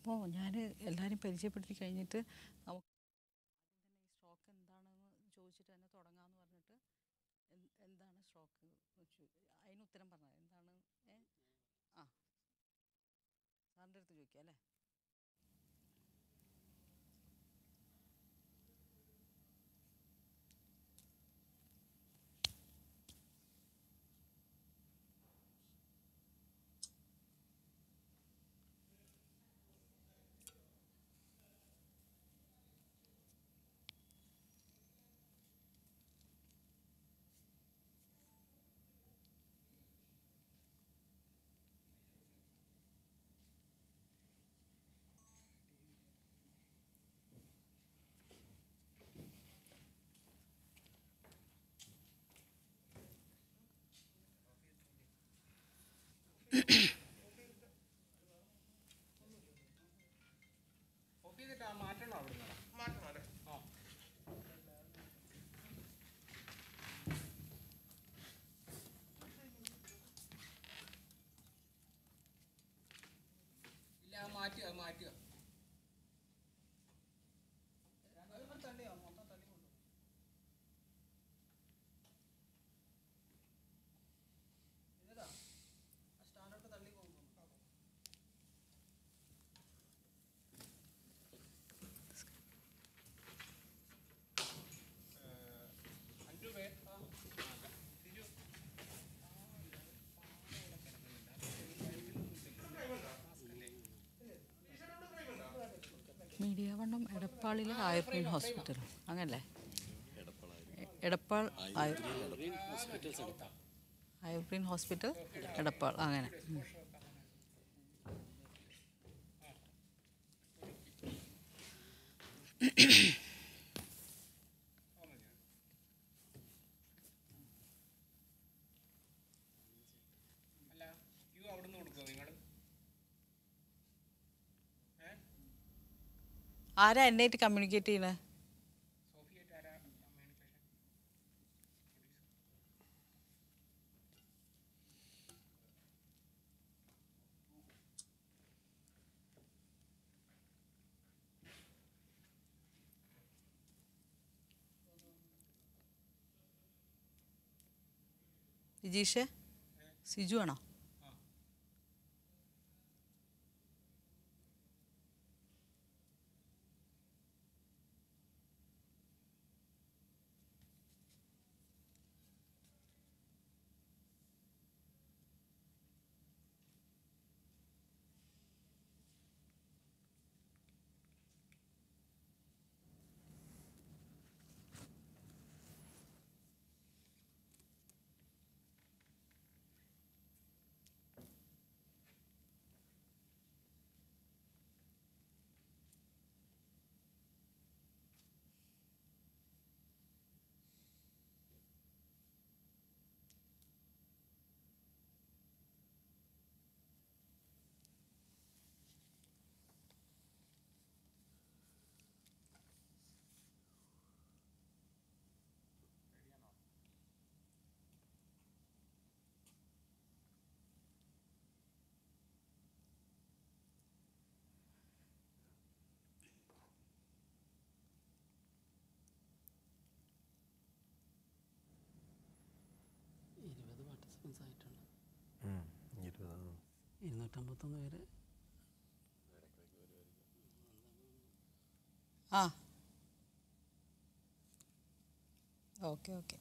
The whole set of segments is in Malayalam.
അപ്പോൾ ഞാൻ എല്ലാവരെയും പരിചയപ്പെടുത്തി കഴിഞ്ഞിട്ട് നമുക്ക് ഈ സ്ട്രോക്ക് എന്താണെന്ന് ചോദിച്ചിട്ട് തന്നെ തുടങ്ങാമെന്ന് പറഞ്ഞിട്ട് എന്താണ് സ്ട്രോക്ക് അതിന് ഉത്തരം പറഞ്ഞത് എന്താണ് ആ സാറിൻ്റെ അടുത്ത് ചോദിക്കുക അല്ലേ i 我的 i k e a എടപ്പാളിലെ ആയുർഗ്രീൻ ഹോസ്പിറ്റൽ അങ്ങനല്ലേ എടപ്പാൾ ആയുർഗ്രീൻ ഹോസ്പിറ്റൽ എടപ്പാൾ അങ്ങനെ mm ആരാ എന്നായിട്ട് കമ്മ്യൂണിക്കേറ്റ് ചെയ്യണേ രജീഷ് സിജു ആണോ ഇരുന്നൂറ്റമ്പത്തൊന്ന് പേര് ആ ഓക്കെ ഓക്കെ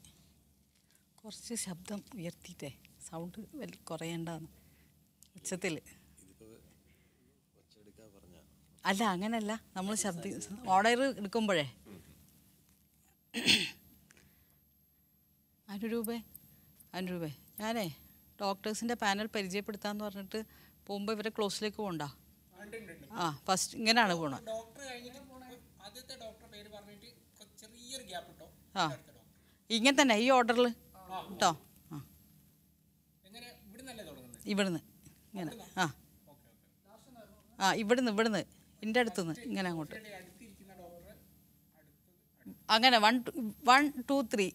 കുറച്ച് ശബ്ദം ഉയർത്തിയിട്ടേ സൗണ്ട് വല്ല കുറയേണ്ടാന്ന് ഉച്ചത്തിൽ അല്ല അങ്ങനല്ല നമ്മൾ ശബ്ദ ഓർഡർ എടുക്കുമ്പോഴേ അനുരൂപേ അനുരൂപേ ഞാനേ ഡോക്ടേഴ്സിൻ്റെ പാനൽ പരിചയപ്പെടുത്താന്ന് പറഞ്ഞിട്ട് പോകുമ്പോൾ ഇവരെ ക്ലോസിലേക്ക് പോകണ്ട ആ ഫസ്റ്റ് ഇങ്ങനെയാണ് പോണത് ആ ഇങ്ങനെ തന്നെ ഈ ഓർഡറിൽ കേട്ടോ ഇവിടുന്ന് ഇങ്ങനെ ആ ആ ഇവിടുന്ന് ഇവിടുന്ന് എൻ്റെ അടുത്തുനിന്ന് ഇങ്ങനെ അങ്ങോട്ട് അങ്ങനെ വൺ വൺ ടു ത്രീ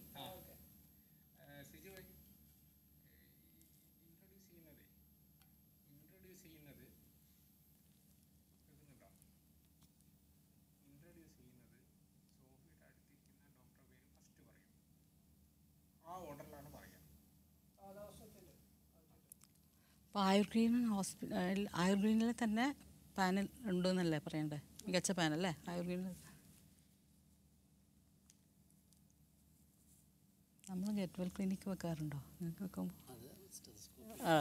അപ്പോൾ ആയുർഗ്രീൻ ഹോസ്പിറ്റൽ ആയുർഗ്രീനിൽ തന്നെ പാനൽ ഉണ്ടെന്നല്ലേ പറയണ്ടേ മികച്ച അല്ലേ ആയുർഗ്രീൻ നമ്മൾ ഗെറ്റ് വെൽ ക്ലിനിക്ക് വെക്കാറുണ്ടോ നിങ്ങൾക്ക് വെക്കുമ്പോൾ ആ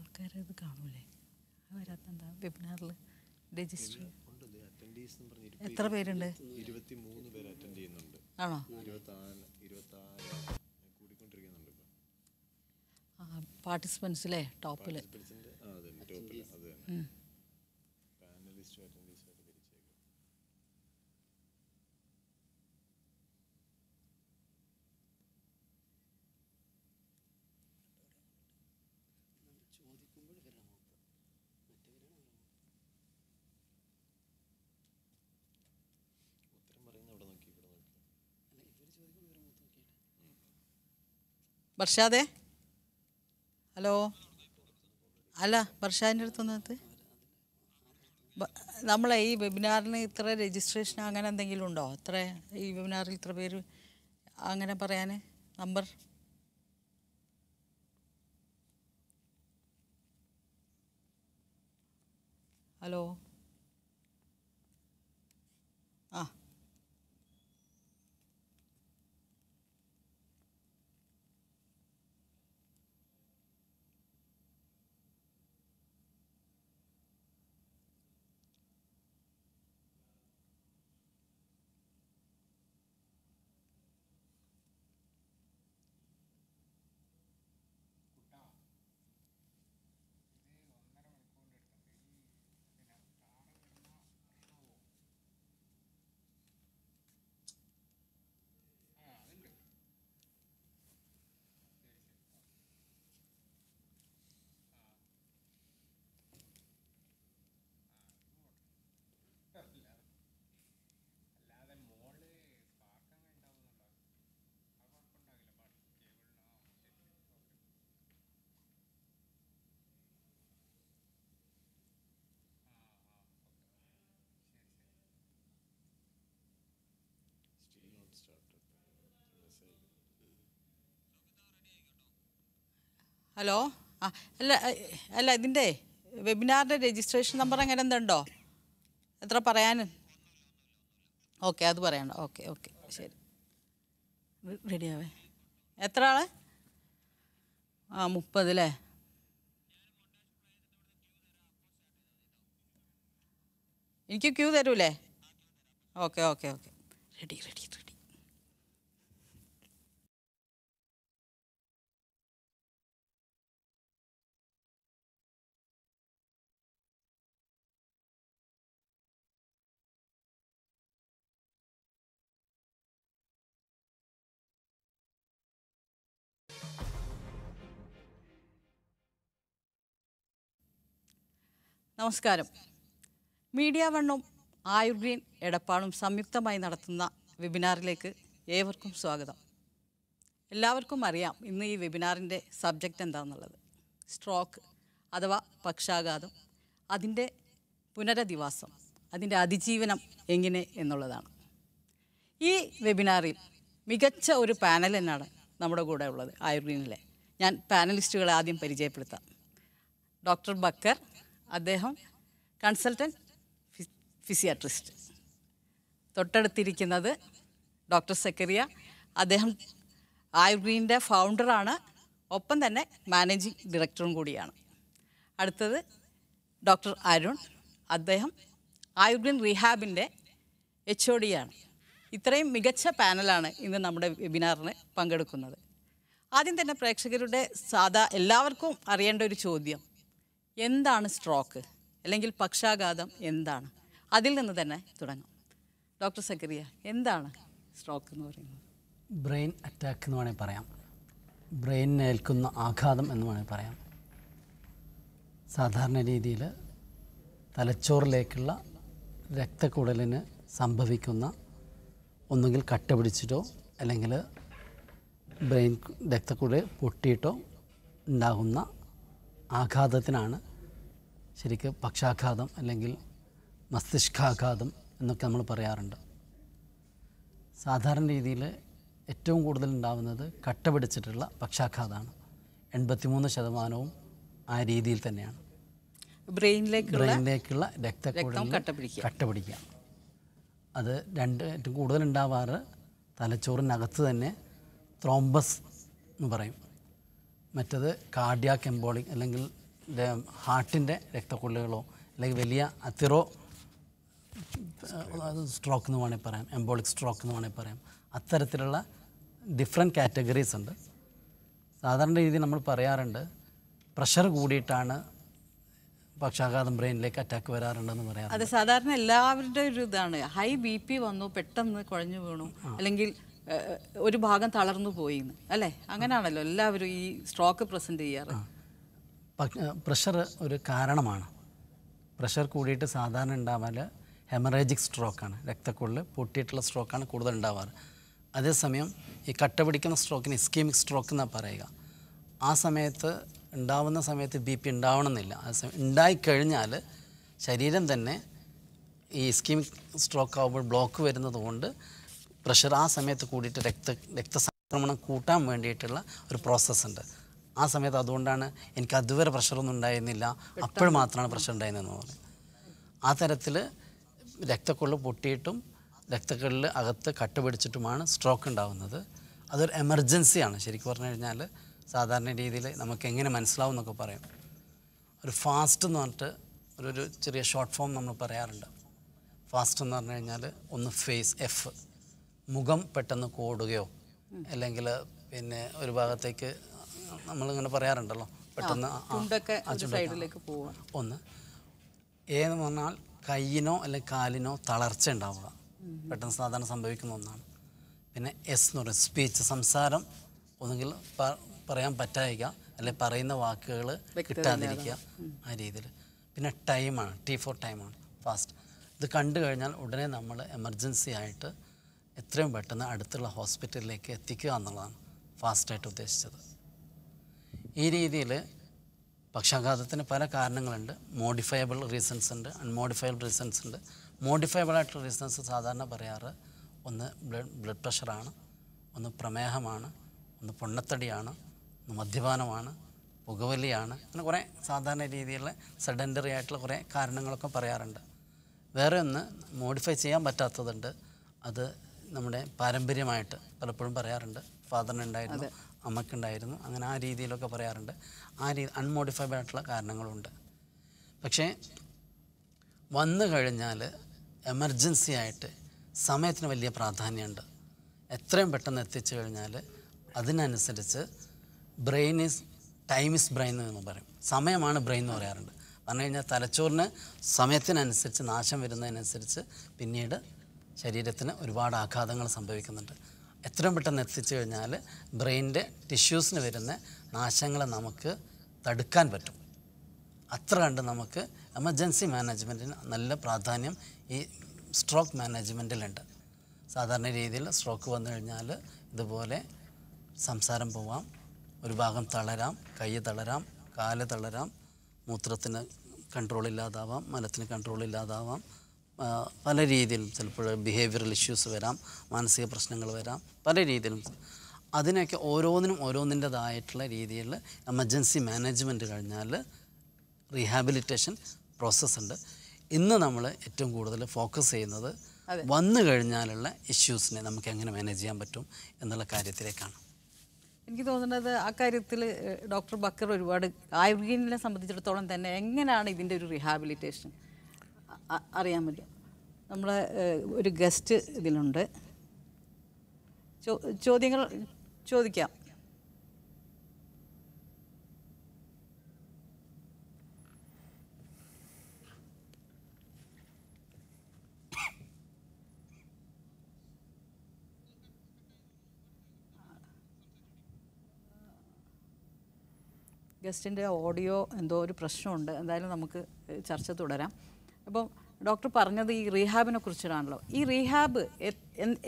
ആൾക്കാർ കാണൂലേ വരാത്ത എന്താ വെബിനാറിൽ രജിസ്റ്റർ എത്ര പേരുണ്ട് ആണോ പാർട്ടിസിപ്പൻസ് അല്ലേ ടോപ്പിൽ ബർഷാദേ ഹലോ അല്ല ബർഷാദിൻ്റെ അടുത്തൊന്നത് നമ്മളെ ഈ വെബിനാറിന് ഇത്ര രജിസ്ട്രേഷൻ അങ്ങനെ എന്തെങ്കിലും ഉണ്ടോ ഇത്ര ഈ വെബിനാറിൽ ഇത്ര പേര് അങ്ങനെ പറയാൻ നമ്പർ ഹലോ ഹലോ ആ അല്ല അല്ല ഇതിൻ്റെ വെബിനാറിൻ്റെ രജിസ്ട്രേഷൻ നമ്പർ അങ്ങനെ എന്തുണ്ടോ എത്ര പറയാൻ ഓക്കെ അത് പറയണ്ട ഓക്കെ ഓക്കെ ശരി റെഡിയാവേ എത്ര ആള് ആ മുപ്പത് അല്ലേ എനിക്ക് ക്യൂ തരൂലേ okay okay okay ready ready നമസ്കാരം മീഡിയ വണ്ണും ആയുർഗ്രീൻ എടപ്പാളും സംയുക്തമായി നടത്തുന്ന വെബിനാറിലേക്ക് ഏവർക്കും സ്വാഗതം എല്ലാവർക്കും അറിയാം ഇന്ന് ഈ വെബിനാറിൻ്റെ സബ്ജക്റ്റ് എന്താണെന്നുള്ളത് സ്ട്രോക്ക് അഥവാ പക്ഷാഘാതം അതിൻ്റെ പുനരധിവാസം അതിൻ്റെ അതിജീവനം എങ്ങനെ എന്നുള്ളതാണ് ഈ വെബിനാറിൽ മികച്ച ഒരു പാനൽ തന്നെയാണ് നമ്മുടെ കൂടെ ഉള്ളത് ആയുർഗ്രീനിലെ ഞാൻ പാനലിസ്റ്റുകളെ ആദ്യം പരിചയപ്പെടുത്താം ഡോക്ടർ ബക്കർ അദ്ദേഹം കൺസൾട്ടൻറ്റ് ഫിസിയാട്രിസ്റ്റ് തൊട്ടടുത്തിരിക്കുന്നത് ഡോക്ടർ സെക്കറിയ അദ്ദേഹം ആയുർവീൻ്റെ ഫൗണ്ടറാണ് ഒപ്പം തന്നെ മാനേജിംഗ് ഡയറക്ടറും കൂടിയാണ് അടുത്തത് ഡോക്ടർ അരുൺ അദ്ദേഹം ആയുർവീൻ റീഹാബിൻ്റെ എച്ച് ഒ ഡിയാണ് ഇത്രയും മികച്ച പാനലാണ് ഇന്ന് നമ്മുടെ വെബിനാറിന് പങ്കെടുക്കുന്നത് ആദ്യം തന്നെ പ്രേക്ഷകരുടെ സാധാ എല്ലാവർക്കും അറിയേണ്ട ഒരു ചോദ്യം എന്താണ് സ്ട്രോക്ക് അല്ലെങ്കിൽ പക്ഷാഘാതം എന്താണ് അതിൽ നിന്ന് തന്നെ തുടങ്ങാം ഡോക്ടർ സക്കറിയ എന്താണ് സ്ട്രോക്ക് എന്ന് പറയുന്നത് ബ്രെയിൻ അറ്റാക്ക് എന്ന് വേണമെങ്കിൽ പറയാം ബ്രെയിനിന് ഏൽക്കുന്ന ആഘാതം എന്ന് വേണമെങ്കിൽ പറയാം സാധാരണ രീതിയിൽ തലച്ചോറിലേക്കുള്ള രക്തക്കുടലിന് സംഭവിക്കുന്ന ഒന്നുകിൽ കട്ട പിടിച്ചിട്ടോ അല്ലെങ്കിൽ ബ്രെയിൻ രക്തക്കുടൽ പൊട്ടിയിട്ടോ ഉണ്ടാകുന്ന ആഘാതത്തിനാണ് ശരിക്കും പക്ഷാഘാതം അല്ലെങ്കിൽ മസ്തിഷ്കാഘാതം എന്നൊക്കെ നമ്മൾ പറയാറുണ്ട് സാധാരണ രീതിയിൽ ഏറ്റവും കൂടുതൽ ഉണ്ടാവുന്നത് കട്ട പിടിച്ചിട്ടുള്ള പക്ഷാഘാതമാണ് എൺപത്തിമൂന്ന് ശതമാനവും ആ രീതിയിൽ തന്നെയാണ് ബ്രെയിനിലേക്ക് ബ്രെയിനിലേക്കുള്ള രക്തക്കൂടം കട്ട പിടിക്കുക കട്ട പിടിക്കുക അത് രണ്ട് ഏറ്റവും കൂടുതൽ ഉണ്ടാവാറ് തലച്ചോറിനകത്ത് തന്നെ ത്രോംബസ് എന്ന് പറയും മറ്റത് കാർഡിയാക് എംബോളിക് അല്ലെങ്കിൽ ഹാർട്ടിൻ്റെ രക്തക്കൊള്ളുകളോ അല്ലെങ്കിൽ വലിയ അത്തിറോ സ്ട്രോക്ക് എന്ന് വേണമെങ്കിൽ പറയാം എംബോളിക് സ്ട്രോക്ക് എന്ന് വേണമെങ്കിൽ പറയാം അത്തരത്തിലുള്ള ഡിഫറെൻറ്റ് കാറ്റഗറീസ് ഉണ്ട് സാധാരണ രീതിയിൽ നമ്മൾ പറയാറുണ്ട് പ്രഷർ കൂടിയിട്ടാണ് പക്ഷാഘാതം ബ്രെയിനിലേക്ക് അറ്റാക്ക് വരാറുണ്ടെന്ന് പറയാം അത് സാധാരണ എല്ലാവരുടെ ഒരു ഇതാണ് ഹൈ ബി പി വന്നു പെട്ടെന്ന് കുഴഞ്ഞു വീണു അല്ലെങ്കിൽ ഒരു ഭാഗം തളർന്നു പോയി അല്ലേ അങ്ങനെയാണല്ലോ എല്ലാവരും ഈ സ്ട്രോക്ക് പ്രസൻറ്റ് ചെയ്യാറ് പ്രഷർ ഒരു കാരണമാണ് പ്രഷർ കൂടിയിട്ട് സാധാരണ ഉണ്ടാവാല് ഹെമറേജിക് സ്ട്രോക്കാണ് രക്തക്കുള്ളിൽ പൊട്ടിയിട്ടുള്ള സ്ട്രോക്കാണ് കൂടുതൽ ഉണ്ടാവാറ് അതേസമയം ഈ കട്ട പിടിക്കുന്ന സ്ട്രോക്കിന് ഇസ്കീമിക് സ്ട്രോക്ക് എന്നാണ് പറയുക ആ സമയത്ത് ഉണ്ടാവുന്ന സമയത്ത് ബി പി ഉണ്ടാവണമെന്നില്ല ആ സമയം ഉണ്ടായിക്കഴിഞ്ഞാൽ ശരീരം തന്നെ ഈ ഇസ്കീമിക് സ്ട്രോക്ക് ആവുമ്പോൾ ബ്ലോക്ക് വരുന്നത് കൊണ്ട് പ്രഷർ ആ സമയത്ത് കൂടിയിട്ട് രക്ത രക്തസംക്രമണം കൂട്ടാൻ വേണ്ടിയിട്ടുള്ള ഒരു പ്രോസസ്സുണ്ട് ആ സമയത്ത് അതുകൊണ്ടാണ് എനിക്ക് അതുവരെ പ്രഷറൊന്നും ഉണ്ടായിരുന്നില്ല അപ്പോൾ മാത്രമാണ് പ്രഷർ ഉണ്ടായിരുന്നതെന്ന് പറഞ്ഞു ആ തരത്തിൽ രക്തക്കൊള്ള് പൊട്ടിയിട്ടും രക്തക്കൊള്ളിൽ അകത്ത് കട്ട് പിടിച്ചിട്ടുമാണ് സ്ട്രോക്ക് ഉണ്ടാവുന്നത് അതൊരു എമർജൻസിയാണ് ശരിക്കും പറഞ്ഞു കഴിഞ്ഞാൽ സാധാരണ രീതിയിൽ നമുക്ക് എങ്ങനെ മനസ്സിലാവും എന്നൊക്കെ പറയും ഒരു ഫാസ്റ്റ് എന്ന് പറഞ്ഞിട്ട് ഒരു ഒരു ചെറിയ ഷോർട്ട് ഫോം നമ്മൾ പറയാറുണ്ട് ഫാസ്റ്റ് എന്ന് പറഞ്ഞു കഴിഞ്ഞാൽ ഒന്ന് ഫേസ് എഫ് മുഖം പെട്ടെന്ന് കോടുകയോ അല്ലെങ്കിൽ പിന്നെ ഒരു ഭാഗത്തേക്ക് നമ്മളിങ്ങനെ പറയാറുണ്ടല്ലോ പെട്ടെന്ന് സൈഡിലേക്ക് പോവാം ഒന്ന് ഏന്ന് പറഞ്ഞാൽ കയ്യിനോ അല്ലെങ്കിൽ കാലിനോ തളർച്ച ഉണ്ടാവുക പെട്ടെന്ന് സാധാരണ സംഭവിക്കുന്ന ഒന്നാണ് പിന്നെ എസ് എന്ന് പറയുന്നത് സ്പീച്ച് സംസാരം ഒന്നുകിൽ പറയാൻ പറ്റാതിരിക്കുക അല്ലെങ്കിൽ പറയുന്ന വാക്കുകൾ കിട്ടാതിരിക്കുക ആ രീതിയിൽ പിന്നെ ടൈമാണ് ടി ഫോർ ടൈമാണ് ഫാസ്റ്റ് ഇത് കണ്ടു കഴിഞ്ഞാൽ ഉടനെ നമ്മൾ എമർജൻസി ആയിട്ട് എത്രയും പെട്ടെന്ന് അടുത്തുള്ള ഹോസ്പിറ്റലിലേക്ക് എത്തിക്കുക എന്നുള്ളതാണ് ഫാസ്റ്റായിട്ട് ഉദ്ദേശിച്ചത് ഈ രീതിയിൽ പക്ഷാഘാതത്തിന് പല കാരണങ്ങളുണ്ട് മോഡിഫയബിൾ റീസൺസ് ഉണ്ട് അൺമോഡിഫയബിൾ റീസൺസ് ഉണ്ട് മോഡിഫയബിൾ ആയിട്ടുള്ള റീസൺസ് സാധാരണ പറയാറ് ഒന്ന് ബ്ലഡ് ബ്ലഡ് പ്രഷറാണ് ഒന്ന് പ്രമേഹമാണ് ഒന്ന് പൊണ്ണത്തടിയാണ് ഒന്ന് മദ്യപാനമാണ് പുകവലിയാണ് അങ്ങനെ കുറേ സാധാരണ രീതിയിലുള്ള സെഡൻഡറി ആയിട്ടുള്ള കുറേ കാരണങ്ങളൊക്കെ പറയാറുണ്ട് വേറെ ഒന്ന് മോഡിഫൈ ചെയ്യാൻ പറ്റാത്തതുണ്ട് അത് നമ്മുടെ പാരമ്പര്യമായിട്ട് പലപ്പോഴും പറയാറുണ്ട് ഫാദറിനുണ്ടായിരുന്നു അമ്മയ്ക്കുണ്ടായിരുന്നു അങ്ങനെ ആ രീതിയിലൊക്കെ പറയാറുണ്ട് ആ രീതി അൺമോഡിഫൈബിൾ ആയിട്ടുള്ള കാരണങ്ങളുണ്ട് പക്ഷേ വന്നു കഴിഞ്ഞാൽ എമർജൻസി ആയിട്ട് സമയത്തിന് വലിയ പ്രാധാന്യമുണ്ട് എത്രയും പെട്ടെന്ന് എത്തിച്ചു കഴിഞ്ഞാൽ അതിനനുസരിച്ച് brain is time is brain എന്ന് പറയും സമയമാണ് ബ്രെയിൻ എന്ന് പറയാറുണ്ട് പറഞ്ഞു കഴിഞ്ഞാൽ തലച്ചോറിന് സമയത്തിനനുസരിച്ച് നാശം വരുന്നതിനനുസരിച്ച് പിന്നീട് ശരീരത്തിന് ഒരുപാട് ആഘാതങ്ങൾ സംഭവിക്കുന്നുണ്ട് എത്രയും പെട്ടെന്ന് എത്തിച്ചു കഴിഞ്ഞാൽ ബ്രെയിനിൻ്റെ ടിഷ്യൂസിന് വരുന്ന നാശങ്ങളെ നമുക്ക് തടുക്കാൻ പറ്റും അത്ര കണ്ട് നമുക്ക് എമർജൻസി മാനേജ്മെൻറ്റിന് നല്ല പ്രാധാന്യം ഈ സ്ട്രോക്ക് മാനേജ്മെൻറ്റിലുണ്ട് സാധാരണ രീതിയിൽ സ്ട്രോക്ക് വന്നു കഴിഞ്ഞാൽ ഇതുപോലെ സംസാരം പോവാം ഒരു ഭാഗം തളരാം കൈ തളരാം കാല് തളരാം മൂത്രത്തിന് കൺട്രോൾ ഇല്ലാതാവാം മലത്തിന് കൺട്രോൾ ഇല്ലാതാവാം പല രീതിയിലും ചിലപ്പോൾ ബിഹേവിയറൽ ഇഷ്യൂസ് വരാം മാനസിക പ്രശ്നങ്ങൾ വരാം പല രീതിയിലും അതിനൊക്കെ ഓരോന്നിനും ഓരോന്നിൻ്റെതായിട്ടുള്ള രീതിയിൽ എമർജൻസി മാനേജ്മെൻറ്റ് കഴിഞ്ഞാൽ റീഹാബിലിറ്റേഷൻ പ്രോസസ്സ് ഉണ്ട് ഇന്ന് നമ്മൾ ഏറ്റവും കൂടുതൽ ഫോക്കസ് ചെയ്യുന്നത് വന്നു കഴിഞ്ഞാലുള്ള ഇഷ്യൂസിനെ നമുക്ക് എങ്ങനെ മാനേജ് ചെയ്യാൻ പറ്റും എന്നുള്ള കാര്യത്തിലേക്കാണ് എനിക്ക് തോന്നുന്നത് ആ കാര്യത്തിൽ ഡോക്ടർ ബക്കർ ഒരുപാട് ആയുർവേദിനെ സംബന്ധിച്ചിടത്തോളം തന്നെ എങ്ങനെയാണ് ഇതിൻ്റെ ഒരു റീഹാബിലിറ്റേഷൻ അറിയാൻ പറ്റും നമ്മളെ ഒരു ഗസ്റ്റ് ഇതിലുണ്ട് ചോദ്യങ്ങൾ ചോദിക്കാം ഗസ്റ്റിൻ്റെ ഓഡിയോ എന്തോ ഒരു പ്രശ്നമുണ്ട് എന്തായാലും നമുക്ക് ചർച്ച തുടരാം അപ്പം ഡോക്ടർ പറഞ്ഞത് ഈ റീഹാബിനെ കുറിച്ചിട്ടാണല്ലോ ഈ റീഹാബ്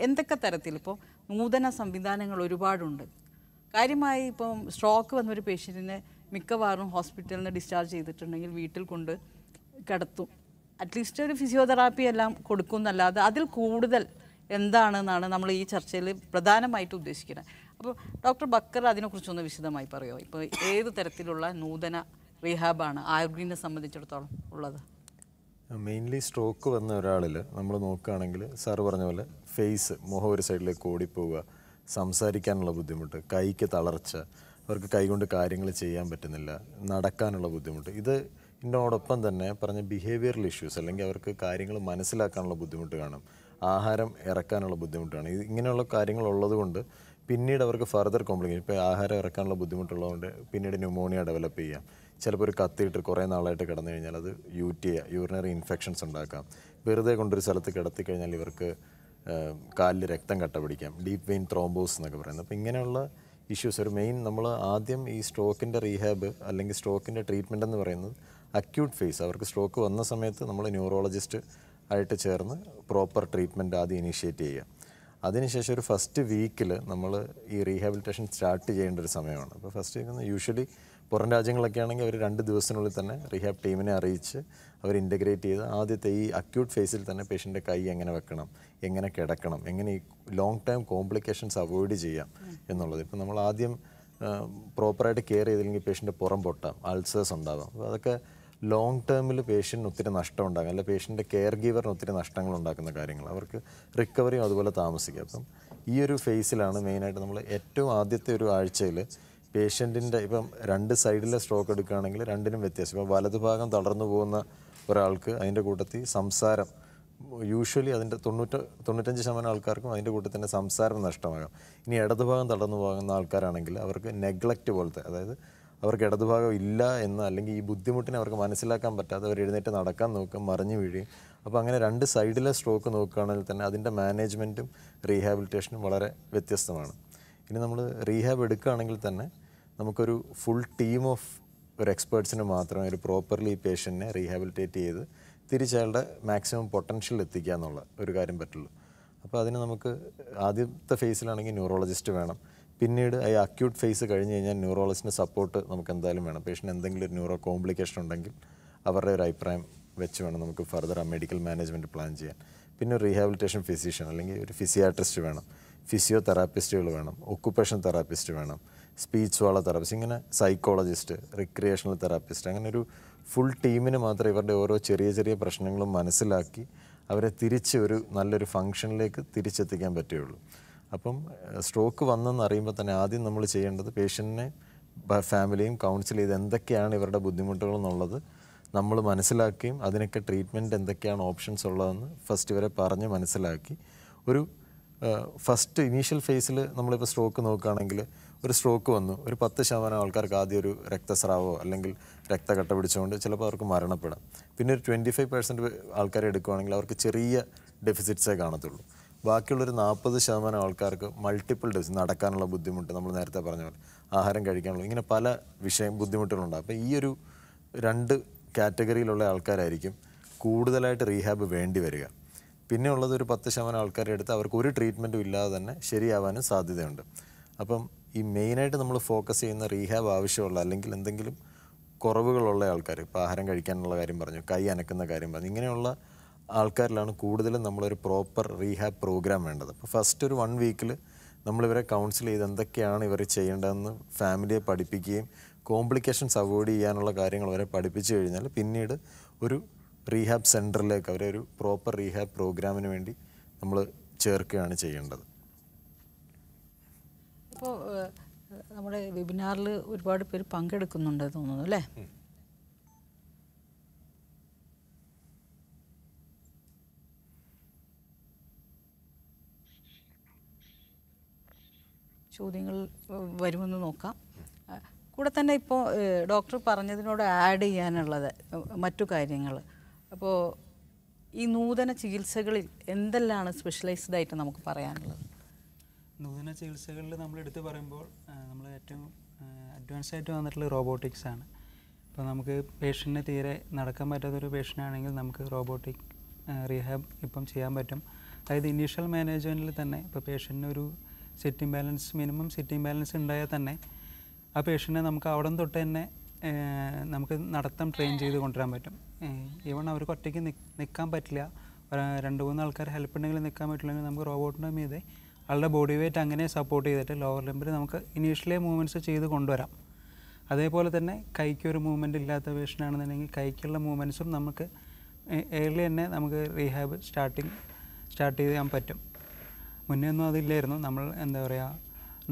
എന്തൊക്കെ തരത്തിൽ ഇപ്പോൾ നൂതന സംവിധാനങ്ങൾ ഒരുപാടുണ്ട് കാര്യമായി ഇപ്പം സ്ട്രോക്ക് വന്നൊരു പേഷ്യൻറ്റിനെ മിക്കവാറും ഹോസ്പിറ്റലിൽ നിന്ന് ഡിസ്ചാർജ് ചെയ്തിട്ടുണ്ടെങ്കിൽ വീട്ടിൽ കൊണ്ട് കിടത്തും അറ്റ്ലീസ്റ്റ് ഒരു ഫിസിയോതെറാപ്പി എല്ലാം കൊടുക്കും എന്നല്ലാതെ അതിൽ കൂടുതൽ എന്താണെന്നാണ് നമ്മൾ ഈ ചർച്ചയിൽ പ്രധാനമായിട്ട് ഉദ്ദേശിക്കുന്നത് അപ്പോൾ ഡോക്ടർ ബക്കർ അതിനെക്കുറിച്ചൊന്ന് വിശദമായി പറയുമോ ഇപ്പോൾ ഏത് തരത്തിലുള്ള നൂതന റീഹാബാണ് ആരോഗ്യനെ സംബന്ധിച്ചിടത്തോളം ഉള്ളത് മെയിൻലി സ്ട്രോക്ക് വന്ന ഒരാളിൽ നമ്മൾ നോക്കുകയാണെങ്കിൽ സാറ് പറഞ്ഞ പോലെ ഫേസ് മുഖം ഒരു സൈഡിലേക്ക് ഓടിപ്പോവുക സംസാരിക്കാനുള്ള ബുദ്ധിമുട്ട് കൈക്ക് തളർച്ച അവർക്ക് കൈകൊണ്ട് കാര്യങ്ങൾ ചെയ്യാൻ പറ്റുന്നില്ല നടക്കാനുള്ള ബുദ്ധിമുട്ട് ഇത് ഇതിനോടൊപ്പം തന്നെ പറഞ്ഞ ബിഹേവിയറൽ ഇഷ്യൂസ് അല്ലെങ്കിൽ അവർക്ക് കാര്യങ്ങൾ മനസ്സിലാക്കാനുള്ള ബുദ്ധിമുട്ട് കാണും ആഹാരം ഇറക്കാനുള്ള ബുദ്ധിമുട്ടാണ് ഇത് ഇങ്ങനെയുള്ള കാര്യങ്ങൾ ഉള്ളതുകൊണ്ട് പിന്നീട് അവർക്ക് ഫർദർ കോംപ്ലിക്കേഷൻ ഇപ്പോൾ ആഹാരം ഇറക്കാനുള്ള ബുദ്ധിമുട്ടുള്ളതുകൊണ്ട് പിന്നീട് ന്യൂമോണിയ ഡെവലപ്പ് ചെയ്യാം ചിലപ്പോൾ ഒരു കത്തിയിട്ട് കുറേ നാളായിട്ട് കിടന്നു കഴിഞ്ഞാൽ അത് യൂറ്റിയ യൂറിനറി ഇൻഫെക്ഷൻസ് ഉണ്ടാക്കാം വെറുതെ കൊണ്ടൊരു സ്ഥലത്ത് കിടത്തി കഴിഞ്ഞാൽ ഇവർക്ക് കാലിൽ രക്തം കട്ട പിടിക്കാം ഡീപ്പ് വെയിൻ ത്രോംബോസ് എന്നൊക്കെ പറയുന്നത് അപ്പോൾ ഇങ്ങനെയുള്ള ഇഷ്യൂസ് ഒരു മെയിൻ നമ്മൾ ആദ്യം ഈ സ്ട്രോക്കിൻ്റെ റീഹാബ് അല്ലെങ്കിൽ സ്ട്രോക്കിൻ്റെ ട്രീറ്റ്മെൻ്റ് എന്ന് പറയുന്നത് അക്യൂട്ട് ഫേസ് അവർക്ക് സ്ട്രോക്ക് വന്ന സമയത്ത് നമ്മൾ ന്യൂറോളജിസ്റ്റ് ആയിട്ട് ചേർന്ന് പ്രോപ്പർ ട്രീറ്റ്മെൻറ്റ് ആദ്യം ഇനീഷ്യേറ്റ് ചെയ്യുക അതിനുശേഷം ഒരു ഫസ്റ്റ് വീക്കിൽ നമ്മൾ ഈ റീഹാബിലിറ്റേഷൻ സ്റ്റാർട്ട് ചെയ്യേണ്ട ഒരു സമയമാണ് അപ്പോൾ ഫസ്റ്റ് വീക്ക് യൂഷ്വലി പുറം രാജ്യങ്ങളൊക്കെ ആണെങ്കിൽ അവർ രണ്ട് ദിവസത്തിനുള്ളിൽ തന്നെ റീഹാബ് ടീമിനെ അറിയിച്ച് അവർ ഇൻ്റഗ്രേറ്റ് ചെയ്ത് ആദ്യത്തെ ഈ അക്യൂട്ട് ഫേസിൽ തന്നെ പേഷ്യൻ്റെ കൈ എങ്ങനെ വെക്കണം എങ്ങനെ കിടക്കണം എങ്ങനെ ഈ ലോങ് ടൈം കോംപ്ലിക്കേഷൻസ് അവോയ്ഡ് ചെയ്യാം എന്നുള്ളത് ഇപ്പം നമ്മൾ ആദ്യം പ്രോപ്പറായിട്ട് കെയർ ചെയ്തില്ലെങ്കിൽ പേഷ്യൻ്റെ പുറം പൊട്ടാം അൾസേഴ്സ് ഉണ്ടാവാം അപ്പോൾ അതൊക്കെ ലോങ് ടേമിൽ പേഷ്യൻറ്റിന് ഒത്തിരി നഷ്ടം ഉണ്ടാകും അല്ലെങ്കിൽ പേഷ്യൻ്റെ കെയർ ഗീവറിന് ഒത്തിരി നഷ്ടങ്ങൾ ഉണ്ടാക്കുന്ന കാര്യങ്ങൾ അവർക്ക് റിക്കവറിയും അതുപോലെ താമസിക്കും അപ്പം ഈ ഒരു ഫേസിലാണ് മെയിനായിട്ട് നമ്മൾ ഏറ്റവും ആദ്യത്തെ ഒരു ആഴ്ചയിൽ പേഷ്യൻറ്റിൻ്റെ ഇപ്പം രണ്ട് സൈഡിലെ സ്ട്രോക്ക് എടുക്കുകയാണെങ്കിൽ രണ്ടിനും വ്യത്യാസം ഇപ്പോൾ വലതുഭാഗം തളർന്നു പോകുന്ന ഒരാൾക്ക് അതിൻ്റെ കൂട്ടത്തിൽ സംസാരം യൂഷ്വലി അതിൻ്റെ തൊണ്ണൂറ്റ തൊണ്ണൂറ്റഞ്ച് ശതമാനം ആൾക്കാർക്കും അതിൻ്റെ തന്നെ സംസാരം നഷ്ടമാകാം ഇനി ഇടതുഭാഗം തളർന്നു പോകുന്ന ആൾക്കാരാണെങ്കിൽ അവർക്ക് നെഗ്ലക്റ്റ് പോലത്തെ അതായത് അവർക്ക് ഇടതുഭാഗം ഇല്ല എന്ന് അല്ലെങ്കിൽ ഈ ബുദ്ധിമുട്ടിനെ അവർക്ക് മനസ്സിലാക്കാൻ പറ്റാതെ അവർ എഴുന്നേറ്റ് നടക്കാൻ നോക്കും മറിഞ്ഞു വീഴുകയും അപ്പോൾ അങ്ങനെ രണ്ട് സൈഡിലെ സ്ട്രോക്ക് നോക്കുകയാണെങ്കിൽ തന്നെ അതിൻ്റെ മാനേജ്മെൻറ്റും റീഹാബിലിറ്റേഷനും വളരെ വ്യത്യസ്തമാണ് ഇനി നമ്മൾ റീഹാബ് എടുക്കുകയാണെങ്കിൽ തന്നെ നമുക്കൊരു ഫുൾ ടീം ഓഫ് ഒരു എക്സ്പേർട്സിന് മാത്രമേ ഒരു പ്രോപ്പർലി പേഷ്യൻറ്റിനെ റീഹാബിലിറ്റേറ്റ് ചെയ്ത് തിരിച്ചയാളുടെ മാക്സിമം പൊട്ടൻഷ്യൽ എത്തിക്കുക എന്നുള്ള ഒരു കാര്യം പറ്റുള്ളൂ അപ്പോൾ അതിന് നമുക്ക് ആദ്യത്തെ ഫേസിലാണെങ്കിൽ ന്യൂറോളജിസ്റ്റ് വേണം പിന്നീട് ഈ അക്യൂട്ട് ഫേസ് കഴിഞ്ഞ് കഴിഞ്ഞാൽ ന്യൂറോളജിസ്റ്റിൻ്റെ സപ്പോർട്ട് നമുക്ക് എന്തായാലും വേണം പേഷ്യൻ്റ് എന്തെങ്കിലും ഒരു ന്യൂറോ കോംപ്ലിക്കേഷൻ ഉണ്ടെങ്കിൽ അവരുടെ ഒരു അഭിപ്രായം വെച്ച് വേണം നമുക്ക് ഫർദർ ആ മെഡിക്കൽ മാനേജ്മെൻറ്റ് പ്ലാൻ ചെയ്യാൻ പിന്നെ റീഹാബിലിറ്റേഷൻ ഫിസിഷ്യൻ അല്ലെങ്കിൽ ഒരു ഫിസിയാട്രിസ്റ്റ് വേണം ഫിസിയോതെറാപ്പിസ്റ്റുകൾ വേണം ഒക്കുപ്പേഷൻ തെറാപ്പിസ്റ്റ് വേണം സ്പീച്ച് വാള തെറാപ്പിസ്റ്റ് ഇങ്ങനെ സൈക്കോളജിസ്റ്റ് റിക്രിയേഷണൽ തെറാപ്പിസ്റ്റ് അങ്ങനെ ഒരു ഫുൾ ടീമിന് മാത്രം ഇവരുടെ ഓരോ ചെറിയ ചെറിയ പ്രശ്നങ്ങളും മനസ്സിലാക്കി അവരെ തിരിച്ച് ഒരു നല്ലൊരു ഫങ്ഷനിലേക്ക് തിരിച്ചെത്തിക്കാൻ പറ്റുകയുള്ളൂ അപ്പം സ്ട്രോക്ക് വന്നെന്ന് അറിയുമ്പോൾ തന്നെ ആദ്യം നമ്മൾ ചെയ്യേണ്ടത് പേഷ്യൻറ്റിനെ ഫാമിലിയും കൗൺസിൽ ചെയ്ത് എന്തൊക്കെയാണ് ഇവരുടെ ബുദ്ധിമുട്ടുകൾ എന്നുള്ളത് നമ്മൾ മനസ്സിലാക്കുകയും അതിനൊക്കെ ട്രീറ്റ്മെൻറ്റ് എന്തൊക്കെയാണ് ഓപ്ഷൻസ് ഉള്ളതെന്ന് ഫസ്റ്റ് ഇവരെ പറഞ്ഞ് മനസ്സിലാക്കി ഒരു ഫസ്റ്റ് ഇനീഷ്യൽ ഫേസിൽ നമ്മളിപ്പോൾ സ്ട്രോക്ക് നോക്കുകയാണെങ്കിൽ ഒരു സ്ട്രോക്ക് വന്നു ഒരു പത്ത് ശതമാനം ആൾക്കാർക്ക് ആദ്യം ഒരു രക്തസ്രാവോ അല്ലെങ്കിൽ രക്തകട്ട പിടിച്ചുകൊണ്ട് ചിലപ്പോൾ അവർക്ക് മരണപ്പെടാം പിന്നെ ഒരു ട്വൻറ്റി ഫൈവ് പെർസെൻറ്റ് ആൾക്കാരെ എടുക്കുകയാണെങ്കിൽ അവർക്ക് ചെറിയ ഡെഫിസിറ്റ്സേ കാണത്തുള്ളൂ ബാക്കിയുള്ളൊരു നാൽപ്പത് ശതമാനം ആൾക്കാർക്ക് മൾട്ടിപ്പിൾ ഡെസ് നടക്കാനുള്ള ബുദ്ധിമുട്ട് നമ്മൾ നേരത്തെ പറഞ്ഞ പോലെ ആഹാരം കഴിക്കാനുള്ള ഇങ്ങനെ പല വിഷയം ബുദ്ധിമുട്ടുകളുണ്ടാകും അപ്പോൾ ഈ ഒരു രണ്ട് കാറ്റഗറിയിലുള്ള ആൾക്കാരായിരിക്കും കൂടുതലായിട്ട് റീഹാബ് വേണ്ടി വരിക പിന്നെ ഉള്ളത് ഒരു പത്ത് ശതമാനം ആൾക്കാരെ എടുത്ത് അവർക്ക് ഒരു ട്രീറ്റ്മെൻറ്റും ഇല്ലാതെ തന്നെ ശരിയാവാനും സാധ്യതയുണ്ട് അപ്പം ഈ മെയിനായിട്ട് നമ്മൾ ഫോക്കസ് ചെയ്യുന്ന റീഹാബ് ആവശ്യമുള്ള അല്ലെങ്കിൽ എന്തെങ്കിലും കുറവുകളുള്ള ആൾക്കാർ ഇപ്പോൾ ആഹാരം കഴിക്കാനുള്ള കാര്യം പറഞ്ഞു കൈ അനക്കുന്ന കാര്യം പറഞ്ഞു ഇങ്ങനെയുള്ള ആൾക്കാരിലാണ് കൂടുതലും നമ്മളൊരു പ്രോപ്പർ റീഹാബ് പ്രോഗ്രാം വേണ്ടത് അപ്പോൾ ഫസ്റ്റ് ഒരു വൺ വീക്കിൽ നമ്മളിവരെ കൗൺസിൽ ചെയ്ത് എന്തൊക്കെയാണ് ഇവർ ചെയ്യേണ്ടതെന്ന് ഫാമിലിയെ പഠിപ്പിക്കുകയും കോംപ്ലിക്കേഷൻസ് അവോയ്ഡ് ചെയ്യാനുള്ള കാര്യങ്ങൾ വരെ പഠിപ്പിച്ചു കഴിഞ്ഞാൽ പിന്നീട് ഒരു റീഹാബ് സെൻറ്ററിലേക്ക് അവരെ ഒരു പ്രോപ്പർ റീഹാബ് പ്രോഗ്രാമിന് വേണ്ടി നമ്മൾ ചേർക്കുകയാണ് ചെയ്യേണ്ടത് ഇപ്പോൾ നമ്മുടെ വെബിനാറിൽ ഒരുപാട് പേര് പങ്കെടുക്കുന്നുണ്ട് തോന്നുന്നു അല്ലേ ചോദ്യങ്ങൾ വരുമെന്ന് നോക്കാം കൂടെ തന്നെ ഇപ്പോൾ ഡോക്ടർ പറഞ്ഞതിനോട് ആഡ് ചെയ്യാനുള്ളത് മറ്റു കാര്യങ്ങൾ അപ്പോൾ ഈ നൂതന ചികിത്സകളിൽ എന്തെല്ലാമാണ് സ്പെഷ്യലൈസ്ഡ് ആയിട്ട് നമുക്ക് പറയാനുള്ളത് നൂതന ചികിത്സകളിൽ നമ്മൾ എടുത്തു പറയുമ്പോൾ നമ്മൾ ഏറ്റവും അഡ്വാൻസ് ആയിട്ട് വന്നിട്ടുള്ള റോബോട്ടിക്സ് ആണ് ഇപ്പോൾ നമുക്ക് പേഷ്യൻറ്റിന് തീരെ നടക്കാൻ പറ്റാത്തൊരു പേഷ്യൻ്റ് ആണെങ്കിൽ നമുക്ക് റോബോട്ടിക് റീഹാബ് ഇപ്പം ചെയ്യാൻ പറ്റും അതായത് ഇനീഷ്യൽ മാനേജ്മെൻറ്റിൽ തന്നെ ഇപ്പോൾ പേഷ്യൻ്റിന് ഒരു sitting balance minimum sitting balance ഉണ്ടായാൽ തന്നെ ആ പേഷ്യൻ്റിനെ നമുക്ക് അവിടം തൊട്ട് തന്നെ നമുക്ക് നടത്തം ട്രെയിൻ ചെയ്ത് കൊണ്ടുവരാൻ പറ്റും ഈവൺ അവർക്ക് ഒറ്റയ്ക്ക് നിൽക്കാൻ പറ്റില്ല രണ്ട് മൂന്ന് ആൾക്കാർ ഹെൽപ്പ് ഉണ്ടെങ്കിൽ നിൽക്കാൻ പറ്റില്ലെങ്കിൽ നമുക്ക് റോബോട്ടിൻ്റെ മീതെ ആളുടെ ബോഡി വെയിറ്റ് അങ്ങനെ സപ്പോർട്ട് ചെയ്തിട്ട് ലോവർ ലെമ്പിൽ നമുക്ക് ഇനീഷ്യലേ മൂവ്മെൻറ്റ്സ് ചെയ്ത് കൊണ്ടുവരാം അതേപോലെ തന്നെ കൈക്ക് ഒരു മൂവ്മെൻ്റ് ഇല്ലാത്ത പേഷ്യൻ്റാണെന്നുണ്ടെങ്കിൽ കൈക്കുള്ള മൂവ്മെൻറ്റ്സും നമുക്ക് ഏർലി തന്നെ നമുക്ക് റീഹാബ് സ്റ്റാർട്ടിങ് സ്റ്റാർട്ട് ചെയ്യാൻ പറ്റും മുന്നേ ഒന്നും അതില്ലായിരുന്നു നമ്മൾ എന്താ പറയുക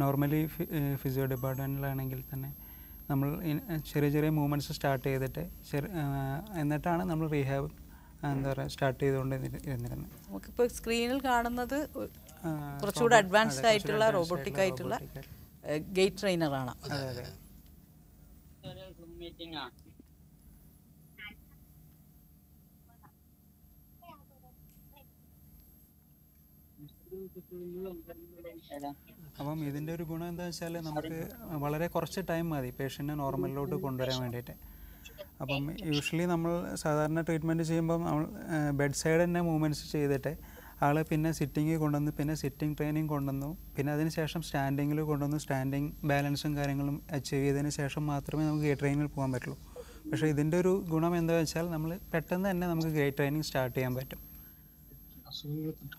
നോർമലി ഫിസിയോ ഡിപ്പാർട്ട്മെൻറ്റിലാണെങ്കിൽ തന്നെ നമ്മൾ ചെറിയ ചെറിയ മൂവ്മെൻറ്റ്സ് സ്റ്റാർട്ട് ചെയ്തിട്ട് എന്നിട്ടാണ് നമ്മൾ റീഹാബ് എന്താ പറയുക സ്റ്റാർട്ട് ചെയ്തുകൊണ്ട് ഇരുന്നിരുന്നത് നമുക്കിപ്പോൾ സ്ക്രീനിൽ കാണുന്നത് കുറച്ചുകൂടെ അഡ്വാൻസ്ഡ് ആയിട്ടുള്ള റോബോട്ടിക് ആയിട്ടുള്ള ഗേറ്റ് ട്രെയിനറാണ് അതെ അതെ അപ്പം ഇതിൻ്റെ ഒരു ഗുണം എന്താ വെച്ചാൽ നമുക്ക് വളരെ കുറച്ച് ടൈം മതി പേഷ്യൻറ്റിനെ നോർമലിലോട്ട് കൊണ്ടുവരാൻ വേണ്ടിയിട്ട് അപ്പം യൂഷ്വലി നമ്മൾ സാധാരണ ട്രീറ്റ്മെൻറ്റ് ചെയ്യുമ്പം നമ്മൾ ബെഡ് സൈഡ് തന്നെ മൂവ്മെൻറ്റ്സ് ചെയ്തിട്ട് ആൾ പിന്നെ സിറ്റിംഗ് കൊണ്ടുവന്നു പിന്നെ സിറ്റിംഗ് ട്രെയിനിങ് കൊണ്ടുവന്നു പിന്നെ ശേഷം സ്റ്റാൻഡിങ്ങിൽ കൊണ്ടുവന്നു സ്റ്റാൻഡിങ് ബാലൻസും കാര്യങ്ങളും അച്ചീവ് ചെയ്തതിന് ശേഷം മാത്രമേ നമുക്ക് ഗേറ്റ് ട്രെയിനിങ്ങിൽ പോകാൻ പറ്റുള്ളൂ പക്ഷേ ഇതിൻ്റെ ഒരു ഗുണം എന്താ വെച്ചാൽ നമ്മൾ പെട്ടെന്ന് തന്നെ നമുക്ക് ഗേറ്റ് ട്രെയിനിങ് സ്റ്റാർട്ട് ചെയ്യാൻ പറ്റും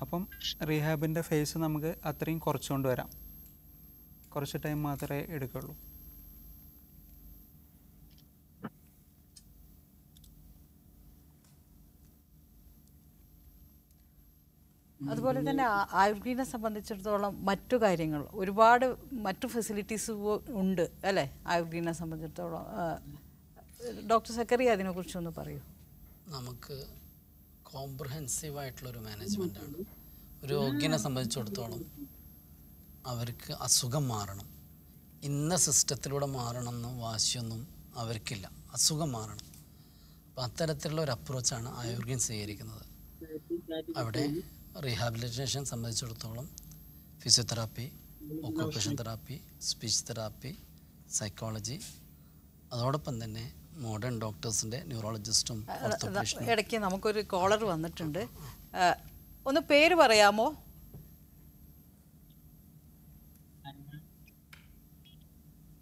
അപ്പം റീഹാബിൻ്റെ ഫേസ് നമുക്ക് അത്രയും കുറച്ചുകൊണ്ട് വരാം കുറച്ച് ടൈം മാത്രമേ എടുക്കുള്ളൂ അതുപോലെ തന്നെ ആയുർഗ്രീനെ സംബന്ധിച്ചിടത്തോളം മറ്റു കാര്യങ്ങൾ ഒരുപാട് മറ്റു ഫെസിലിറ്റീസ് ഉണ്ട് അല്ലേ ആയുർഗ്രീനെ സംബന്ധിച്ചിടത്തോളം ഡോക്ടർ സക്കറി അതിനെക്കുറിച്ച് ഒന്ന് പറയൂ നമുക്ക് കോംപ്രഹെൻസീവ് മാനേജ്മെന്റ് ആണ് ഒരു രോഗിനെ സംബന്ധിച്ചിടത്തോളം അവർക്ക് അസുഖം മാറണം ഇന്ന സിസ്റ്റത്തിലൂടെ മാറണം വാശിയൊന്നും അവർക്കില്ല അസുഖം മാറണം അപ്പം അത്തരത്തിലുള്ള ഒരു അപ്രോച്ചാണ് ആയുർവേദം സ്വീകരിക്കുന്നത് അവിടെ റീഹാബിലിറ്റേഷൻ സംബന്ധിച്ചിടത്തോളം physiotherapy occupation therapy speech therapy psychology അതോടൊപ്പം തന്നെ മോഡേൺ ഡോക്ടേഴ്സിൻ്റെ ന്യൂറോളജിസ്റ്റും ഇടയ്ക്ക് നമുക്കൊരു കോളർ വന്നിട്ടുണ്ട് ഒന്ന് പേര് പറയാമോ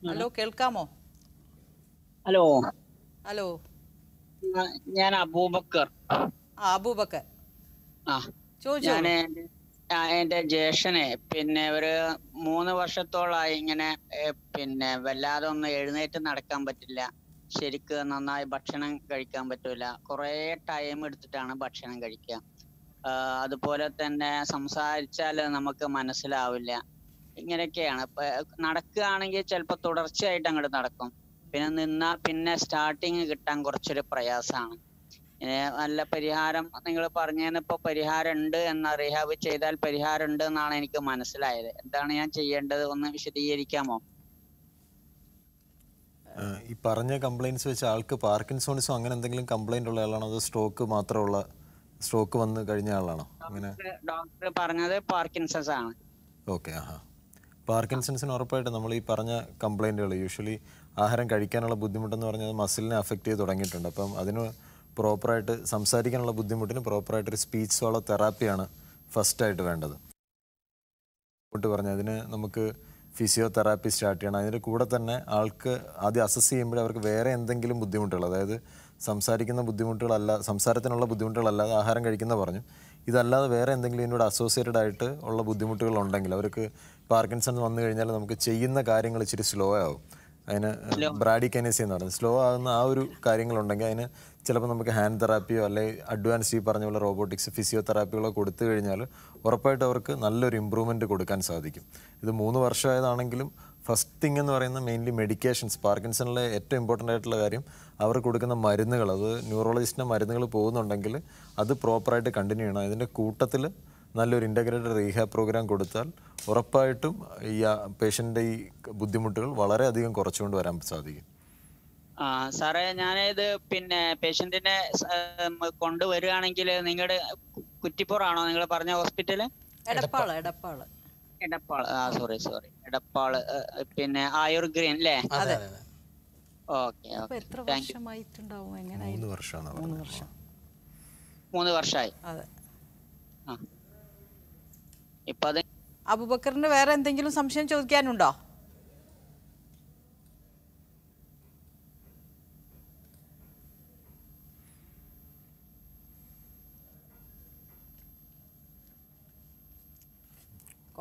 ഹലോ കേൾക്കാമോ ഹലോ ഹലോ ഞാൻ അബൂബക്കർ ആ അബൂബക്കർ ആ ഞാൻ എന്റെ ജേഷനെ പിന്നെ ഒരു മൂന്ന് വർഷത്തോളായി ഇങ്ങനെ പിന്നെ വല്ലാതെ ഒന്ന് എഴുന്നേറ്റ് നടക്കാൻ പറ്റില്ല ശരിക്ക് നന്നായി ഭക്ഷണം കഴിക്കാൻ പറ്റൂല കുറേ ടൈം എടുത്തിട്ടാണ് ഭക്ഷണം കഴിക്കുക അതുപോലെ തന്നെ സംസാരിച്ചാൽ നമുക്ക് മനസ്സിലാവില്ല ഇങ്ങനെയൊക്കെയാണ് നടക്കുകയാണെങ്കിൽ ചിലപ്പോൾ തുടർച്ചയായിട്ട് അങ്ങോട്ട് നടക്കും പിന്നെ നിന്നാ പിന്നെ സ്റ്റാർട്ടിങ് കിട്ടാൻ കുറച്ചൊരു പ്രയാസമാണ് നല്ല പരിഹാരം നിങ്ങൾ പറഞ്ഞതിനിപ്പോ പരിഹാരം ഉണ്ട് എന്ന റിഹാബ് ചെയ്താൽ പരിഹാരം ഉണ്ട് എന്നാണ് എനിക്ക് മനസ്സിലായത് എന്താണ് ഞാൻ ചെയ്യേണ്ടത് ഒന്ന് വിശദീകരിക്കാമോ ഈ പറഞ്ഞ കംപ്ലൈൻറ്റ്സ് വെച്ച് ആൾക്ക് പാർക്കിൻസോണിസോ അങ്ങനെ എന്തെങ്കിലും കംപ്ലൈന്റ് ഉള്ള ആളാണോ അതോ സ്ട്രോക്ക് മാത്രമുള്ള സ്ട്രോക്ക് വന്ന് കഴിഞ്ഞ ആളാണോ അങ്ങനെ ഡോക്ടർ പറഞ്ഞത് പാർക്കിൻസൺസ് ആണ് ഓക്കെ ആഹാ പാർക്കിൻസൺസിന് ഉറപ്പായിട്ട് നമ്മൾ ഈ പറഞ്ഞ കംപ്ലൈൻറ്റുകൾ യൂഷ്വലി ആഹാരം കഴിക്കാനുള്ള ബുദ്ധിമുട്ടെന്ന് പറഞ്ഞാൽ മസിലിനെ അഫക്റ്റ് ചെയ്ത് തുടങ്ങിയിട്ടുണ്ട് അപ്പം അതിന് പ്രോപ്പറായിട്ട് സംസാരിക്കാനുള്ള ബുദ്ധിമുട്ടിന് പ്രോപ്പറായിട്ട് ഒരു സ്പീച്ച് സോളോ തെറാപ്പിയാണ് ഫസ്റ്റായിട്ട് വേണ്ടത് ബുദ്ധിമുട്ട് പറഞ്ഞു അതിന് നമുക്ക് ഫിസിയോതെറാപ്പി സ്റ്റാർട്ട് ചെയ്യണം അതിൻ്റെ കൂടെ തന്നെ ആൾക്ക് ആദ്യം അസസ് ചെയ്യുമ്പോൾ അവർക്ക് വേറെ എന്തെങ്കിലും ബുദ്ധിമുട്ടുകൾ അതായത് സംസാരിക്കുന്ന ബുദ്ധിമുട്ടുകളല്ല സംസാരത്തിനുള്ള ബുദ്ധിമുട്ടുകളല്ലാതെ ആഹാരം കഴിക്കുന്ന പറഞ്ഞു ഇതല്ലാതെ വേറെ എന്തെങ്കിലും ഇതിനോട് അസോസിയേറ്റഡ് ആയിട്ട് ഉള്ള ബുദ്ധിമുട്ടുകൾ ഉണ്ടെങ്കിൽ അവർക്ക് പാർക്കിൻസൺ വന്നു കഴിഞ്ഞാൽ നമുക്ക് ചെയ്യുന്ന കാര്യങ്ങൾ ഇച്ചിരി സ്ലോ ആവും അതിന് കെനേസി എന്ന് പറയുന്നത് സ്ലോ ആകുന്ന ആ ഒരു കാര്യങ്ങളുണ്ടെങ്കിൽ അതിന് ചിലപ്പോൾ നമുക്ക് ഹാൻഡ് തെറാപ്പിയോ അല്ലെങ്കിൽ അഡ്വാൻസ് ഈ പറഞ്ഞുള്ള റോബോട്ടിക്സ് ഫിസിയോതെറാപ്പികളോ കൊടുത്തു കഴിഞ്ഞാൽ ഉറപ്പായിട്ട് അവർക്ക് നല്ലൊരു ഇമ്പ്രൂവ്മെൻറ്റ് കൊടുക്കാൻ സാധിക്കും ഇത് മൂന്ന് വർഷമായതാണെങ്കിലും ഫസ്റ്റ് തിങ് എന്ന് പറയുന്ന മെയിൻലി മെഡിക്കേഷൻസ് പാർക്കിൻസണിലെ ഏറ്റവും ഇമ്പോർട്ടൻ്റ് ആയിട്ടുള്ള കാര്യം അവർ കൊടുക്കുന്ന മരുന്നുകൾ അത് ന്യൂറോളജിസ്റ്റിൻ്റെ മരുന്നുകൾ പോകുന്നുണ്ടെങ്കിൽ അത് പ്രോപ്പറായിട്ട് കണ്ടിന്യൂ ചെയ്യണം അതിൻ്റെ കൂട്ടത്തിൽ നല്ലൊരു ഇൻ്റഗ്രേറ്റഡ് റീഹാബ് പ്രോഗ്രാം കൊടുത്താൽ ഉറപ്പായിട്ടും ഈ പേഷ്യൻ്റെ ഈ ബുദ്ധിമുട്ടുകൾ വളരെയധികം കുറച്ചുകൊണ്ട് വരാൻ സാധിക്കും സാറേ ഞാനിത് പിന്നെ പേഷ്യന്റിനെ കൊണ്ടുവരികയാണെങ്കിൽ നിങ്ങളുടെ കുറ്റിപ്പുറാണോ നിങ്ങൾ പറഞ്ഞ ഹോസ്പിറ്റൽ എടപ്പാള് എടപ്പാള് എടപ്പാള് ആ സോറി സോറി എടപ്പാള് പിന്നെ ആയുർ ഗ്രീൻ അല്ലേ ഓക്കെ മൂന്ന് വർഷമായി അതെ അബുബക്കറിന് വേറെ എന്തെങ്കിലും സംശയം ചോദിക്കാനുണ്ടോ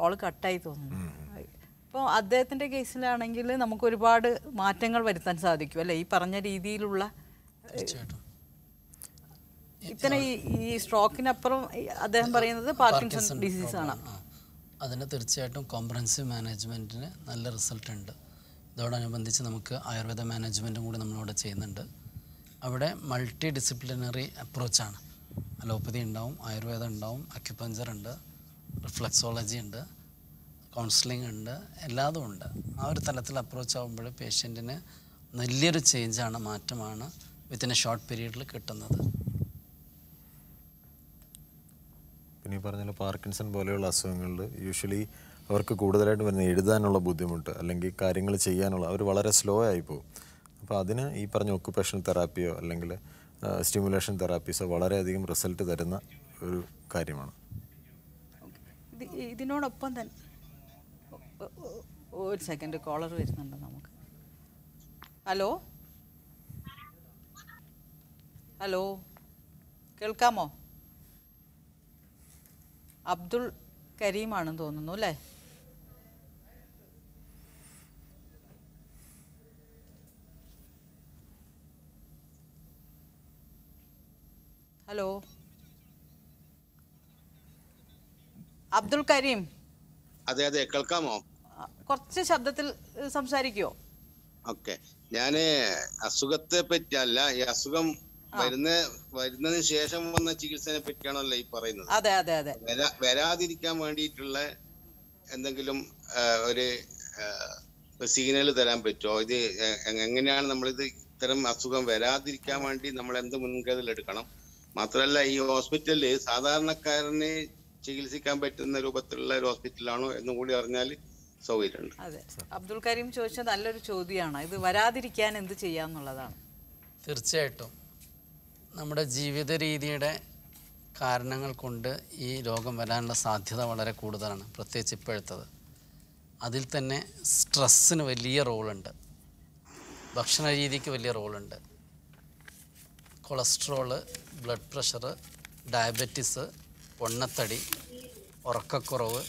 കോൾ കട്ടായി തോന്നുന്നു ഇപ്പോൾ അദ്ദേഹത്തിൻ്റെ കേസിലാണെങ്കിൽ നമുക്ക് ഒരുപാട് മാറ്റങ്ങൾ വരുത്താൻ സാധിക്കും അല്ലേ ഈ പറഞ്ഞ രീതിയിലുള്ള ഇത്തരം ഈ സ്ട്രോക്കിനപ്പുറം അദ്ദേഹം പറയുന്നത് പാർക്കിൻസൺ ഡിസീസ് ആണ് അതിന് തീർച്ചയായിട്ടും കോംപ്രഹൻസീവ് മാനേജ്മെൻറ്റിന് നല്ല റിസൾട്ട് ഉണ്ട് ഇതോടനുബന്ധിച്ച് നമുക്ക് ആയുർവേദ മാനേജ്മെൻറ്റും കൂടി നമ്മളിവിടെ ചെയ്യുന്നുണ്ട് അവിടെ മൾട്ടി ഡിസിപ്ലിനറി അപ്രോച്ചാണ് അലോപ്പതി ഉണ്ടാവും ആയുർവേദം ഉണ്ടാവും അക്യുപഞ്ചർ ഉണ്ട് റിഫ്ലക്സോളജി ഉണ്ട് കൗൺസിലിംഗ് ഉണ്ട് എല്ലാതും ഉണ്ട് ആ ഒരു തലത്തിൽ അപ്രോച്ച് ആകുമ്പോൾ പേഷ്യൻറ്റിന് വലിയൊരു ചേഞ്ചാണ് മാറ്റമാണ് വിത്തിൻ എ ഷോർട്ട് പീരീഡിൽ കിട്ടുന്നത് പിന്നെ ഈ പറഞ്ഞ പാർക്കിൻസൺ പോലെയുള്ള അസുഖങ്ങളിൽ യൂഷ്വലി അവർക്ക് കൂടുതലായിട്ട് വരുന്ന എഴുതാനുള്ള ബുദ്ധിമുട്ട് അല്ലെങ്കിൽ കാര്യങ്ങൾ ചെയ്യാനുള്ള അവർ വളരെ സ്ലോ ആയി പോകും അപ്പോൾ അതിന് ഈ പറഞ്ഞ ഒക്കുപേഷൻ തെറാപ്പിയോ അല്ലെങ്കിൽ സ്റ്റിമുലേഷൻ തെറാപ്പീസോ വളരെയധികം റിസൾട്ട് തരുന്ന ഒരു കാര്യമാണ് ഇതിനോടൊപ്പം തന്നെ ഒരു സെക്കൻഡ് കോളർ വരുന്നുണ്ട് നമുക്ക് ഹലോ ഹലോ കേൾക്കാമോ അബ്ദുൾ കരീമാണെന്ന് തോന്നുന്നു അല്ലേ ഹലോ അബ്ദുൾ കരീം അതെ അതെ കേൾക്കാമോ കുറച്ച് ശബ്ദത്തിൽ സംസാരിക്കോ ഓക്കെ ഞാന് അസുഖത്തെ പറ്റി അല്ല ഈ അസുഖം വരുന്ന വരുന്നതിന് ശേഷം വന്ന ചികിത്സയെ പറ്റിയാണല്ലോ ഈ പറയുന്നത് അതെ അതെ അതെ വരാതിരിക്കാൻ വേണ്ടിയിട്ടുള്ള എന്തെങ്കിലും ഒരു സിഗ്നൽ തരാൻ പറ്റുമോ ഇത് എങ്ങനെയാണ് നമ്മൾ ഇത് ഇത്തരം അസുഖം വരാതിരിക്കാൻ വേണ്ടി നമ്മൾ എന്ത് മുൻകരുതൽ എടുക്കണം മാത്രമല്ല ഈ ഹോസ്പിറ്റലിൽ സാധാരണക്കാരനെ ചികിത്സിക്കാൻ പറ്റുന്ന രൂപത്തിലുള്ള ഒരു ഹോസ്പിറ്റലാണോ എന്നും കൂടി അറിഞ്ഞാൽ സൗകര്യമുണ്ട് അതെ അബ്ദുൽ കരീം ചോദിച്ച നല്ലൊരു ചോദ്യമാണ് ഇത് വരാതിരിക്കാൻ എന്ത് ചെയ്യാന്നുള്ളതാണ് തീർച്ചയായിട്ടും നമ്മുടെ ജീവിത രീതിയുടെ കാരണങ്ങൾ കൊണ്ട് ഈ രോഗം വരാനുള്ള സാധ്യത വളരെ കൂടുതലാണ് പ്രത്യേകിച്ച് ഇപ്പോഴത്തത് അതിൽ തന്നെ സ്ട്രെസ്സിന് വലിയ റോളുണ്ട് ഭക്ഷണ രീതിക്ക് വലിയ റോളുണ്ട് കൊളസ്ട്രോള് ബ്ലഡ് പ്രഷർ ഡയബറ്റിസ് പൊണ്ണത്തടി ഉറക്കക്കുറവ്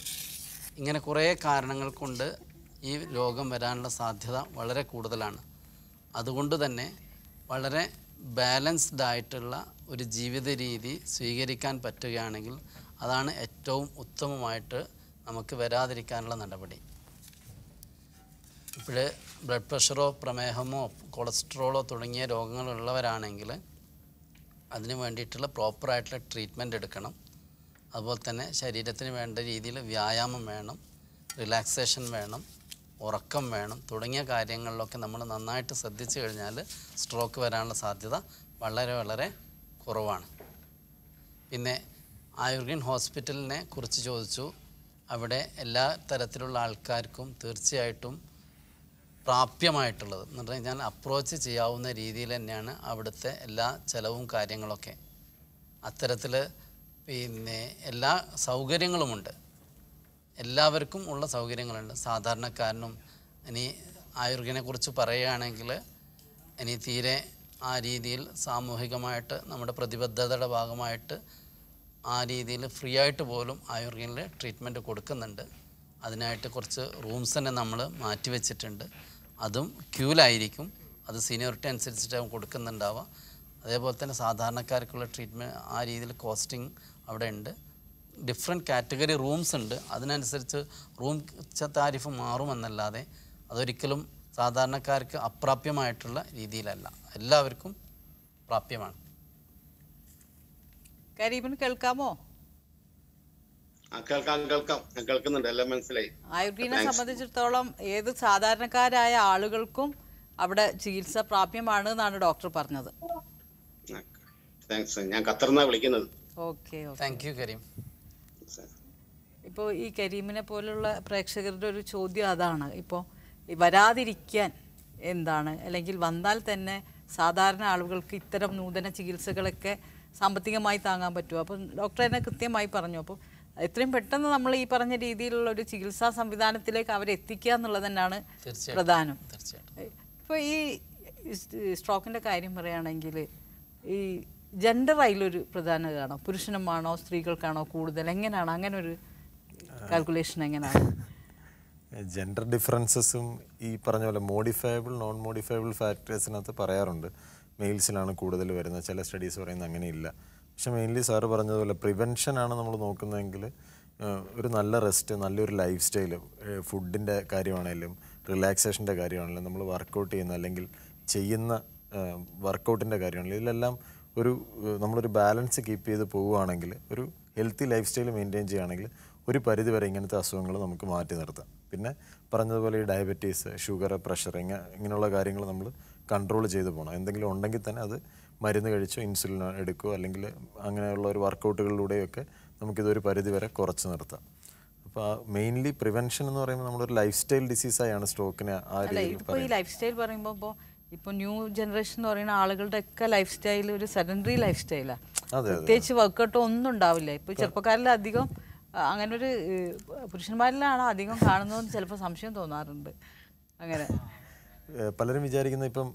ഇങ്ങനെ കുറേ കാരണങ്ങൾ കൊണ്ട് ഈ രോഗം വരാനുള്ള സാധ്യത വളരെ കൂടുതലാണ് അതുകൊണ്ട് തന്നെ വളരെ ബാലൻസ്ഡ് ആയിട്ടുള്ള ഒരു ജീവിത രീതി സ്വീകരിക്കാൻ പറ്റുകയാണെങ്കിൽ അതാണ് ഏറ്റവും ഉത്തമമായിട്ട് നമുക്ക് വരാതിരിക്കാനുള്ള നടപടി ഇപ്പോൾ ബ്ലഡ് പ്രഷറോ പ്രമേഹമോ കൊളസ്ട്രോളോ തുടങ്ങിയ രോഗങ്ങളുള്ളവരാണെങ്കിൽ അതിന് വേണ്ടിയിട്ടുള്ള പ്രോപ്പറായിട്ടുള്ള ട്രീറ്റ്മെൻറ്റ് എടുക്കണം അതുപോലെ തന്നെ ശരീരത്തിന് വേണ്ട രീതിയിൽ വ്യായാമം വേണം റിലാക്സേഷൻ വേണം ഉറക്കം വേണം തുടങ്ങിയ കാര്യങ്ങളിലൊക്കെ നമ്മൾ നന്നായിട്ട് ശ്രദ്ധിച്ചു കഴിഞ്ഞാൽ സ്ട്രോക്ക് വരാനുള്ള സാധ്യത വളരെ വളരെ കുറവാണ് പിന്നെ ആയുർഗിൻ ഹോസ്പിറ്റലിനെ കുറിച്ച് ചോദിച്ചു അവിടെ എല്ലാ തരത്തിലുള്ള ആൾക്കാർക്കും തീർച്ചയായിട്ടും പ്രാപ്യമായിട്ടുള്ളത് എന്ന് പറഞ്ഞു കഴിഞ്ഞാൽ അപ്രോച്ച് ചെയ്യാവുന്ന രീതിയിൽ തന്നെയാണ് അവിടുത്തെ എല്ലാ ചിലവും കാര്യങ്ങളൊക്കെ അത്തരത്തിൽ പിന്നെ എല്ലാ സൗകര്യങ്ങളുമുണ്ട് എല്ലാവർക്കും ഉള്ള സൗകര്യങ്ങളുണ്ട് സാധാരണക്കാരനും ഇനി ആയുർഗിനെ കുറിച്ച് പറയുകയാണെങ്കിൽ ഇനി തീരെ ആ രീതിയിൽ സാമൂഹികമായിട്ട് നമ്മുടെ പ്രതിബദ്ധതയുടെ ഭാഗമായിട്ട് ആ രീതിയിൽ ഫ്രീ ആയിട്ട് പോലും ആയുർഗിനിൽ ട്രീറ്റ്മെൻറ്റ് കൊടുക്കുന്നുണ്ട് അതിനായിട്ട് കുറച്ച് റൂംസ് തന്നെ നമ്മൾ മാറ്റി വെച്ചിട്ടുണ്ട് അതും ക്യൂലായിരിക്കും അത് സീനിയോറിറ്റി അനുസരിച്ചിട്ട് കൊടുക്കുന്നുണ്ടാവുക അതേപോലെ തന്നെ സാധാരണക്കാർക്കുള്ള ട്രീറ്റ്മെൻറ്റ് ആ രീതിയിൽ കോസ്റ്റിംഗ് അവിടെ ഉണ്ട് ഡിഫറെൻറ്റ് കാറ്റഗറി റൂംസ് ഉണ്ട് അതിനനുസരിച്ച് റൂം താരിഫ് മാറുമെന്നല്ലാതെ അതൊരിക്കലും സാധാരണക്കാർക്ക് അപ്രാപ്യമായിട്ടുള്ള രീതിയിലല്ല എല്ലാവർക്കും പ്രാപ്യമാണ് കേൾക്കാമോ ആയുർവീനെ സംബന്ധിച്ചിടത്തോളം ഏത് സാധാരണക്കാരായ ആളുകൾക്കും അവിടെ ചികിത്സ പ്രാപ്യമാണ് എന്നാണ് ഡോക്ടർ പറഞ്ഞത് താങ്ക്സ് ഞാൻ വിളിക്കുന്നത് ഓക്കെ താങ്ക് യു കരീം ഇപ്പോൾ ഈ കരീമിനെ പോലുള്ള പ്രേക്ഷകരുടെ ഒരു ചോദ്യം അതാണ് ഇപ്പോൾ വരാതിരിക്കാൻ എന്താണ് അല്ലെങ്കിൽ വന്നാൽ തന്നെ സാധാരണ ആളുകൾക്ക് ഇത്തരം നൂതന ചികിത്സകളൊക്കെ സാമ്പത്തികമായി താങ്ങാൻ പറ്റുമോ അപ്പോൾ ഡോക്ടർ എന്നെ കൃത്യമായി പറഞ്ഞു അപ്പോൾ എത്രയും പെട്ടെന്ന് നമ്മൾ ഈ പറഞ്ഞ രീതിയിലുള്ള ഒരു ചികിത്സാ സംവിധാനത്തിലേക്ക് അവരെ എത്തിക്കുക എന്നുള്ളത് തന്നെയാണ് പ്രധാനം ഇപ്പോൾ ഈ സ്ട്രോക്കിൻ്റെ കാര്യം പറയുകയാണെങ്കിൽ ഈ ജെൻഡർ അതിലൊരു പ്രധാന കാണോ പുരുഷനുമാണോ സ്ത്രീകൾക്കാണോ കൂടുതൽ എങ്ങനെയാണ് അങ്ങനെ ഒരു കാൽക്കുലേഷൻ എങ്ങനെയാണ് ജെൻഡർ ഡിഫറൻസസും ഈ പറഞ്ഞ പോലെ മോഡിഫയബിൾ നോൺ മോഡിഫയബിൾ ഫാക്ടേഴ്സിനകത്ത് പറയാറുണ്ട് മെയിൽസിലാണ് കൂടുതൽ വരുന്നത് ചില സ്റ്റഡീസ് പറയുന്നത് അങ്ങനെയില്ല പക്ഷെ മെയിൻലി സാറ് പറഞ്ഞതുപോലെ ആണ് നമ്മൾ നോക്കുന്നതെങ്കിൽ ഒരു നല്ല റെസ്റ്റ് നല്ലൊരു ലൈഫ് സ്റ്റൈൽ ഫുഡിൻ്റെ കാര്യമാണെങ്കിലും റിലാക്സേഷൻ്റെ കാര്യമാണെങ്കിലും നമ്മൾ വർക്കൗട്ട് ചെയ്യുന്ന അല്ലെങ്കിൽ ചെയ്യുന്ന വർക്കൗട്ടിൻ്റെ കാര്യമാണെങ്കിലും ഇതിലെല്ലാം ഒരു നമ്മളൊരു ബാലൻസ് കീപ്പ് ചെയ്ത് പോവുകയാണെങ്കിൽ ഒരു ഹെൽത്തി ലൈഫ് സ്റ്റൈൽ മെയിൻറ്റെയിൻ ചെയ്യുകയാണെങ്കിൽ ഒരു പരിധിവരെ ഇങ്ങനത്തെ അസുഖങ്ങൾ നമുക്ക് മാറ്റി നിർത്താം പിന്നെ പറഞ്ഞതുപോലെ ഈ ഡയബറ്റീസ് ഷുഗർ പ്രഷർ ഇങ്ങനെ ഇങ്ങനെയുള്ള കാര്യങ്ങൾ നമ്മൾ കൺട്രോൾ ചെയ്ത് പോകണം എന്തെങ്കിലും ഉണ്ടെങ്കിൽ തന്നെ അത് മരുന്ന് കഴിച്ചോ ഇൻസുലിൻ എടുക്കുകയോ അല്ലെങ്കിൽ അങ്ങനെയുള്ള ഒരു വർക്കൗട്ടുകളിലൂടെയൊക്കെ നമുക്കിതൊരു പരിധിവരെ കുറച്ച് നിർത്താം അപ്പോൾ മെയിൻലി പ്രിവെൻഷൻ എന്ന് പറയുമ്പോൾ നമ്മളൊരു ലൈഫ് സ്റ്റൈൽ ഡിസീസായാണ് സ്ട്രോക്കിനെ ആ രീതിയിൽ ഈ ലൈഫ് സ്റ്റൈൽ പറയുമ്പോൾ ഇപ്പോൾ ഇപ്പോൾ ന്യൂ ജനറേഷൻ എന്ന് പറയുന്ന ആളുകളുടെ ഒക്കെ ലൈഫ് സ്റ്റൈൽ ഒരു സെഡൻഡറി ലൈഫ് സ്റ്റൈലാണ് പ്രത്യേകിച്ച് വർക്കൗട്ടോ ഒന്നും ഉണ്ടാവില്ല ഇപ്പോൾ ചെറുപ്പക്കാരിൽ അധികം അങ്ങനെ ഒരു പുരുഷന്മാരിലാണ് അധികം കാണുന്നതെന്ന് ചിലപ്പോൾ സംശയം തോന്നാറുണ്ട് അങ്ങനെ പലരും വിചാരിക്കുന്ന ഇപ്പം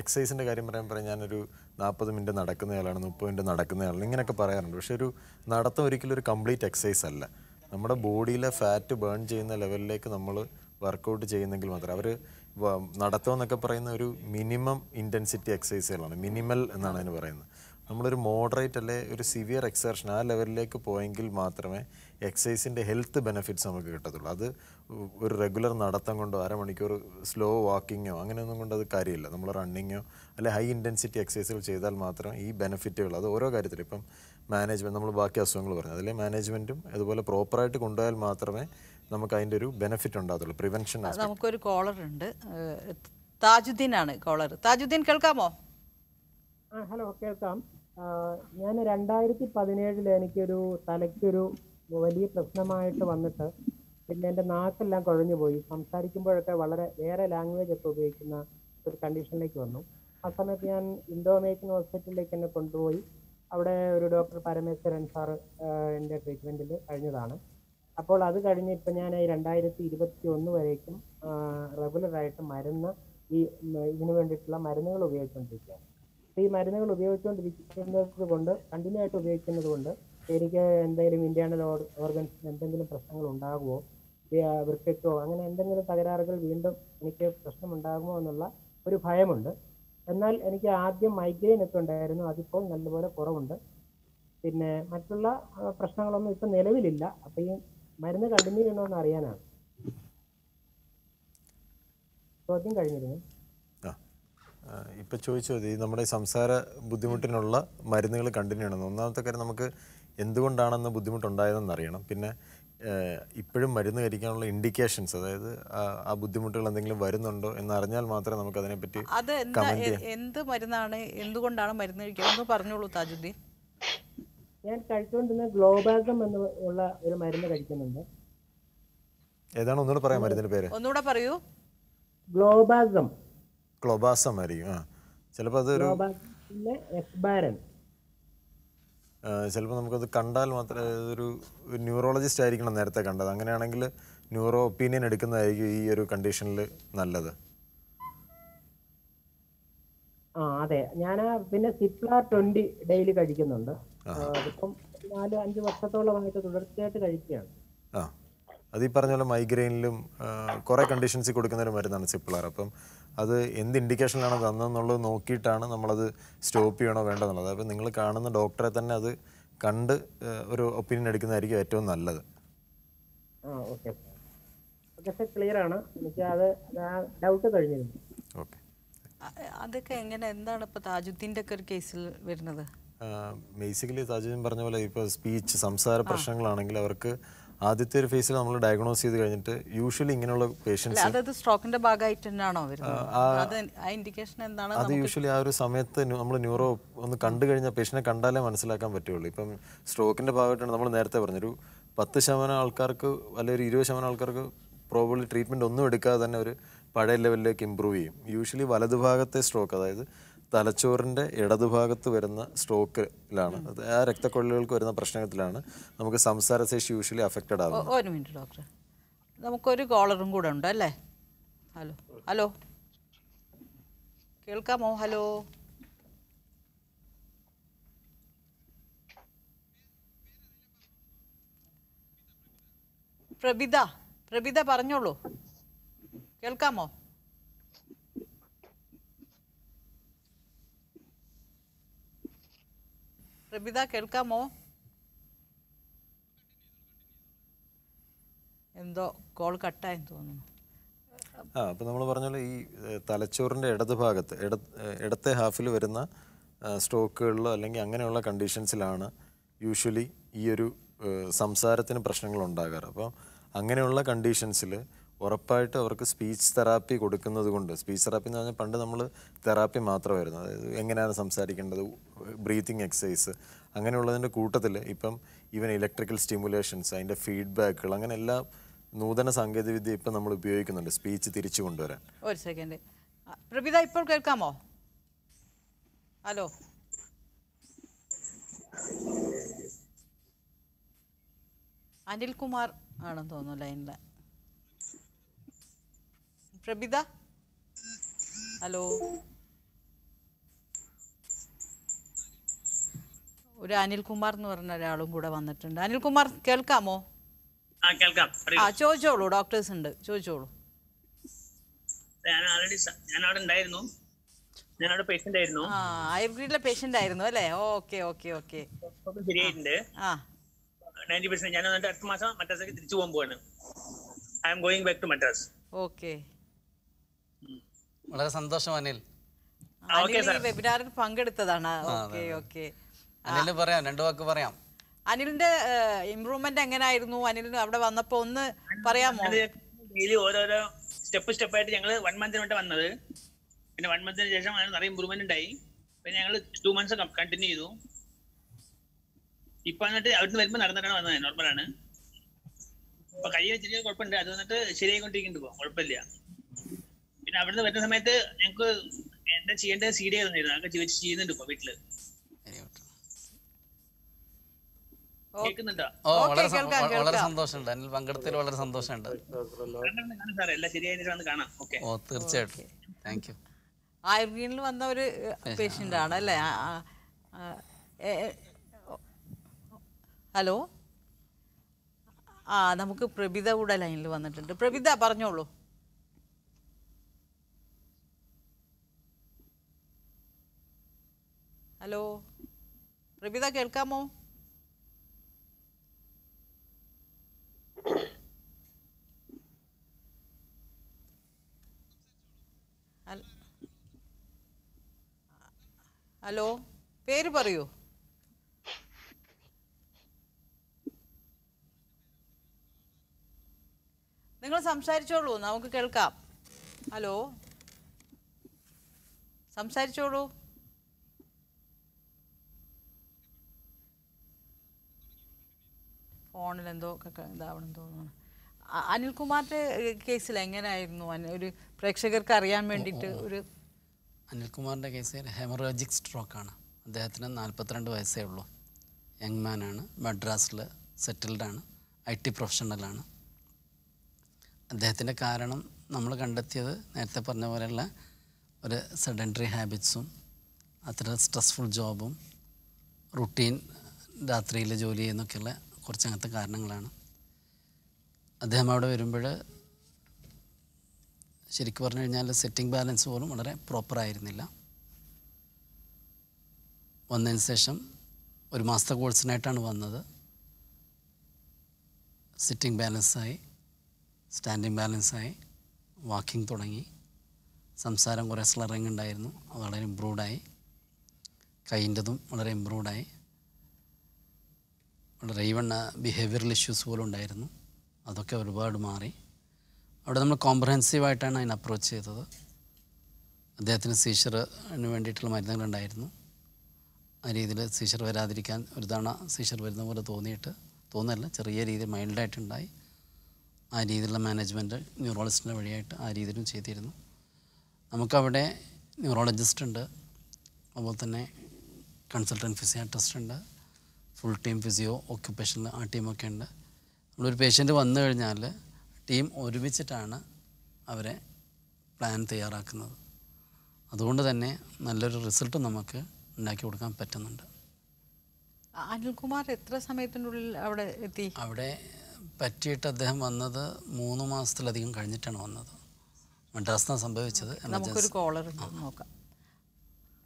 എക്സസൈസിൻ്റെ കാര്യം പറയാൻ പറയാം ഞാനൊരു നാൽപ്പത് മിനിറ്റ് നടക്കുന്നയാളാണ് മുപ്പത് മിനിറ്റ് നടക്കുന്നയാളാണ് ഇങ്ങനെയൊക്കെ പറയാറുണ്ട് പക്ഷേ ഒരു നടത്തം ഒരിക്കലും ഒരു കംപ്ലീറ്റ് എക്സസൈസ് അല്ല നമ്മുടെ ബോഡിയിലെ ഫാറ്റ് ബേൺ ചെയ്യുന്ന ലെവലിലേക്ക് നമ്മൾ വർക്കൗട്ട് ചെയ്യുന്നെങ്കിൽ മാത്രം അവർ നടത്തം എന്നൊക്കെ പറയുന്ന ഒരു മിനിമം ഇൻറ്റൻസിറ്റി എക്സസൈസുകളാണ് മിനിമൽ എന്നാണ് അതിന് പറയുന്നത് നമ്മളൊരു മോഡറേറ്റ് അല്ലെ ഒരു സിവിയർ എക്സർഷൻ ആ ലെവലിലേക്ക് പോയെങ്കിൽ മാത്രമേ എക്സസൈസിൻ്റെ ഹെൽത്ത് ബെനിഫിറ്റ്സ് നമുക്ക് കിട്ടത്തുള്ളൂ അത് ഒരു റെഗുലർ നടത്തം കൊണ്ടോ അരമണിക്കൂർ സ്ലോ വാക്കിങ്ങോ അങ്ങനെയൊന്നും കൊണ്ട് അത് കാര്യമില്ല നമ്മൾ റണ്ണിങ്ങോ അല്ലെ ഹൈ ഇൻറ്റൻസിറ്റി എക്സസൈസുകൾ ചെയ്താൽ മാത്രം ഈ ബെനിഫിറ്റുകൾ അത് ഓരോ കാര്യത്തിൽ ഇപ്പം മാനേജ്മെൻറ്റ് നമ്മൾ ബാക്കി അസുഖങ്ങൾ പറഞ്ഞു അതിലെ മാനേജ്മെൻറ്റും അതുപോലെ പ്രോപ്പറായിട്ട് കൊണ്ടുപോയാൽ മാത്രമേ നമുക്ക് അതിൻ്റെ ഒരു ബെനിഫിറ്റ് ഉണ്ടാകത്തുള്ളൂ പ്രിവെൻഷൻ നമുക്കൊരു കോളർ ഉണ്ട് താജുദ്ദീൻ ആണ് കോളർ താജുദ്ദീൻ കേൾക്കാമോ ഹലോ കേൾക്കാം ഞാൻ രണ്ടായിരത്തി പതിനേഴിൽ എനിക്കൊരു തലയ്ക്കൊരു വലിയ പ്രശ്നമായിട്ട് വന്നിട്ട് പിന്നെ എൻ്റെ നാക്കെല്ലാം കുഴഞ്ഞു പോയി സംസാരിക്കുമ്പോഴൊക്കെ വളരെ വേറെ ലാംഗ്വേജ് ഒക്കെ ഉപയോഗിക്കുന്ന ഒരു കണ്ടീഷനിലേക്ക് വന്നു ആ സമയത്ത് ഞാൻ ഇൻഡോ അമേരിക്കൻ ഹോസ്പിറ്റലിലേക്ക് എന്നെ കൊണ്ടുപോയി അവിടെ ഒരു ഡോക്ടർ പരമേശ്വരൻ സാർ എൻ്റെ ട്രീറ്റ്മെൻറ്റിൽ കഴിഞ്ഞതാണ് അപ്പോൾ അത് കഴിഞ്ഞ് ഇപ്പം ഞാൻ ഈ രണ്ടായിരത്തി ഇരുപത്തി ഒന്ന് വരേക്കും റെഗുലറായിട്ട് മരുന്ന് ഈ ഇതിനു വേണ്ടിയിട്ടുള്ള മരുന്നുകൾ ഉപയോഗിച്ചുകൊണ്ടിരിക്കുകയാണ് ഈ മരുന്നുകൾ ഉപയോഗിച്ചുകൊണ്ടിരിക്കുന്നത് കൊണ്ട് കണ്ടിന്യൂ ആയിട്ട് ഉപയോഗിക്കുന്നത് കൊണ്ട് എനിക്ക് എന്തെങ്കിലും ഇന്റേണൽ ഓർഗൻസ് എന്തെങ്കിലും പ്രശ്നങ്ങൾ ഉണ്ടാകുമോ വൃക്കയ്ക്കോ അങ്ങനെ എന്തെങ്കിലും തകരാറുകൾ വീണ്ടും എനിക്ക് പ്രശ്നമുണ്ടാകുമോ എന്നുള്ള ഒരു ഭയമുണ്ട് എന്നാൽ എനിക്ക് ആദ്യം മൈഗ്രെയിൻ ഒക്കെ ഉണ്ടായിരുന്നു അതിപ്പോൾ നല്ലപോലെ കുറവുണ്ട് പിന്നെ മറ്റുള്ള പ്രശ്നങ്ങളൊന്നും ഇപ്പം നിലവിലില്ല അപ്പം ഈ മരുന്ന് കണ്ടിന്യൂ എന്ന് അറിയാനാണ് ചോദ്യം കഴിഞ്ഞിരുന്നു ഇപ്പൊ ചോദിച്ചു മതി നമ്മുടെ സംസാര ബുദ്ധിമുട്ടിനുള്ള മരുന്നുകൾ കണ്ടിന്യൂ ആണ് ഒന്നാമത്തെ കാര്യം നമുക്ക് എന്തുകൊണ്ടാണെന്ന് ബുദ്ധിമുട്ടുണ്ടായതെന്ന് അറിയണം പിന്നെ ഇപ്പോഴും മരുന്ന് കഴിക്കാനുള്ള ഇൻഡിക്കേഷൻസ് അതായത് ആ ബുദ്ധിമുട്ടുകൾ എന്തെങ്കിലും വരുന്നുണ്ടോ എന്ന് അറിഞ്ഞാൽ മാത്രമേ നമുക്ക് അതിനെപ്പറ്റി അത് എന്ത് മരുന്നാണ് എന്തുകൊണ്ടാണ് മരുന്ന് കഴിക്കുന്നത് പറഞ്ഞോളൂ താജുദ്ദീൻ ഞാൻ കഴിച്ചുകൊണ്ടിരുന്ന ഗ്ലോബാസം എന്ന് ഉള്ള ഒരു മരുന്ന് കഴിക്കുന്നുണ്ട് ഏതാണ് ഒന്നുകൂടെ പറയാം മരുന്നിന്റെ പേര് ഒന്നുകൂടെ പറയൂ ഗ്ലോബാസം ഗ്ലോബാസം ആയിരിക്കും ആ ചിലപ്പോൾ അതൊരു ചിലപ്പോൾ നമുക്കത് കണ്ടാൽ മാത്രമേ ഒരു ന്യൂറോളജിസ്റ്റ് ആയിരിക്കണം നേരത്തെ കണ്ടത് അങ്ങനെയാണെങ്കിൽ ന്യൂറോ ഒപ്പീനിയൻ എടുക്കുന്നതായിരിക്കും ഈ ഒരു കണ്ടീഷനിൽ നല്ലത് ആ അതെ ഞാൻ പിന്നെ സിപ്ലാർ ട്വന്റി ഡെയിലി കഴിക്കുന്നുണ്ട് അതിപ്പം നാല് അഞ്ച് വർഷത്തോളമായിട്ട് തുടർച്ചയായിട്ട് കഴിക്കുകയാണ് ആ പറഞ്ഞ പോലെ മൈഗ്രെയിനിലും കുറേ കണ്ടീഷൻസ് കൊടുക്കുന്ന ഒരു മരുന്നാണ് സിപ്ലാർ അപ്പം അത് എന്ത് ഇൻഡിക്കേഷനാണ് തന്നതെന്നുള്ളത് നോക്കിയിട്ടാണ് നമ്മളത് സ്റ്റോപ്പ് ചെയ്യണോ വേണ്ടെന്നുള്ളത് അപ്പോൾ നിങ്ങൾ കാണുന്ന ഡോക്ടറെ തന്നെ അത് കണ്ട് ഒരു ഒപ്പീനിയൻ എടുക്കുന്നതായിരിക്കും ഏറ്റവും നല്ലത് ക്ലിയർ ആണ് എനിക്ക് ഡൗട്ട് അതൊക്കെ എങ്ങനെ എന്താണ് ഇപ്പോൾ താജുദ്ദീന്റെ ഒക്കെ ഒരു കേസിൽ വരുന്നത് ബേസിക്കലി താജുദ്ദീൻ പറഞ്ഞ പോലെ ഇപ്പോൾ സ്പീച്ച് സംസാര പ്രശ്നങ്ങളാണെങ്കിൽ അവർക്ക് ആദ്യത്തെ ഒരു ഫേസിൽ നമ്മൾ ഡയഗ്നോസ് ചെയ്ത് കഴിഞ്ഞിട്ട് യൂഷ്വലി ഇങ്ങനെയുള്ള പേഷ്യൻസ് സ്ട്രോക്കിന്റെ ഭാഗമായിട്ട് തന്നെയാണോ ഇൻഡിക്കേഷൻ അത് യൂഷ്വലി ആ ഒരു സമയത്ത് നമ്മൾ ന്യൂറോ ഒന്ന് കണ്ടു കഴിഞ്ഞാൽ പേഷ്യനെ കണ്ടാലേ മനസ്സിലാക്കാൻ പറ്റുള്ളൂ ഇപ്പം സ്ട്രോക്കിന്റെ ഭാഗമായിട്ടാണ് നമ്മൾ നേരത്തെ പറഞ്ഞൊരു പത്ത് ശതമാനം ആൾക്കാർക്ക് അല്ലെങ്കിൽ ഒരു ഇരുപത് ശതമാനം ആൾക്കാർക്ക് പ്രോബബ്ലി ട്രീറ്റ്മെന്റ് ഒന്നും എടുക്കാതെ തന്നെ ഒരു പഴയ ലെവലിലേക്ക് ഇമ്പ്രൂവ് ചെയ്യും യൂഷ്വലി വലതുഭാഗത്തെ സ്ട്രോക്ക് അതായത് തലച്ചോറിൻ്റെ ഇടതുഭാഗത്ത് വരുന്ന സ്ട്രോക്കിലാണ് ആ രക്തക്കൊള്ളുകൾക്ക് വരുന്ന പ്രശ്നത്തിലാണ് നമുക്ക് ശേഷി യൂഷ്വലി അഫക്റ്റഡ് ആകും ഒരു മിനിറ്റ് ഡോക്ടർ നമുക്കൊരു കോളറും കൂടെ ഉണ്ട് അല്ലേ ഹലോ ഹലോ കേൾക്കാമോ ഹലോ പ്രഭിത പ്രഭിത പറഞ്ഞോളൂ കേൾക്കാമോ റബിത കേൾക്കാമോ എന്തോ കോൾ കട്ടായെന്ന് തോന്നുന്നു ആ അപ്പോൾ നമ്മൾ പറഞ്ഞ ഈ തലച്ചോറിന്റെ ഇടത് ഭാഗത്ത് ഇട ഇടത്തെ ഹാഫിൽ വരുന്ന സ്ട്രോക്കുകളിലോ അല്ലെങ്കിൽ അങ്ങനെയുള്ള കണ്ടീഷൻസിലാണ് യൂഷ്വലി ഈ ഒരു സംസാരത്തിന് പ്രശ്നങ്ങൾ ഉണ്ടാകാറ് അപ്പോൾ അങ്ങനെയുള്ള കണ്ടീഷൻസിൽ ഉറപ്പായിട്ട് അവർക്ക് സ്പീച്ച് തെറാപ്പി കൊടുക്കുന്നത് കൊണ്ട് സ്പീച്ച് തെറാപ്പി എന്ന് പറഞ്ഞാൽ പണ്ട് നമ്മൾ തെറാപ്പി മാത്രമായിരുന്നു അതായത് എങ്ങനെയാണ് സംസാരിക്കേണ്ടത് ബ്രീത്തിങ് എക്സസൈസ് അങ്ങനെയുള്ളതിൻ്റെ കൂട്ടത്തിൽ ഇപ്പം ഈവൻ ഇലക്ട്രിക്കൽ സ്റ്റിമുലേഷൻസ് അതിൻ്റെ ഫീഡ്ബാക്കുകൾ അങ്ങനെ എല്ലാ നൂതന സാങ്കേതികവിദ്യ ഇപ്പം നമ്മൾ ഉപയോഗിക്കുന്നുണ്ട് സ്പീച്ച് തിരിച്ചു കൊണ്ടുവരാൻ ഒരു സെക്കൻഡ് പ്രഭിത ഇപ്പോൾ കേൾക്കാമോ ഹലോ അനിൽകുമാർ ആണെന്ന് തോന്നുന്നു ലൈനിൽ പ്രബിത ഹലോ ഒരു അനിൽകുമാർ എന്ന് പറഞ്ഞ ഒരാളും കൂടെ വന്നിട്ടുണ്ട് അനിൽകുമാർ കേൾക്കാമോ ആ ചോദിച്ചോളൂ ഡോക്ടേഴ്സ് ഉണ്ട് ചോദിച്ചോളൂ ആയുർവേദിലെ പേഷ്യന്റ് ആയിരുന്നു അല്ലേ ഓക്കെ ഓക്കെ ഓക്കെ ശരിയായിട്ടുണ്ട് നയൻറ്റി പെർസെന്റ് ഞാൻ അടുത്ത മാസം മദ്രാസിലേക്ക് തിരിച്ചു പോകാൻ പോവാണ് I am going back to Madras okay വളരെ സന്തോഷം അനിൽ വെബിനാറിൽ പങ്കെടുത്തതാണ് അനിൽ പറയാം രണ്ടു വാക്ക് പറയാം അനിലിന്റെ ഇംപ്രൂവ്മെന്റ് എങ്ങനെയായിരുന്നു അനിലിന് അവിടെ വന്നപ്പോ ഒന്ന് പറയാമോ ഡെയിലി ഓരോരോ സ്റ്റെപ്പ് സ്റ്റെപ്പ് ആയിട്ട് ഞങ്ങൾ വൺ വേണ്ടി വന്നത് പിന്നെ വൺ മന്തിന് ശേഷം നിറയെ ഇമ്പ്രൂവ്മെന്റ് ഉണ്ടായി പിന്നെ ഞങ്ങൾ ടു മന്ത്സ് കണ്ടിന്യൂ ചെയ്തു ഇപ്പൊ എന്നിട്ട് അവിടുന്ന് വരുമ്പോൾ നടന്നിട്ടാണ് വന്നത് നോർമലാണ് അപ്പൊ കൈ ചെറിയ കുഴപ്പമുണ്ട് അത് വന്നിട്ട് ശരിയായിക്കൊണ്ടിരിക്കുന്നുണ്ട് ഇപ്പൊ കുഴപ്പമില്ല പിന്നെ അവിടുന്ന് വരുന്ന സമയത്ത് ഞങ്ങക്ക് എന്താ ചെയ്യേണ്ടത് സി ഡി തന്നിരുന്നു അതൊക്കെ ചോദിച്ച് ചെയ്യുന്നുണ്ട് ഇപ്പൊ വീട്ടില് വളരെ സന്തോഷമുണ്ട് വളരെ സന്തോഷമുണ്ട് ഓ തീർച്ചയായിട്ടും വന്ന ഒരു പേഷ്യൻ്റ് ആണ് അല്ലേ ഹലോ ആ നമുക്ക് പ്രഭിത കൂടെ ലൈനിൽ വന്നിട്ടുണ്ട് പ്രഭിത പറഞ്ഞോളൂ ഹലോ റബിത കേൾക്കാമോ ഹലോ പേര് പറയൂ നിങ്ങൾ സംസാരിച്ചോളൂ നമുക്ക് കേൾക്കാം ഹലോ സംസാരിച്ചോളൂ ഓണിൽ എന്തോ ഇതാവണം തോന്നുന്നു അനിൽകുമാറിന്റെ കേസിൽ എങ്ങനെയായിരുന്നു ഒരു പ്രേക്ഷകർക്ക് അറിയാൻ വേണ്ടിയിട്ട് ഒരു അനിൽകുമാറിന്റെ കേസിൽ ഹെമറോജിക് സ്ട്രോക്ക് ആണ് അദ്ദേഹത്തിന് നാൽപ്പത്തിരണ്ട് വയസ്സേ ഉള്ളൂ യങ് ആണ് മദ്രാസിൽ സെറ്റിൽഡ് ആണ് ഐ ടി പ്രൊഫഷണലാണ് അദ്ദേഹത്തിൻ്റെ കാരണം നമ്മൾ കണ്ടെത്തിയത് നേരത്തെ പറഞ്ഞ പോലെയുള്ള ഒരു സെഡൻറ്ററി ഹാബിറ്റ്സും അത്ര സ്ട്രെസ്ഫുൾ ജോബും റുട്ടീൻ രാത്രിയിൽ ജോലി ചെയ്യുന്നൊക്കെയുള്ള കുറച്ച് അങ്ങനത്തെ കാരണങ്ങളാണ് അദ്ദേഹം അവിടെ വരുമ്പോൾ ശരിക്കും പറഞ്ഞു കഴിഞ്ഞാൽ സെറ്റിംഗ് ബാലൻസ് പോലും വളരെ പ്രോപ്പർ ആയിരുന്നില്ല വന്നതിന് ശേഷം ഒരു മാസത്തെ കോഴ്സിനായിട്ടാണ് വന്നത് സിറ്റിംഗ് ബാലൻസായി സ്റ്റാൻഡിങ് ബാലൻസായി വാക്കിംഗ് തുടങ്ങി സംസാരം കുറേ സ്ലറിങ് ഉണ്ടായിരുന്നു അത് വളരെ ഇമ്പ്രൂവായി കൈൻ്റെതും വളരെ ഇമ്പ്രൂവായി റീവണ്ണ ബിഹേവിയറൽ ഇഷ്യൂസ് പോലും ഉണ്ടായിരുന്നു അതൊക്കെ ഒരുപാട് മാറി അവിടെ നമ്മൾ കോംപ്രഹെൻസീവായിട്ടാണ് അതിനെ അപ്രോച്ച് ചെയ്തത് അദ്ദേഹത്തിന് സീഷറിന് വേണ്ടിയിട്ടുള്ള മരുന്നുകൾ ഉണ്ടായിരുന്നു ആ രീതിയിൽ സീഷർ വരാതിരിക്കാൻ ഒരു തവണ സീഷർ വരുന്ന പോലെ തോന്നിയിട്ട് തോന്നല്ല ചെറിയ രീതിയിൽ മൈൽഡായിട്ടുണ്ടായി ആ രീതിയിലുള്ള മാനേജ്മെൻറ്റ് ന്യൂറോളജിസ്റ്റിൻ്റെ വഴിയായിട്ട് ആ രീതിയിലും ചെയ്തിരുന്നു നമുക്കവിടെ ന്യൂറോളജിസ്റ്റ് ഉണ്ട് അതുപോലെ തന്നെ കൺസൾട്ടൻറ്റ് ഫിസിയാട്രിസ്റ്റ് ഉണ്ട് ഫുൾ ടൈം ഫിസിയോ ഓക്യുപ്പേഷനിൽ ആ ടീമൊക്കെ ഉണ്ട് നമ്മളൊരു പേഷ്യൻറ്റ് വന്നു കഴിഞ്ഞാൽ ടീം ഒരുമിച്ചിട്ടാണ് അവരെ പ്ലാൻ തയ്യാറാക്കുന്നത് അതുകൊണ്ട് തന്നെ നല്ലൊരു റിസൾട്ട് നമുക്ക് ഉണ്ടാക്കി കൊടുക്കാൻ പറ്റുന്നുണ്ട് അനിൽകുമാർ എത്ര സമയത്തിനുള്ളിൽ അവിടെ എത്തി അവിടെ പറ്റിയിട്ട് അദ്ദേഹം വന്നത് മൂന്ന് മാസത്തിലധികം കഴിഞ്ഞിട്ടാണ് വന്നത് മദ്രാസിനാണ് സംഭവിച്ചത് നമുക്കൊരു കോളർ നോക്കാം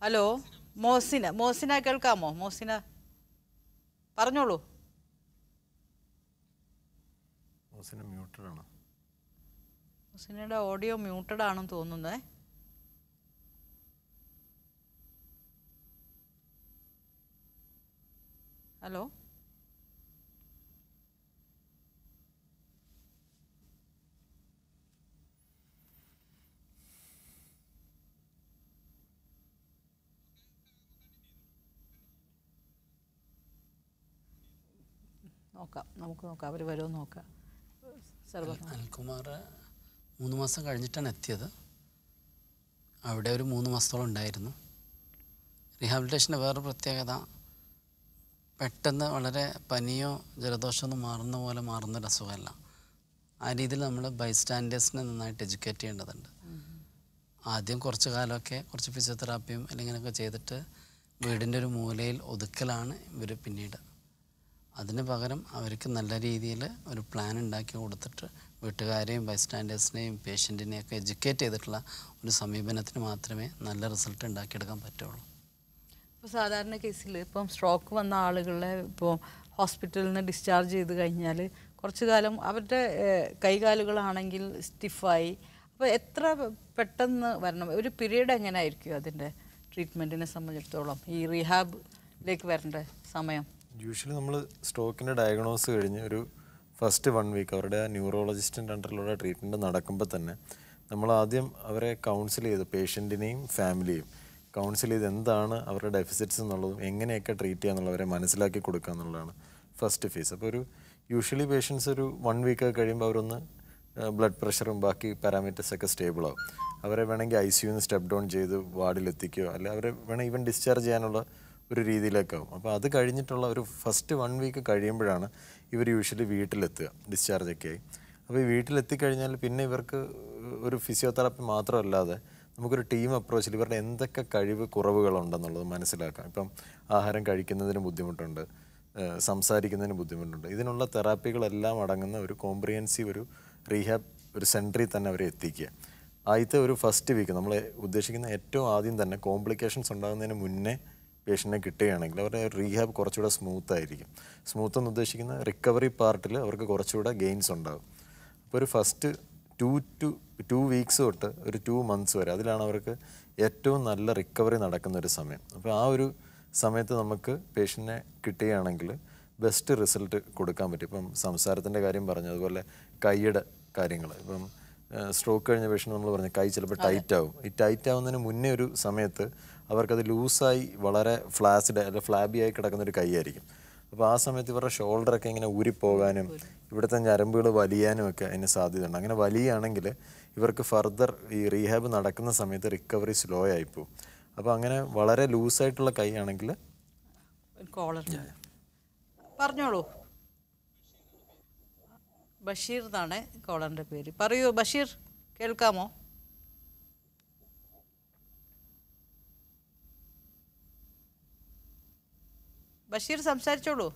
ഹലോ മോസിന മോസിന കേൾക്കാമോ മോസിന പറഞ്ഞോളൂ ഓഡിയോ മ്യൂട്ടഡ് ആണെന്ന് തോന്നുന്നേ ഹലോ നോക്കാം നമുക്ക് നോക്കാം അവർ വരുമോ നോക്കാം അനിൽകുമാർ മൂന്ന് മാസം കഴിഞ്ഞിട്ടാണ് എത്തിയത് അവിടെ ഒരു മൂന്ന് മാസത്തോളം ഉണ്ടായിരുന്നു റീഹാബിലിറ്റേഷൻ്റെ വേറൊരു പ്രത്യേകത പെട്ടെന്ന് വളരെ പനിയോ ജലദോഷമൊന്നും മാറുന്ന പോലെ മാറുന്നൊരു അസുഖമല്ല ആ രീതിയിൽ നമ്മൾ ബൈസ്റ്റാൻഡേഴ്സിനെ നന്നായിട്ട് എഡ്യൂക്കേറ്റ് ചെയ്യേണ്ടതുണ്ട് ആദ്യം കുറച്ച് കാലമൊക്കെ കുറച്ച് ഫിസിയോതെറാപ്പിയും അല്ലെങ്കിൽ ചെയ്തിട്ട് വീടിൻ്റെ ഒരു മൂലയിൽ ഒതുക്കലാണ് ഇവർ പിന്നീട് അതിന് പകരം അവർക്ക് നല്ല രീതിയിൽ ഒരു പ്ലാൻ ഉണ്ടാക്കി കൊടുത്തിട്ട് വീട്ടുകാരെയും ബൈസ്റ്റാൻഡേഴ്സിനെയും ഒക്കെ എഡ്യൂക്കേറ്റ് ചെയ്തിട്ടുള്ള ഒരു സമീപനത്തിന് മാത്രമേ നല്ല റിസൾട്ട് ഉണ്ടാക്കിയെടുക്കാൻ പറ്റുള്ളൂ ഇപ്പോൾ സാധാരണ കേസിൽ ഇപ്പം സ്ട്രോക്ക് വന്ന ആളുകളെ ഇപ്പോൾ ഹോസ്പിറ്റലിൽ നിന്ന് ഡിസ്ചാർജ് ചെയ്ത് കഴിഞ്ഞാൽ കുറച്ചു കാലം അവരുടെ കൈകാലുകളാണെങ്കിൽ സ്റ്റിഫായി അപ്പോൾ എത്ര പെട്ടെന്ന് വരണം ഒരു പീരീഡ് എങ്ങനെ ആയിരിക്കും അതിൻ്റെ ട്രീറ്റ്മെൻറ്റിനെ സംബന്ധിച്ചിടത്തോളം ഈ റീഹാബിലേക്ക് വരേണ്ട സമയം യൂഷ്വലി നമ്മൾ സ്ട്രോക്കിൻ്റെ ഡയഗ്നോസ് കഴിഞ്ഞ് ഒരു ഫസ്റ്റ് വൺ വീക്ക് അവരുടെ ന്യൂറോളജിസ്റ്റിൻ്റെ അണ്ടറിലുള്ള ട്രീറ്റ്മെൻറ്റ് നടക്കുമ്പോൾ തന്നെ നമ്മൾ ആദ്യം അവരെ കൗൺസിൽ ചെയ്ത് പേഷ്യൻറ്റിനെയും ഫാമിലിയും കൗൺസിൽ ചെയ്ത് എന്താണ് അവരുടെ ഡെഫിസിറ്റ്സ് എന്നുള്ളതും എങ്ങനെയൊക്കെ ട്രീറ്റ് ചെയ്യാന്നുള്ളവരെ മനസ്സിലാക്കി കൊടുക്കുക എന്നുള്ളതാണ് ഫസ്റ്റ് ഫേസ് അപ്പോൾ ഒരു യൂഷ്വലി പേഷ്യൻസ് ഒരു വൺ വീക്ക് കഴിയുമ്പോൾ അവരൊന്ന് ബ്ലഡ് പ്രഷറും ബാക്കി പാരാമീറ്റേഴ്സ് ഒക്കെ സ്റ്റേബിൾ ആവും അവരെ വേണമെങ്കിൽ ഐ സിയുന്ന് സ്റ്റെപ്പ് ഡൗൺ ചെയ്ത് വാർഡിലെത്തിക്കുകയോ അല്ലെങ്കിൽ അവരെ വേണമെങ്കിൽ ഈവൻ ഡിസ്ചാർജ് ചെയ്യാനുള്ള ഒരു രീതിയിലേക്കാവും അപ്പോൾ അത് കഴിഞ്ഞിട്ടുള്ള ഒരു ഫസ്റ്റ് വൺ വീക്ക് കഴിയുമ്പോഴാണ് ഇവർ യൂഷ്വലി വീട്ടിലെത്തുക ഡിസ്ചാർജൊക്കെ ആയി അപ്പോൾ ഈ വീട്ടിലെത്തിക്കഴിഞ്ഞാൽ പിന്നെ ഇവർക്ക് ഒരു ഫിസിയോതെറാപ്പി മാത്രമല്ലാതെ നമുക്കൊരു ടീം അപ്രോച്ചിൽ ഇവരുടെ എന്തൊക്കെ കഴിവ് കുറവുകളുണ്ടെന്നുള്ളത് മനസ്സിലാക്കാം ഇപ്പം ആഹാരം കഴിക്കുന്നതിന് ബുദ്ധിമുട്ടുണ്ട് സംസാരിക്കുന്നതിന് ബുദ്ധിമുട്ടുണ്ട് ഇതിനുള്ള തെറാപ്പികളെല്ലാം അടങ്ങുന്ന ഒരു കോംപ്രിഹെൻസീവ് ഒരു റീഹാബ് ഒരു സെൻറ്ററിൽ തന്നെ അവരെ എത്തിക്കുക ആദ്യത്തെ ഒരു ഫസ്റ്റ് വീക്ക് നമ്മൾ ഉദ്ദേശിക്കുന്ന ഏറ്റവും ആദ്യം തന്നെ കോംപ്ലിക്കേഷൻസ് ഉണ്ടാകുന്നതിന് മുന്നേ പേഷ്യൻറ്റിനെ കിട്ടുകയാണെങ്കിൽ അവരുടെ റീഹാബ് കുറച്ചുകൂടെ സ്മൂത്ത് ആയിരിക്കും സ്മൂത്ത് എന്ന് ഉദ്ദേശിക്കുന്ന റിക്കവറി പാർട്ടിൽ അവർക്ക് കുറച്ചുകൂടെ ഗെയിൻസ് ഉണ്ടാകും അപ്പോൾ ഒരു first two two two weeks തൊട്ട് ഒരു ടു മന്ത്സ് വരെ അതിലാണ് അവർക്ക് ഏറ്റവും നല്ല റിക്കവറി നടക്കുന്ന ഒരു സമയം അപ്പോൾ ആ ഒരു സമയത്ത് നമുക്ക് പേഷ്യൻറ്റിനെ കിട്ടുകയാണെങ്കിൽ ബെസ്റ്റ് റിസൾട്ട് കൊടുക്കാൻ പറ്റും ഇപ്പം സംസാരത്തിൻ്റെ കാര്യം പറഞ്ഞു അതുപോലെ കൈയുടെ കാര്യങ്ങൾ ഇപ്പം സ്ട്രോക്ക് കഴിഞ്ഞ പേഷ്യൻ്റ് നമ്മൾ പറഞ്ഞു കൈ ചിലപ്പോൾ ടൈറ്റ് ആവും ഈ ടൈറ്റ് ആവുന്നതിന് മുന്നേ ഒരു സമയത്ത് അവർക്കത് ലൂസായി വളരെ ഫ്ലാസിഡ് അല്ലെങ്കിൽ ആയി കിടക്കുന്ന ഒരു കൈയായിരിക്കും അപ്പോൾ ആ സമയത്ത് ഇവരുടെ ഷോൾഡറൊക്കെ ഇങ്ങനെ ഊരിപ്പോകാനും ഇവിടുത്തെ ഞരമ്പുകൾ വലിയാനും ഒക്കെ അതിന് സാധ്യതയുണ്ട് അങ്ങനെ വലിയാണെങ്കിൽ ഇവർക്ക് ഫർദർ ഈ റീഹാബ് നടക്കുന്ന സമയത്ത് റിക്കവറി സ്ലോ ആയിപ്പോവും അപ്പോൾ അങ്ങനെ വളരെ ലൂസായിട്ടുള്ള കൈ ആണെങ്കിൽ പറഞ്ഞോളൂ ബഷീർ എന്നാണ് കോളറിൻ്റെ പേര് പറയൂ ബഷീർ കേൾക്കാമോ ബഷീർ സംസാരിച്ചോളൂ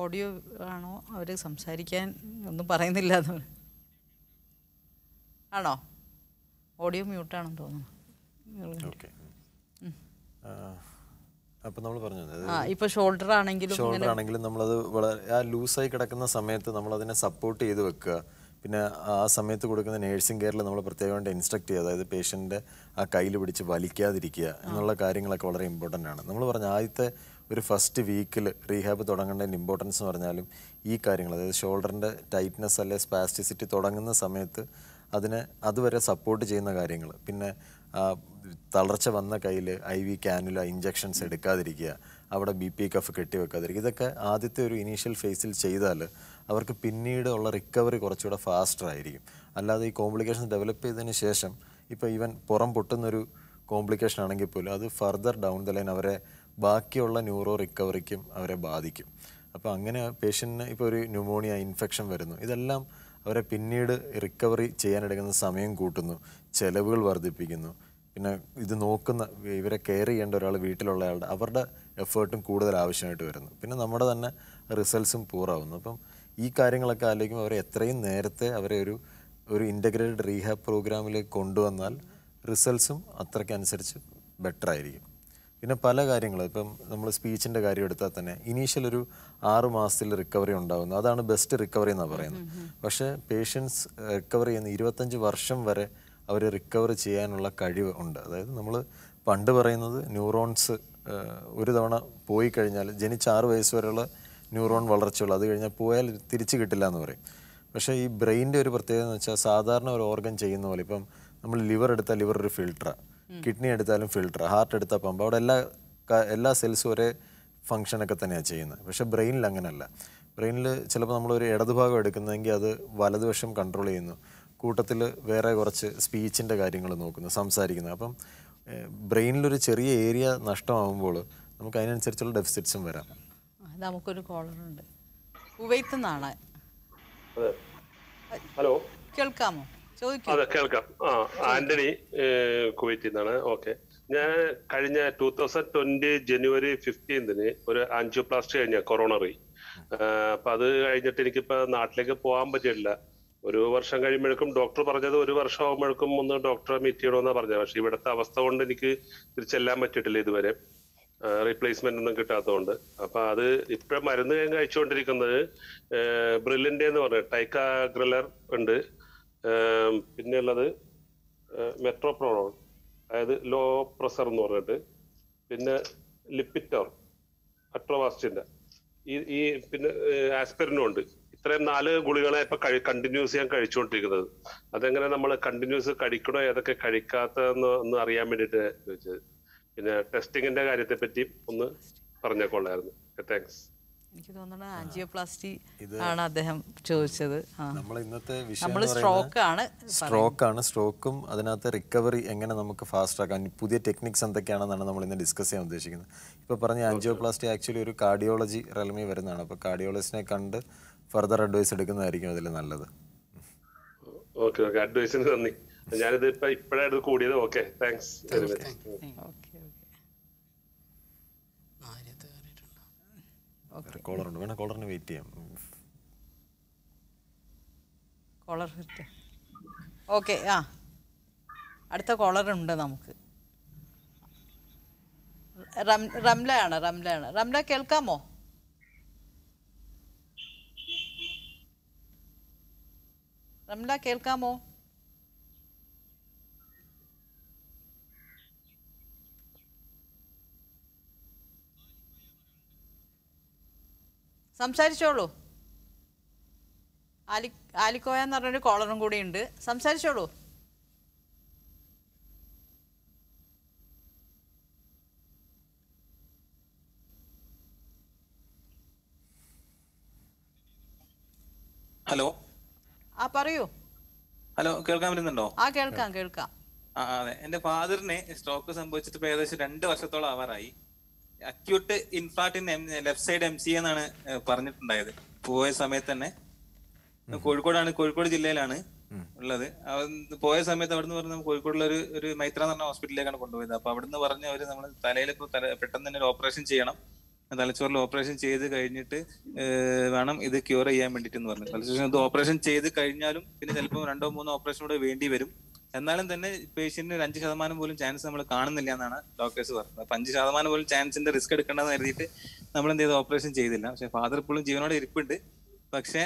ഓഡിയോ ആണോ അവർ സംസാരിക്കാൻ ഒന്നും പറയുന്നില്ല ആണോ ഓഡിയോ മ്യൂട്ടാണെന്ന് തോന്നുന്നു അപ്പൊ നമ്മൾ പറഞ്ഞു ഇപ്പൊ ഷോൾഡർ ആണെങ്കിലും ഷോൾഡർ ആണെങ്കിലും നമ്മളത് വളരെ ആ ലൂസായി കിടക്കുന്ന സമയത്ത് നമ്മൾ അതിനെ സപ്പോർട്ട് ചെയ്ത് വെക്കുക പിന്നെ ആ സമയത്ത് കൊടുക്കുന്ന നേഴ്സിംഗ് കെയറിൽ നമ്മൾ പ്രത്യേകമായിട്ട് ഇൻസ്ട്രക്ട് ചെയ്യുക അതായത് പേഷ്യൻ്റെ ആ കയ്യിൽ പിടിച്ച് വലിക്കാതിരിക്കുക എന്നുള്ള കാര്യങ്ങളൊക്കെ വളരെ ഇമ്പോർട്ടൻ്റ് ആണ് നമ്മൾ പറഞ്ഞ ആദ്യത്തെ ഒരു ഫസ്റ്റ് വീക്കിൽ റീഹാബ് തുടങ്ങേണ്ടതിൻ്റെ ഇമ്പോർട്ടൻസ് എന്ന് പറഞ്ഞാലും ഈ കാര്യങ്ങൾ അതായത് ഷോൾഡറിൻ്റെ ടൈറ്റ്നെസ് അല്ലെ സ്പാസ്റ്റിസിറ്റി തുടങ്ങുന്ന സമയത്ത് അതിനെ അതുവരെ സപ്പോർട്ട് ചെയ്യുന്ന കാര്യങ്ങൾ പിന്നെ തളർച്ച വന്ന കയ്യിൽ ഐ വി ക്യാനുല ഇഞ്ചക്ഷൻസ് എടുക്കാതിരിക്കുക അവിടെ ബി പി കഫ് കെട്ടിവെക്കാതിരിക്കുക ഇതൊക്കെ ആദ്യത്തെ ഒരു ഇനീഷ്യൽ ഫേസിൽ ചെയ്താൽ അവർക്ക് പിന്നീട് ഉള്ള റിക്കവറി കുറച്ചുകൂടെ ഫാസ്റ്റർ ആയിരിക്കും അല്ലാതെ ഈ കോംപ്ലിക്കേഷൻ ഡെവലപ്പ് ചെയ്തതിന് ശേഷം ഇപ്പോൾ ഈവൻ പുറം പൊട്ടുന്നൊരു കോംപ്ലിക്കേഷൻ ആണെങ്കിൽ പോലും അത് ഫർദർ ഡൗൺ ദ ലൈൻ അവരെ ബാക്കിയുള്ള ന്യൂറോ റിക്കവറിക്കും അവരെ ബാധിക്കും അപ്പോൾ അങ്ങനെ പേഷ്യൻറ്റിന് ഇപ്പോൾ ഒരു ന്യൂമോണിയ ഇൻഫെക്ഷൻ വരുന്നു ഇതെല്ലാം അവരെ പിന്നീട് റിക്കവറി ചെയ്യാനെടുക്കുന്ന സമയം കൂട്ടുന്നു ചെലവുകൾ വർദ്ധിപ്പിക്കുന്നു പിന്നെ ഇത് നോക്കുന്ന ഇവരെ കെയർ ചെയ്യേണ്ട ഒരാൾ വീട്ടിലുള്ള ആളുടെ അവരുടെ എഫേർട്ടും കൂടുതൽ ആവശ്യമായിട്ട് വരുന്നു പിന്നെ നമ്മുടെ തന്നെ റിസൾട്ട്സും പൂറാവുന്നു അപ്പം ഈ കാര്യങ്ങളൊക്കെ ആലോചിക്കുമ്പോൾ അവരെ എത്രയും നേരത്തെ അവരെ ഒരു ഒരു ഇൻ്റഗ്രേറ്റഡ് റീഹാബ് പ്രോഗ്രാമിലേക്ക് കൊണ്ടുവന്നാൽ റിസൾട്ട്സും അത്രയ്ക്കനുസരിച്ച് അനുസരിച്ച് ബെറ്റർ ആയിരിക്കും പിന്നെ പല കാര്യങ്ങളും ഇപ്പം നമ്മൾ സ്പീച്ചിൻ്റെ കാര്യം എടുത്താൽ തന്നെ ഇനീഷ്യൽ ഒരു ആറ് മാസത്തിൽ റിക്കവറി ഉണ്ടാകുന്നു അതാണ് ബെസ്റ്റ് റിക്കവറി എന്നാണ് പറയുന്നത് പക്ഷേ പേഷ്യൻസ് റിക്കവർ ചെയ്യുന്ന ഇരുപത്തഞ്ച് വർഷം വരെ അവർ റിക്കവർ ചെയ്യാനുള്ള കഴിവ് ഉണ്ട് അതായത് നമ്മൾ പണ്ട് പറയുന്നത് ന്യൂറോൺസ് ഒരു തവണ പോയി കഴിഞ്ഞാൽ ജനിച്ച ആറ് വയസ്സ് വരെയുള്ള ന്യൂറോൺ വളർച്ചയുള്ളൂ അത് കഴിഞ്ഞാൽ പോയാൽ തിരിച്ചു കിട്ടില്ല എന്ന് പറയും പക്ഷേ ഈ ബ്രെയിൻ്റെ ഒരു പ്രത്യേകത എന്ന് വെച്ചാൽ സാധാരണ ഒരു ഓർഗൻ ചെയ്യുന്ന പോലെ ഇപ്പം നമ്മൾ ലിവർ എടുത്താൽ ലിവർ ഒരു ഫിൽട്ടറാണ് കിഡ്നി എടുത്താലും ഫിൽട്ടർ ഹാർട്ട് എടുത്താൽ പമ്പ് അവിടെ എല്ലാ എല്ലാ സെൽസും ഒരേ ഫങ്ഷനൊക്കെ തന്നെയാണ് ചെയ്യുന്നത് പക്ഷേ ബ്രെയിനിൽ അങ്ങനെയല്ല ബ്രെയിനിൽ ചിലപ്പോൾ നമ്മളൊരു ഇടതുഭാഗം എടുക്കുന്നതെങ്കിൽ അത് വലതുവശം കൺട്രോൾ ചെയ്യുന്നു കൂട്ടത്തിൽ വേറെ കുറച്ച് സ്പീച്ചിൻ്റെ കാര്യങ്ങൾ നോക്കുന്നു സംസാരിക്കുന്നത് അപ്പം ബ്രെയിനിലൊരു ചെറിയ ഏരിയ നഷ്ടമാകുമ്പോൾ നമുക്ക് അതിനനുസരിച്ചുള്ള ഡെഫിസിറ്റ്സും വരാം നമുക്കൊരു കോളറുണ്ട് കുവൈത്ത് നിന്നാണ് ഹലോ കേൾക്കാമോ അതെ കേൾക്കാം ആ ആന്റണി കുവൈറ്റിൽ നിന്നാണ് ഓക്കെ ഞാൻ കഴിഞ്ഞ ടൂ തൗസൻഡ് ട്വന്റി ജനുവരി ഫിഫ്റ്റീൻതിന് ഒരു ആൻജിയോപ്ലാസ്റ്റി കഴിഞ്ഞ കൊറോണറി അപ്പൊ അത് കഴിഞ്ഞിട്ട് എനിക്കിപ്പോ നാട്ടിലേക്ക് പോകാൻ പറ്റിയിട്ടില്ല ഒരു വർഷം കഴിയുമ്പോഴേക്കും ഡോക്ടർ പറഞ്ഞത് ഒരു വർഷം ആകുമ്പോഴേക്കും ഒന്ന് ഡോക്ടറെ മീറ്റ് ചെയ്യണമെന്നാ പറഞ്ഞത് പക്ഷെ ഇവിടുത്തെ അവസ്ഥ കൊണ്ട് എനിക്ക് തിരിച്ചെല്ലാൻ പറ്റിയിട്ടില്ല ഇതുവരെ റീപ്ലേസ്മെന്റ് ഒന്നും കിട്ടാത്തതുകൊണ്ട് അപ്പൊ അത് ഇപ്പോ മരുന്ന് ഞാൻ കഴിച്ചുകൊണ്ടിരിക്കുന്നത് ബ്രില്ലിന്റെ എന്ന് പറഞ്ഞ ടൈക്കാഗ്രലർ ഉണ്ട് പിന്നെ ഉള്ളത് അതായത് ലോ പ്രഷർ എന്ന് പറഞ്ഞിട്ട് പിന്നെ ലിപ്പിറ്റോർ അട്രോവാസ്റ്റിന്റെ ഈ ഈ പിന്നെ ആസ്പിരിനും ഉണ്ട് ഇത്രയും നാല് ഗുളികളെ ഇപ്പൊ കണ്ടിന്യൂസ് ചെയ്യാൻ കഴിച്ചുകൊണ്ടിരിക്കുന്നത് അതെങ്ങനെ നമ്മൾ കണ്ടിന്യൂസ് കഴിക്കണോ ഏതൊക്കെ കഴിക്കാത്തതെന്ന് ഒന്ന് അറിയാൻ വേണ്ടിയിട്ട് ചോദിച്ചത് പിന്നെ ടെസ്റ്റിങ്ങിന്റെ കാര്യത്തെ പറ്റി ഒന്ന് പറഞ്ഞേക്കൊള്ളായിരുന്നു താങ്ക്സ് എനിക്ക് തോന്നുന്നത് ആഞ്ചിയോപ്ലാസ്റ്റി ആണ് അദ്ദേഹം ചോദിച്ചത് നമ്മൾ ഇന്നത്തെ നമ്മൾ സ്ട്രോക്ക് ആണ് സ്ട്രോക്ക് ആണ് സ്ട്രോക്കും അതിനകത്ത് റിക്കവറി എങ്ങനെ നമുക്ക് ഫാസ്റ്റ് ആക്കാം പുതിയ ടെക്നിക്സ് എന്തൊക്കെയാണെന്നാണ് നമ്മൾ ഇന്ന് ഡിസ്കസ് ചെയ്യാൻ ഉദ്ദേശിക്കുന്നത് ഇപ്പൊ പറഞ്ഞ ആൻജിയോപ്ലാസ്റ്റി ആക്ച്വലി ഒരു കാർഡിയോളജി റെലമി വരുന്നതാണ് അപ്പോൾ കാർഡിയോളജിനെ കണ്ട് ഫർദർ അഡ്വൈസ് എടുക്കുന്നതായിരിക്കും അതിൽ നല്ലത് ഓക്കെ ഓക്കെ അഡ്വൈസിന് നന്ദി ഞാനിത് ഇപ്പൊ ഇപ്പോഴാണ് കൂടിയത് ഓക്കെ താങ്ക്സ് കോളർ ഉണ്ട് വേണം കോളറിന് വെയിറ്റ് ചെയ്യാം കോളർ ഹിറ്റ് ഓക്കെ ആ അടുത്ത കോളർ ഉണ്ട് നമുക്ക് റംലയാണ് റംലയാണ് റംല കേൾക്കാമോ റംല കേൾക്കാമോ സംസാരിച്ചോളൂ ആലി ആലിക്കോയ എന്ന് പറഞ്ഞൊരു കോളറും കൂടിയുണ്ട് സംസാരിച്ചോളൂ ഹലോ ആ പറയൂ ഹലോ കേൾക്കാൻ പറ്റുന്നുണ്ടോ ആ കേൾക്കാം കേൾക്കാം ആ അതെ എന്റെ ഫാദറിന് സ്ട്രോക്ക് സംഭവിച്ചിട്ട് ഇപ്പൊ ഏകദേശം രണ്ട് വർഷത്തോളം ആവാറായി അക്യൂട്ട് ഇൻഫാർട്ടിൻ ലെഫ്റ്റ് സൈഡ് എം സി എന്നാണ് പറഞ്ഞിട്ടുണ്ടായത് പോയ സമയത്ത് തന്നെ കോഴിക്കോടാണ് കോഴിക്കോട് ജില്ലയിലാണ് ഉള്ളത് പോയ സമയത്ത് അവിടുന്ന് പറഞ്ഞ് കോഴിക്കോടുള്ള ഒരു ഒരു മൈത്ര എന്ന് പറഞ്ഞ ഹോസ്പിറ്റലിലേക്കാണ് കൊണ്ടുപോയത് അപ്പൊ അവിടുന്ന് പറഞ്ഞ അവര് നമ്മൾ തലയിൽ പെട്ടെന്ന് തന്നെ ഒരു ഓപ്പറേഷൻ ചെയ്യണം തലച്ചോറിൽ ഓപ്പറേഷൻ ചെയ്ത് കഴിഞ്ഞിട്ട് വേണം ഇത് ക്യൂർ ചെയ്യാൻ വേണ്ടിട്ട് എന്ന് പറഞ്ഞു തലച്ചോറിന് ഇത് ഓപ്പറേഷൻ ചെയ്ത് കഴിഞ്ഞാലും പിന്നെ ചിലപ്പോൾ രണ്ടോ മൂന്നോ ഓപ്പറേഷൻ കൂടെ വേണ്ടി വരും എന്നാലും തന്നെ പേഷ്യന്റിന് ഒരു അഞ്ച് ശതമാനം പോലും ചാൻസ് നമ്മൾ കാണുന്നില്ല എന്നാണ് ഡോക്ടേഴ്സ് പറഞ്ഞത് അപ്പൊ അഞ്ച് ശതമാനം പോലും ചാൻസിന്റെ റിസ്ക് എടുക്കേണ്ടെന്ന് കരുതിയിട്ട് നമ്മൾ എന്ത് ചെയ്ത് ഓപ്പറേഷൻ ചെയ്തില്ല പക്ഷെ ഫാദർ ഇപ്പോഴും ജീവനോടെ ഇരിപ്പുണ്ട് പക്ഷെ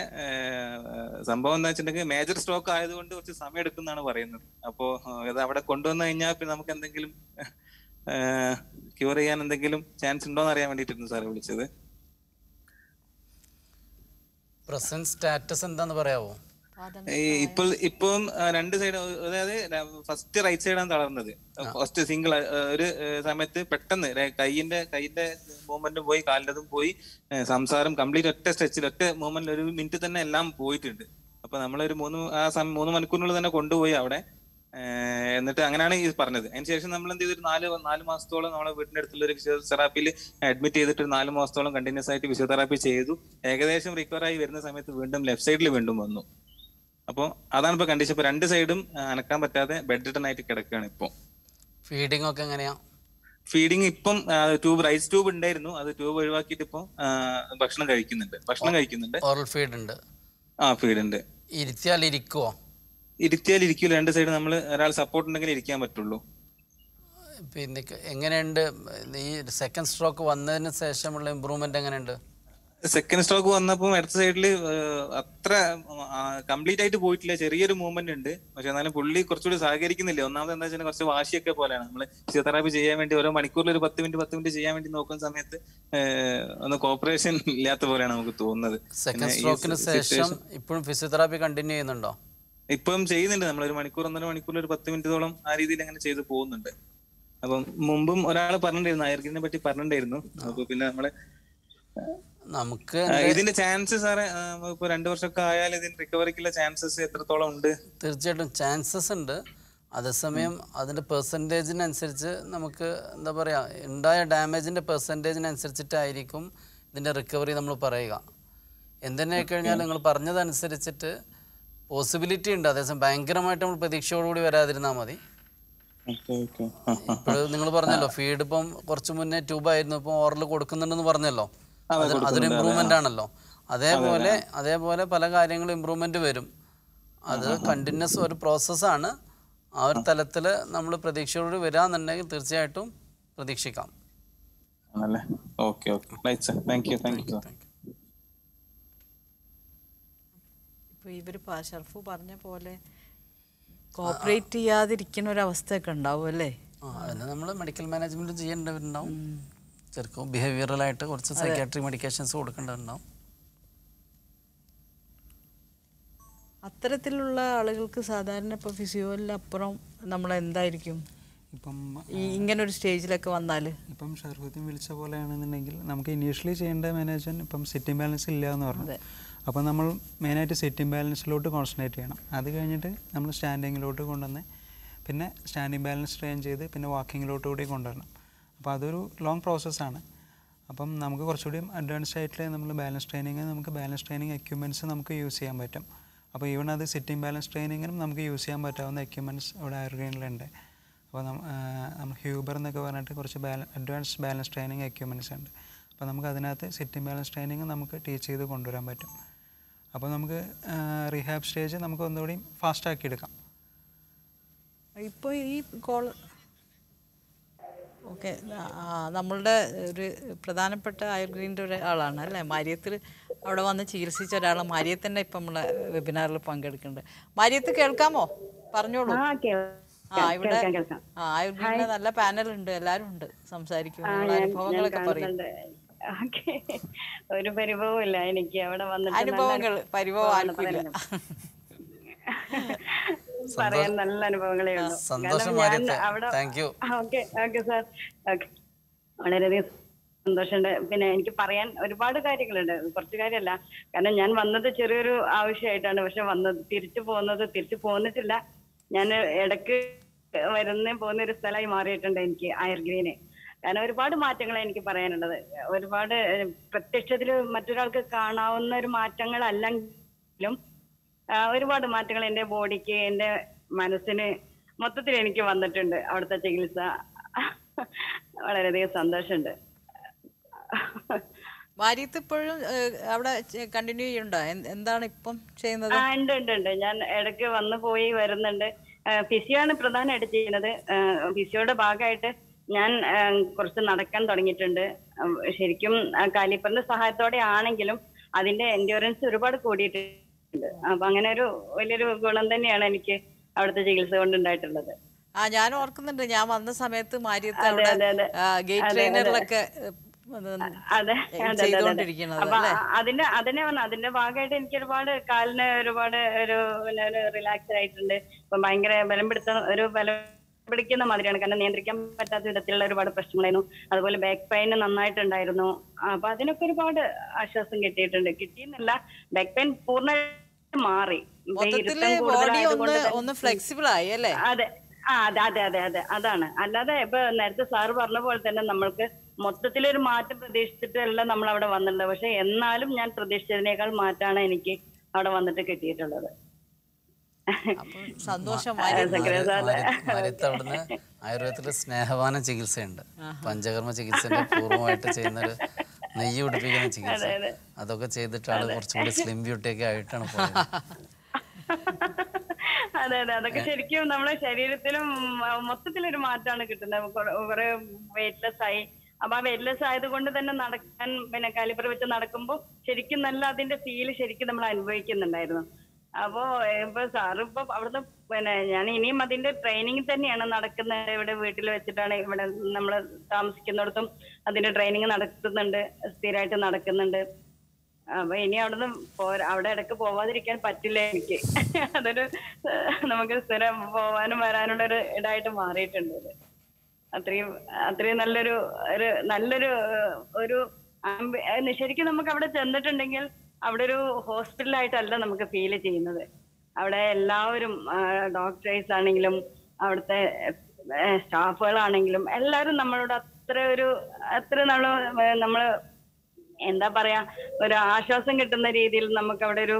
സംഭവം എന്താ വെച്ചിട്ടുണ്ടെങ്കിൽ മേജർ സ്ട്രോക്ക് ആയതുകൊണ്ട് കുറച്ച് സമയം എടുക്കുന്നതാണ് പറയുന്നത് അപ്പോ അത് അവിടെ കൊണ്ടുവന്നു കഴിഞ്ഞാൽ പിന്നെ നമുക്ക് എന്തെങ്കിലും ക്യൂർ ചെയ്യാൻ എന്തെങ്കിലും ചാൻസ് ഉണ്ടോ എന്ന് അറിയാൻ വേണ്ടിയിട്ടാണ് സാറെ വിളിച്ചത് പ്രസന്റ് സ്റ്റാറ്റസ് എന്താന്ന് പറയാവോ ഇപ്പോൾ ഇപ്പം രണ്ട് സൈഡ് അതായത് ഫസ്റ്റ് റൈറ്റ് സൈഡാണ് തളർന്നത് ഫസ്റ്റ് സിംഗിൾ ഒരു സമയത്ത് പെട്ടെന്ന് കൈയിന്റെ കൈയിന്റെ മൂവ്മെന്റും പോയി കാലിൻ്റെതും പോയി സംസാരം കംപ്ലീറ്റ് ഒറ്റ സ്ട്രെച്ചിൽ ഒറ്റ മൂവ്മെന്റിൽ ഒരു മിനിറ്റ് തന്നെ എല്ലാം പോയിട്ടുണ്ട് അപ്പൊ നമ്മളൊരു മൂന്ന് ആ സമയം മൂന്ന് മണിക്കൂറിനുള്ളിൽ തന്നെ കൊണ്ടുപോയി അവിടെ എന്നിട്ട് അങ്ങനെയാണ് ഈ പറഞ്ഞത് അതിനുശേഷം നമ്മൾ എന്ത് ചെയ്തൊരു നാല് നാല് മാസത്തോളം നമ്മളെ വീടിന്റെ അടുത്തുള്ള ഒരു ഫിസിയോതെറാപ്പിയിൽ അഡ്മിറ്റ് ചെയ്തിട്ട് നാല് മാസത്തോളം കണ്ടിന്യൂസ് ആയിട്ട് ഫിസിയോതെറാപ്പി ചെയ്തു ഏകദേശം റിക്കവർ ആയി വരുന്ന സമയത്ത് വീണ്ടും ലെഫ്റ്റ് സൈഡിൽ വീണ്ടും വന്നു അപ്പോൾ അതാണ് ഇപ്പൊ കണ്ടീഷൻ ഇപ്പൊ രണ്ട് സൈഡും അനക്കാൻ പറ്റാതെ ബെഡ് റിട്ടൺ ആയിട്ട് കിടക്കുകയാണ് ഇപ്പൊ ഫീഡിംഗ് ഒക്കെ എങ്ങനെയാ ഫീഡിങ് ഇപ്പം ട്യൂബ് റൈസ് ട്യൂബ് ഉണ്ടായിരുന്നു അത് ട്യൂബ് ഒഴിവാക്കിയിട്ട് ഇപ്പൊ ഭക്ഷണം കഴിക്കുന്നുണ്ട് ഭക്ഷണം കഴിക്കുന്നുണ്ട് ഓറൽ ഫീഡ് ഉണ്ട് ആ ഫീഡ് ഉണ്ട് ഇരുത്തിയാൽ ഇരിക്കുവോ ഇരുത്തിയാൽ ഇരിക്കില്ല രണ്ട് സൈഡ് നമ്മൾ ഒരാൾ സപ്പോർട്ട് ഉണ്ടെങ്കിൽ ഇരിക്കാൻ പറ്റുള്ളൂ പിന്നെ എങ്ങനെയുണ്ട് ഈ സെക്കൻഡ് സ്ട്രോക്ക് വന്നതിന് ശേഷമുള്ള ഇമ്പ്രൂവ്മെന്റ് എങ്ങനെയുണ്ട് സെക്കൻഡ് സ്ട്രോക്ക് വന്നപ്പോൾ അടുത്ത സൈഡിൽ അത്ര കംപ്ലീറ്റ് ആയിട്ട് പോയിട്ടില്ല ചെറിയൊരു മൂവ്മെന്റ് ഉണ്ട് പക്ഷെ എന്നാലും പുള്ളി കുറച്ചുകൂടി സഹകരിക്കുന്നില്ല ഒന്നാമത് എന്താ വെച്ചാൽ കുറച്ച് വാശിയൊക്കെ പോലെയാണ് നമ്മൾ ഫിസിയോതെറാപ്പി ചെയ്യാൻ വേണ്ടി ഓരോ മണിക്കൂറിൽ ഒരു പത്ത് മിനിറ്റ് പത്ത് മിനിറ്റ് ചെയ്യാൻ വേണ്ടി നോക്കുന്ന സമയത്ത് ഒന്ന് കോപ്പറേഷൻ ഇല്ലാത്ത പോലെയാണ് നമുക്ക് തോന്നുന്നത് സെക്കൻഡ് സ്ട്രോക്കിന് ശേഷം ഇപ്പോഴും ഫിസിയോതെറാപ്പി കണ്ടിന്യൂ ചെയ്യുന്നുണ്ടോ ഇപ്പം ചെയ്യുന്നുണ്ട് നമ്മൾ ഒരു മണിക്കൂർ ഒന്നര മണിക്കൂർ ഒരു പത്ത് മിനിറ്റോളം ആ രീതിയിൽ അങ്ങനെ ചെയ്ത് പോകുന്നുണ്ട് അപ്പം മുമ്പും ഒരാൾ പറഞ്ഞിട്ടുണ്ടായിരുന്നു അയർഗിനെ പറ്റി പറഞ്ഞിട്ടുണ്ടായിരുന്നു അപ്പൊ പിന്നെ നമ്മളെ നമുക്ക് ഇതിന്റെ ചാൻസ് സാറേ ഇപ്പൊ രണ്ടു വർഷമൊക്കെ ആയാലും ഇതിന് റിക്കവറിക്കുള്ള ചാൻസസ് എത്രത്തോളം ഉണ്ട് തീർച്ചയായിട്ടും ചാൻസസ് ഉണ്ട് അതേസമയം അതിൻ്റെ പെർസെൻറ്റേജിനനുസരിച്ച് നമുക്ക് എന്താ പറയുക ഉണ്ടായ ഡാമേജിൻ്റെ പെർസെൻറ്റേജിനനുസരിച്ചിട്ടായിരിക്കും ഇതിൻ്റെ റിക്കവറി നമ്മൾ പറയുക എന്തെന്നെ കഴിഞ്ഞാൽ നിങ്ങൾ പറഞ്ഞതനുസരിച്ചിട്ട് പോസിബിലിറ്റി ഉണ്ട് അതേസമയം ഭയങ്കരമായിട്ട് നമ്മൾ പ്രതീക്ഷയോടുകൂടി വരാതിരുന്നാൽ മതി നിങ്ങൾ പറഞ്ഞല്ലോ ഫീഡ് ഇപ്പം കുറച്ച് മുന്നേ ട്യൂബ് ആയിരുന്നു ഇപ്പം ഓറൽ കൊടുക്കുന്നുണ്ടെന്ന് പറഞ്ഞല്ലോ അതൊരു ഇമ്പ്രൂവ്മെന്റ് ആണല്ലോ അതേപോലെ അതേപോലെ പല കാര്യങ്ങളും ഇമ്പ്രൂവ്മെന്റ് വരും അത് കണ്ടിന്യൂസ് ഒരു പ്രോസസ്സാണ് ആ ഒരു തലത്തിൽ നമ്മൾ പ്രതീക്ഷയോട് വരാന്നുണ്ടെങ്കിൽ തീർച്ചയായിട്ടും പ്രതീക്ഷിക്കാം ആണല്ലേ okay okay thank you thank you ഇപ്പോൾ ഇവർ ഷർഫ് പറഞ്ഞ പോലെ കോപ്പറേറ്റ് ചെയ്യാതിരിക്കുന്ന ഒരു അവസ്ഥയൊക്കെ ഉണ്ടാവും അല്ലേ അതിന് നമ്മൾ മെഡിക്കൽ മാനേജ്മെന്റ് ചെയ്യേണ്ടവരുണ്ടാവും ചെറുക്കും ആയിട്ട് കുറച്ച് സൈക്കാട്രിക് മെഡിക്കേഷൻസ് കൊടുക്കേണ്ടതുണ്ടാവും അത്തരത്തിലുള്ള ആളുകൾക്ക് സാധാരണ ഇപ്പോൾ ഫിസിയോയിലപ്പുറം നമ്മൾ എന്തായിരിക്കും ഇപ്പം ഇങ്ങനെ ഒരു സ്റ്റേജിലൊക്കെ വന്നാൽ ഇപ്പം ഷർഫുദ്ദീൻ വിളിച്ച പോലെയാണെന്നുണ്ടെങ്കിൽ നമുക്ക് ഇനീഷ്യലി ചെയ്യേണ്ട മാനേജ്മെന്റ് ഇപ്പം സിറ്റിംഗ് ബാലൻസ് ഇല്ല എന്ന് പറഞ്ഞു അപ്പോൾ നമ്മൾ മെയിനായിട്ട് സെറ്റിംഗ് ബാലൻസിലോട്ട് കോൺസെൻട്രേറ്റ് ചെയ്യണം അത് കഴിഞ്ഞിട്ട് നമ്മൾ സ്റ്റാൻഡിങ്ങിലോട്ട് കൊണ്ടുവന്ന് പിന്നെ സ്റ്റാൻഡിങ് ബാലൻസ് ട്രെയിൻ ചെയ്ത് പിന്നെ വാക്കിങ്ങിലോട്ട് കൂടി കൊണ്ടുവരണം അപ്പോൾ അതൊരു ലോങ് പ്രോസസ്സാണ് അപ്പം നമുക്ക് കുറച്ചുകൂടി അഡ്വാൻസ്ഡ് ആയിട്ട് നമ്മൾ ബാലൻസ് ട്രെയിനിങ് നമുക്ക് ബാലൻസ് ട്രെയിനിങ് എക്യുപ്മെൻറ്റ്സ് നമുക്ക് യൂസ് ചെയ്യാൻ പറ്റും അപ്പോൾ ഈവൺ അത് സിറ്റിംഗ് ബാലൻസ് ട്രെയിനിങ്ങിനും നമുക്ക് യൂസ് ചെയ്യാൻ പറ്റാവുന്ന എക്യുപ്മെൻറ്റ്സ് ഇവിടെ ആയുർവേദനിലുണ്ട് അപ്പോൾ നമ്മൾ ഹ്യൂബർ എന്നൊക്കെ പറഞ്ഞിട്ട് കുറച്ച് ബാല അഡ്വാൻസ് ബാലൻസ് ട്രെയിനിങ് എക്യുപ്മെൻറ്റ്സ് ഉണ്ട് അപ്പോൾ നമുക്ക് അതിനകത്ത് സിറ്റിംഗ് ബാലൻസ് ട്രെയിനിങ് നമുക്ക് ടീച്ച് ചെയ്ത് കൊണ്ടുവരാൻ പറ്റും അപ്പോൾ നമുക്ക് റീഹാബ് സ്റ്റേജ് നമുക്ക് ഒന്നുകൂടി ഫാസ്റ്റാക്കി എടുക്കാം ഇപ്പോൾ ഈ കോൾ ഓക്കെ നമ്മളുടെ ഒരു പ്രധാനപ്പെട്ട ആയുർഗ്രീൻ്റെ ഒരാളാണ് അല്ലേ മാര്യത്തിൽ അവിടെ വന്ന് ചികിത്സിച്ച ഒരാൾ മാരിയത്തിൻ്റെ ഇപ്പം നമ്മളെ വെബിനാറിൽ പങ്കെടുക്കുന്നുണ്ട് മാര്യത്ത് കേൾക്കാമോ പറഞ്ഞോളൂ ആ ഇവിടെ ആ ആയുർഗ്രീൻ്റെ നല്ല പാനലുണ്ട് എല്ലാവരും ഉണ്ട് സംസാരിക്കും അനുഭവങ്ങളൊക്കെ പറയും ഒരു പരിഭവം ഇല്ല എനിക്ക് അവിടെ വന്നിട്ട് അനുഭവങ്ങൾ പറയാൻ നല്ല അനുഭവങ്ങളേ ഉള്ളൂ ഓക്കെ സാർ ഓക്കെ വളരെയധികം സന്തോഷമുണ്ട് പിന്നെ എനിക്ക് പറയാൻ ഒരുപാട് കാര്യങ്ങളുണ്ട് കുറച്ച് കാര്യമല്ല കാരണം ഞാൻ വന്നത് ചെറിയൊരു ആവശ്യമായിട്ടാണ് പക്ഷെ വന്നത് തിരിച്ചു പോകുന്നത് തിരിച്ചു പോന്നിട്ടില്ല ഞാൻ ഇടക്ക് വരുന്ന പോകുന്ന ഒരു സ്ഥലമായി മാറിയിട്ടുണ്ട് എനിക്ക് ആയർഗ്രീന് കാരണം ഒരുപാട് മാറ്റങ്ങൾ എനിക്ക് പറയാനുള്ളത് ഒരുപാട് പ്രത്യക്ഷത്തിൽ മറ്റൊരാൾക്ക് കാണാവുന്ന ഒരു മാറ്റങ്ങൾ അല്ലെങ്കിലും ഒരുപാട് മാറ്റങ്ങൾ എൻ്റെ ബോഡിക്ക് എൻ്റെ മനസ്സിന് മൊത്തത്തിൽ എനിക്ക് വന്നിട്ടുണ്ട് അവിടുത്തെ ചികിത്സ വളരെയധികം സന്തോഷമുണ്ട് വാര്യത്ത് ഇപ്പോഴും അവിടെ കണ്ടിന്യൂ ചെയ്യണ്ടോ എന്താണ് ഇപ്പം ചെയ്യുന്നത് ഉണ്ട് ഉണ്ട് ഉണ്ട് ഞാൻ ഇടയ്ക്ക് വന്നു പോയി വരുന്നുണ്ട് ആണ് പ്രധാനമായിട്ട് ചെയ്യുന്നത് ഫിസിയോയുടെ ഭാഗമായിട്ട് ഞാൻ കുറച്ച് നടക്കാൻ തുടങ്ങിയിട്ടുണ്ട് ശരിക്കും കാലിപ്പറിന്റെ സഹായത്തോടെ ആണെങ്കിലും അതിന്റെ എൻഡ്യൂറൻസ് ഒരുപാട് കൂടിയിട്ടുണ്ട് അപ്പൊ അങ്ങനെ ഒരു വലിയൊരു ഗുണം തന്നെയാണ് എനിക്ക് അവിടുത്തെ ചികിത്സ കൊണ്ട് ഉണ്ടായിട്ടുള്ളത് ആ ഞാൻ ഓർക്കുന്നുണ്ട് ഞാൻ വന്ന സമയത്ത് ഗേറ്റ് അതിന്റെ അതിനെ വന്ന അതിന്റെ ഭാഗമായിട്ട് എനിക്ക് ഒരുപാട് കാലിന് ഒരുപാട് ഒരു റിലാക്സ് ആയിട്ടുണ്ട് ഇപ്പൊ ഭയങ്കര ബലം പിടുത്തം ഒരു ബലം പിടിക്കുന്ന മാതിരിയാണ് കാരണം നിയന്ത്രിക്കാൻ പറ്റാത്ത വിധത്തിലുള്ള ഒരുപാട് പ്രശ്നങ്ങളായിരുന്നു അതുപോലെ ബാക്ക് പെയിൻ നന്നായിട്ടുണ്ടായിരുന്നു അപ്പൊ അതിനൊക്കെ ഒരുപാട് ആശ്വാസം കിട്ടിയിട്ടുണ്ട് കിട്ടിയെന്നല്ല ബാക്ക് പെയിൻ പൂർണ്ണ മാറി ഫ്ലെക്സിബിൾ ആയി അല്ലേ അതെ ആ അതെ അതെ അതെ അതെ അതാണ് അല്ലാതെ ഇപ്പൊ നേരത്തെ സാറ് പറഞ്ഞ പോലെ തന്നെ നമ്മൾക്ക് മൊത്തത്തിലൊരു മാറ്റം പ്രതീക്ഷിച്ചിട്ടല്ല നമ്മൾ അവിടെ വന്നിട്ടുള്ളത് പക്ഷെ എന്നാലും ഞാൻ പ്രതീക്ഷിച്ചതിനേക്കാൾ മാറ്റാണ് എനിക്ക് അവിടെ വന്നിട്ട് കിട്ടിയിട്ടുള്ളത് മരത്തവിടുന്ന് ആയുർവേദത്തിൽ സ്നേഹവാന ചികിത്സയുണ്ട് പഞ്ചകർമ്മ ചികിത്സ പൂർവ്വമായിട്ട് ചെയ്യുന്ന ഒരു നെയ്യ് പിടിപ്പിക്കുന്ന ചികിത്സ അതൊക്കെ ചെയ്തിട്ടാണ് കുറച്ചുകൂടി സ്ലിം ബ്യൂട്ടി ഒക്കെ ആയിട്ടാണ് പോയത് അതെ അതെ അതൊക്കെ ശരിക്കും നമ്മുടെ ശരീരത്തിലും മൊത്തത്തിലൊരു മാറ്റമാണ് കിട്ടുന്നത് കുറെ വെയിറ്റ്ലെസ് ആയി അപ്പൊ ആ ലെസ് ആയതുകൊണ്ട് തന്നെ നടക്കാൻ പിന്നെ കാലിബർ വെച്ച് നടക്കുമ്പോൾ ശരിക്കും നല്ല അതിന്റെ ഫീല് ശരിക്കും നമ്മൾ അനുഭവിക്കുന്നുണ്ടായിരുന്നു അപ്പോ ഇപ്പൊ സാറിപ്പോ അവിടുന്ന് പിന്നെ ഞാൻ ഇനിയും അതിന്റെ ട്രെയിനിങ് തന്നെയാണ് നടക്കുന്നത് ഇവിടെ വീട്ടിൽ വെച്ചിട്ടാണ് ഇവിടെ നമ്മൾ താമസിക്കുന്നിടത്തും അതിന്റെ ട്രെയിനിങ് നടത്തുന്നുണ്ട് സ്ഥിരമായിട്ട് നടക്കുന്നുണ്ട് അപ്പൊ ഇനി അവിടുന്ന് പോരാ അവിടെ ഇടക്ക് പോവാതിരിക്കാൻ പറ്റില്ല എനിക്ക് അതൊരു നമുക്ക് സ്ഥിരം പോവാനും വരാനുള്ള ഒരു ഇതായിട്ട് മാറിയിട്ടുണ്ട് അത്രയും അത്രയും നല്ലൊരു ഒരു നല്ലൊരു ഒരു ശരിക്കും നമുക്ക് അവിടെ ചെന്നിട്ടുണ്ടെങ്കിൽ അവിടെ ഒരു ഹോസ്പിറ്റലായിട്ടല്ല നമുക്ക് ഫീൽ ചെയ്യുന്നത് അവിടെ എല്ലാവരും ഡോക്ടേഴ്സ് ആണെങ്കിലും അവിടുത്തെ സ്റ്റാഫുകളാണെങ്കിലും എല്ലാവരും നമ്മളോട് അത്ര ഒരു അത്ര നമ്മൾ നമ്മൾ എന്താ പറയാ ഒരു ആശ്വാസം കിട്ടുന്ന രീതിയിൽ നമുക്ക് അവിടെ ഒരു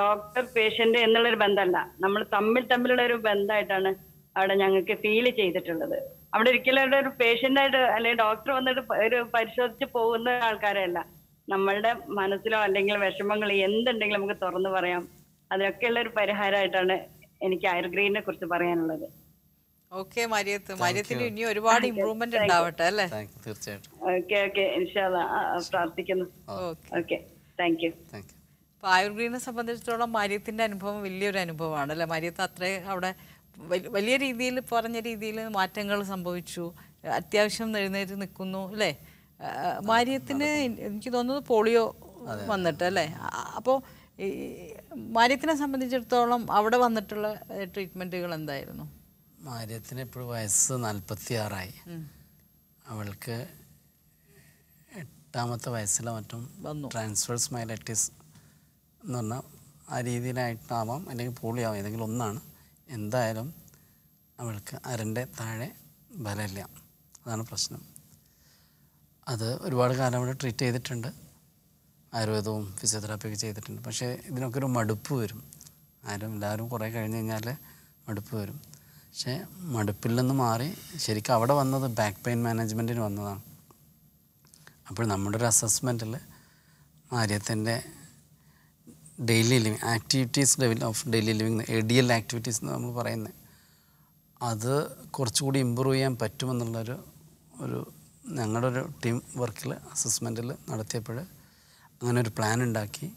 ഡോക്ടർ പേഷ്യന്റ് എന്നുള്ളൊരു ബന്ധമല്ല നമ്മൾ തമ്മിൽ തമ്മിലുള്ള ഒരു ബന്ധമായിട്ടാണ് അവിടെ ഞങ്ങൾക്ക് ഫീൽ ചെയ്തിട്ടുള്ളത് അവിടെ ഒരിക്കലും അവിടെ ഒരു പേഷ്യന്റ് ആയിട്ട് അല്ലെങ്കിൽ ഡോക്ടർ വന്നിട്ട് ഒരു പരിശോധിച്ച് പോകുന്ന ആൾക്കാരല്ല നമ്മളുടെ മനസ്സിലോ അല്ലെങ്കിൽ വിഷമങ്ങളോ എന്തുണ്ടെങ്കിലും നമുക്ക് തുറന്നു പറയാം അതിനൊക്കെ ഉള്ള ഒരു പരിഹാരമായിട്ടാണ് എനിക്ക് ആയുർഗ്രീനെ കുറിച്ച് പറയാനുള്ളത് ഓക്കെ മരിയത്ത് മരിയത്തിന് ഇനി ഒരുപാട് ഇമ്പ്രൂവ്മെന്റ് ഉണ്ടാവട്ടെ അല്ലേ തീർച്ചയായിട്ടും ഓക്കെ ഓക്കെ പ്രാർത്ഥിക്കുന്നു ഓക്കെ താങ്ക് യു അപ്പൊ ആയുർഗ്രീനെ സംബന്ധിച്ചിടത്തോളം മരിയത്തിന്റെ അനുഭവം വലിയൊരു അനുഭവമാണ് അല്ലെ മരിയത്ത് അത്രേ അവിടെ വലിയ രീതിയിൽ പറഞ്ഞ രീതിയിൽ മാറ്റങ്ങൾ സംഭവിച്ചു അത്യാവശ്യം എഴുന്നേറ്റ് നിൽക്കുന്നു അല്ലേ മാര്യത്തിന് എനിക്ക് തോന്നുന്നത് പോളിയോ വന്നിട്ട് അല്ലേ അപ്പോൾ ഈ മാര്യത്തിനെ സംബന്ധിച്ചിടത്തോളം അവിടെ വന്നിട്ടുള്ള ട്രീറ്റ്മെൻറ്റുകൾ എന്തായിരുന്നു മാര്യത്തിന് ഇപ്പോൾ വയസ്സ് നാൽപ്പത്തി ആറായി അവൾക്ക് എട്ടാമത്തെ വയസ്സിലെ മറ്റും ട്രാൻസ്ഫർ സ്മൈലറ്റിസ് എന്ന് പറഞ്ഞാൽ ആ രീതിയിലായിട്ടാവാം അല്ലെങ്കിൽ പോളിയാവാം ഏതെങ്കിലും ഒന്നാണ് എന്തായാലും അവൾക്ക് അരൻ്റെ താഴെ ബലമില്ല അതാണ് പ്രശ്നം അത് ഒരുപാട് കാലം ഇവിടെ ട്രീറ്റ് ചെയ്തിട്ടുണ്ട് ആയുർവേദവും ഫിസിയോതെറാപ്പിയൊക്കെ ചെയ്തിട്ടുണ്ട് പക്ഷേ ഇതിനൊക്കെ ഒരു മടുപ്പ് വരും ആരും എല്ലാവരും കുറേ കഴിഞ്ഞ് കഴിഞ്ഞാൽ മടുപ്പ് വരും പക്ഷേ മടുപ്പിൽ നിന്ന് മാറി ശരിക്കും അവിടെ വന്നത് ബാക്ക് പെയിൻ മാനേജ്മെൻറ്റിന് വന്നതാണ് അപ്പോൾ നമ്മുടെ ഒരു അസസ്മെൻറ്റിൽ മാര്യത്തിൻ്റെ daily living activities level of daily living A D L activities എന്ന് നമ്മൾ പറയുന്നത് അത് കുറച്ചുകൂടി ഇമ്പ്രൂവ് ചെയ്യാൻ പറ്റുമെന്നുള്ളൊരു ഒരു ഞങ്ങളുടെ ഒരു ടീം വർക്കിൽ അസസ്മെൻറ്റിൽ നടത്തിയപ്പോൾ അങ്ങനെ ഒരു പ്ലാൻ ഉണ്ടാക്കി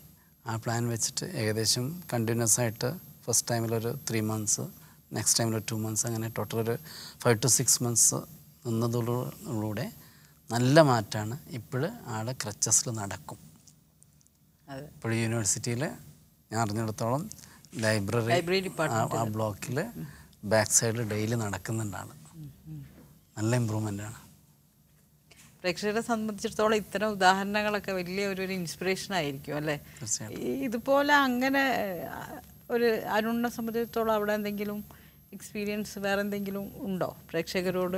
ആ പ്ലാൻ വെച്ചിട്ട് ഏകദേശം കണ്ടിന്യൂസ് ആയിട്ട് ഫസ്റ്റ് ടൈമിലൊരു ത്രീ മന്ത്സ് നെക്സ്റ്റ് ടൈമിൽ ടു മന്ത്സ് അങ്ങനെ ടോട്ടൽ ഒരു ഫൈവ് ടു സിക്സ് മന്ത്സ് നിന്നതിലൂടെ നല്ല മാറ്റമാണ് ഇപ്പോൾ ആടെ ക്രച്ചസിൽ നടക്കും ഇപ്പോൾ യൂണിവേഴ്സിറ്റിയിൽ ഞാൻ അറിഞ്ഞിടത്തോളം ലൈബ്രറി ആ ബ്ലോക്കിൽ ബാക്ക് സൈഡിൽ ഡെയിലി നടക്കുന്നുണ്ടാണ് നല്ല ഇമ്പ്രൂവ്മെൻ്റ് ആണ് പ്രേക്ഷകരെ സംബന്ധിച്ചിടത്തോളം ഇത്തരം ഉദാഹരണങ്ങളൊക്കെ വലിയ ഒരു ഒരു ഇൻസ്പിറേഷൻ ആയിരിക്കും അല്ലേ ഇതുപോലെ അങ്ങനെ ഒരു അരുണിനെ സംബന്ധിച്ചിടത്തോളം അവിടെ എന്തെങ്കിലും എക്സ്പീരിയൻസ് വേറെ എന്തെങ്കിലും ഉണ്ടോ പ്രേക്ഷകരോട്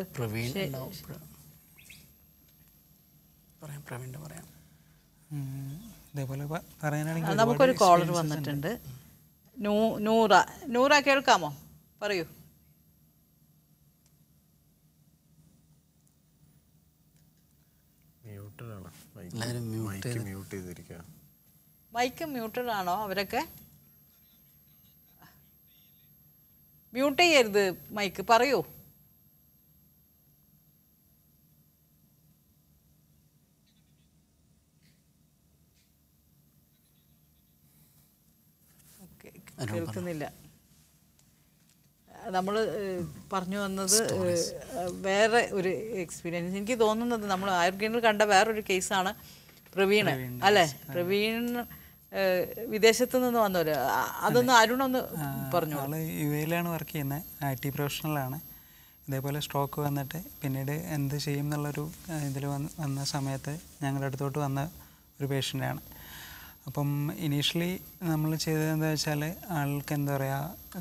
നമുക്കൊരു കോളർ വന്നിട്ടുണ്ട് നൂറ നൂറ കേൾക്കാമോ പറയൂ മൈക്ക് മ്യൂട്ടഡ് ആണോ അവരൊക്കെ മ്യൂട്ട് ചെയ്യരുത് മൈക്ക് പറയൂ കേൾക്കുന്നില്ല നമ്മൾ പറഞ്ഞു വന്നത് വേറെ ഒരു എക്സ്പീരിയൻസ് എനിക്ക് തോന്നുന്നത് നമ്മൾ ആയുർഗേനിൽ കണ്ട വേറൊരു കേസാണ് പ്രവീണ് അല്ലേ പ്രവീൺ വിദേശത്തു നിന്ന് വന്നവര് അതൊന്ന് അരുണൊന്ന് പറഞ്ഞു ആള് യു എയിലാണ് വർക്ക് ചെയ്യുന്നത് ഐ ടി പ്രൊഫഷണലാണ് ഇതേപോലെ സ്ട്രോക്ക് വന്നിട്ട് പിന്നീട് എന്ത് ചെയ്യും എന്നുള്ളൊരു ഇതിൽ വന്ന് വന്ന സമയത്ത് ഞങ്ങളുടെ അടുത്തോട്ട് വന്ന ഒരു പേഷ്യൻ്റാണ് അപ്പം ഇനീഷ്യലി നമ്മൾ ചെയ്തത് എന്താ വെച്ചാൽ ആൾക്ക് എന്താ പറയുക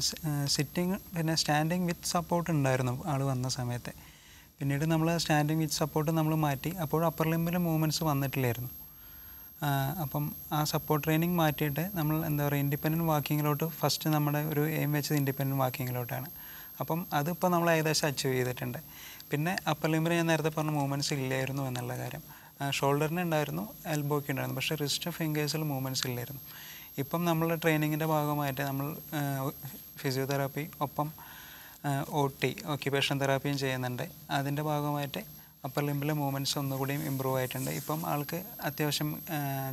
സിറ്റിങ് പിന്നെ സ്റ്റാൻഡിങ് വിത്ത് സപ്പോർട്ട് ഉണ്ടായിരുന്നു ആൾ വന്ന സമയത്ത് പിന്നീട് നമ്മൾ സ്റ്റാൻഡിങ് വിത്ത് സപ്പോർട്ട് നമ്മൾ മാറ്റി അപ്പോൾ അപ്പർ ലിമ്പിൽ മൂവ്മെൻറ്റ്സ് വന്നിട്ടില്ലായിരുന്നു അപ്പം ആ സപ്പോർട്ട് ട്രെയിനിങ് മാറ്റിയിട്ട് നമ്മൾ എന്താ പറയുക ഇൻഡിപെൻഡൻറ്റ് വാക്കിങ്ങിലോട്ട് ഫസ്റ്റ് നമ്മുടെ ഒരു എയിം വെച്ചത് ഇൻഡിപെൻഡൻറ്റ് വാക്കിങ്ങിലോട്ടാണ് അപ്പം അതിപ്പോൾ നമ്മൾ ഏകദേശം അച്ചീവ് ചെയ്തിട്ടുണ്ട് പിന്നെ അപ്പർ ലിമ്പിൽ ഞാൻ നേരത്തെ പറഞ്ഞ മൂവ്മെൻറ്റ്സ് ഇല്ലായിരുന്നു എന്നുള്ള കാര്യം ഷോൾഡറിന് ഉണ്ടായിരുന്നു എൽബോയ്ക്ക് ഉണ്ടായിരുന്നു പക്ഷേ റിസ്റ്റ് ഫിംഗേഴ്സിൽ മൂവ്മെൻറ്റ്സ് ഇല്ലായിരുന്നു ഇപ്പം നമ്മളുടെ ട്രെയിനിങ്ങിൻ്റെ ഭാഗമായിട്ട് നമ്മൾ ഫിസിയോതെറാപ്പി ഒപ്പം ഒ ടി ഓക്യുപേഷൻ തെറാപ്പിയും ചെയ്യുന്നുണ്ട് അതിൻ്റെ ഭാഗമായിട്ട് അപ്പർ ലിംബിലെ മൂവ്മെൻറ്റ്സ് ഒന്നുകൂടിയും ഇമ്പ്രൂവ് ആയിട്ടുണ്ട് ഇപ്പം ആൾക്ക് അത്യാവശ്യം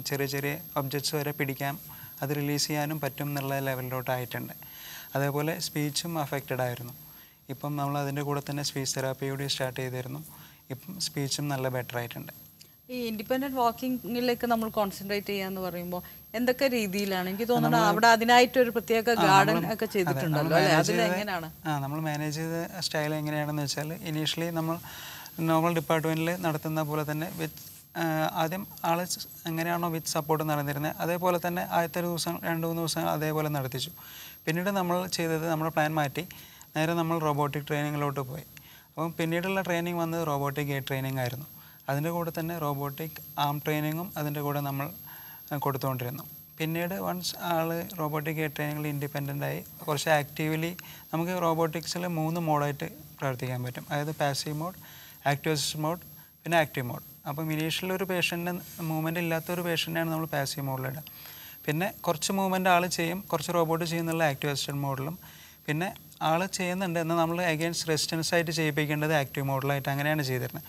ചെറിയ ചെറിയ ഒബ്ജക്ട്സ് വരെ പിടിക്കാം അത് റിലീസ് ചെയ്യാനും പറ്റും എന്നുള്ള ലെവലിലോട്ടായിട്ടുണ്ട് അതേപോലെ സ്പീച്ചും അഫക്റ്റഡ് ആയിരുന്നു ഇപ്പം നമ്മൾ അതിൻ്റെ കൂടെ തന്നെ സ്പീച്ച് തെറാപ്പി കൂടി സ്റ്റാർട്ട് ചെയ്തിരുന്നു ഇപ്പം സ്പീച്ചും നല്ല ബെറ്റർ ആയിട്ടുണ്ട് ഈ ഇൻഡിപെൻഡന്റ് വാക്കിങ്ങിലേക്ക് നമ്മൾ കോൺസെൻട്രേറ്റ് ചെയ്യാന്ന് പറയുമ്പോൾ എന്തൊക്കെ രീതിയിലാണ് എനിക്ക് തോന്നുന്നത് അവിടെ അതിനായിട്ട് ഒരു പ്രത്യേക ഗാർഡൻ ഒക്കെ ചെയ്തിട്ടുണ്ടല്ലോ ആ നമ്മൾ മാനേജ് ചെയ്ത സ്റ്റൈൽ എങ്ങനെയാണെന്ന് വെച്ചാൽ ഇനീഷ്യലി നമ്മൾ നോർമൽ ഡിപ്പാർട്ട്മെന്റിൽ നടത്തുന്ന പോലെ തന്നെ വിത്ത് ആദ്യം ആള് എങ്ങനെയാണോ വിത്ത് സപ്പോർട്ട് നടന്നിരുന്നത് അതേപോലെ തന്നെ ആദ്യത്തെ ഒരു ദിവസം രണ്ട് മൂന്ന് ദിവസം അതേപോലെ നടത്തിച്ചു പിന്നീട് നമ്മൾ ചെയ്തത് നമ്മുടെ പ്ലാൻ മാറ്റി നേരെ നമ്മൾ റോബോട്ടിക് ട്രെയിനിങ്ങിലോട്ട് പോയി അപ്പം പിന്നീടുള്ള ട്രെയിനിങ് വന്നത് റോബോട്ടിക് ഗേറ്റ് ട്രെയിനിങ് ആയിരുന്നു അതിൻ്റെ കൂടെ തന്നെ റോബോട്ടിക് ആം ട്രെയിനിങ്ങും അതിൻ്റെ കൂടെ നമ്മൾ കൊടുത്തുകൊണ്ടിരുന്നു പിന്നീട് വൺസ് ആൾ റോബോട്ടിക് ട്രെയിനിങ്ങിൽ ഇൻഡിപെൻഡൻ്റായി കുറച്ച് ആക്റ്റീവ്ലി നമുക്ക് റോബോട്ടിക്സിൽ മൂന്ന് മോഡായിട്ട് പ്രവർത്തിക്കാൻ പറ്റും അതായത് പാസീവ് മോഡ് ആക്ടിവിസ്റ്റ് മോഡ് പിന്നെ ആക്റ്റീവ് മോഡ് അപ്പോൾ ഒരു പേഷ്യൻറ്റിന് മൂവ്മെൻറ്റ് ഇല്ലാത്തൊരു പേഷ്യൻ്റാണ് നമ്മൾ പാസീവ് മോഡിലിടുക പിന്നെ കുറച്ച് മൂവ്മെൻറ്റ് ആൾ ചെയ്യും കുറച്ച് റോബോട്ട് ചെയ്യുന്നുള്ള ആക്ടിവേഷൻ മോഡിലും പിന്നെ ആൾ ചെയ്യുന്നുണ്ട് എന്നാൽ നമ്മൾ അഗെയിൻസ്റ്റ് റെസിസ്റ്റൻസ് ആയിട്ട് ചെയ്യിപ്പിക്കേണ്ടത് ആക്റ്റീവ് മോഡലായിട്ട് അങ്ങനെയാണ് ചെയ്തിരുന്നത്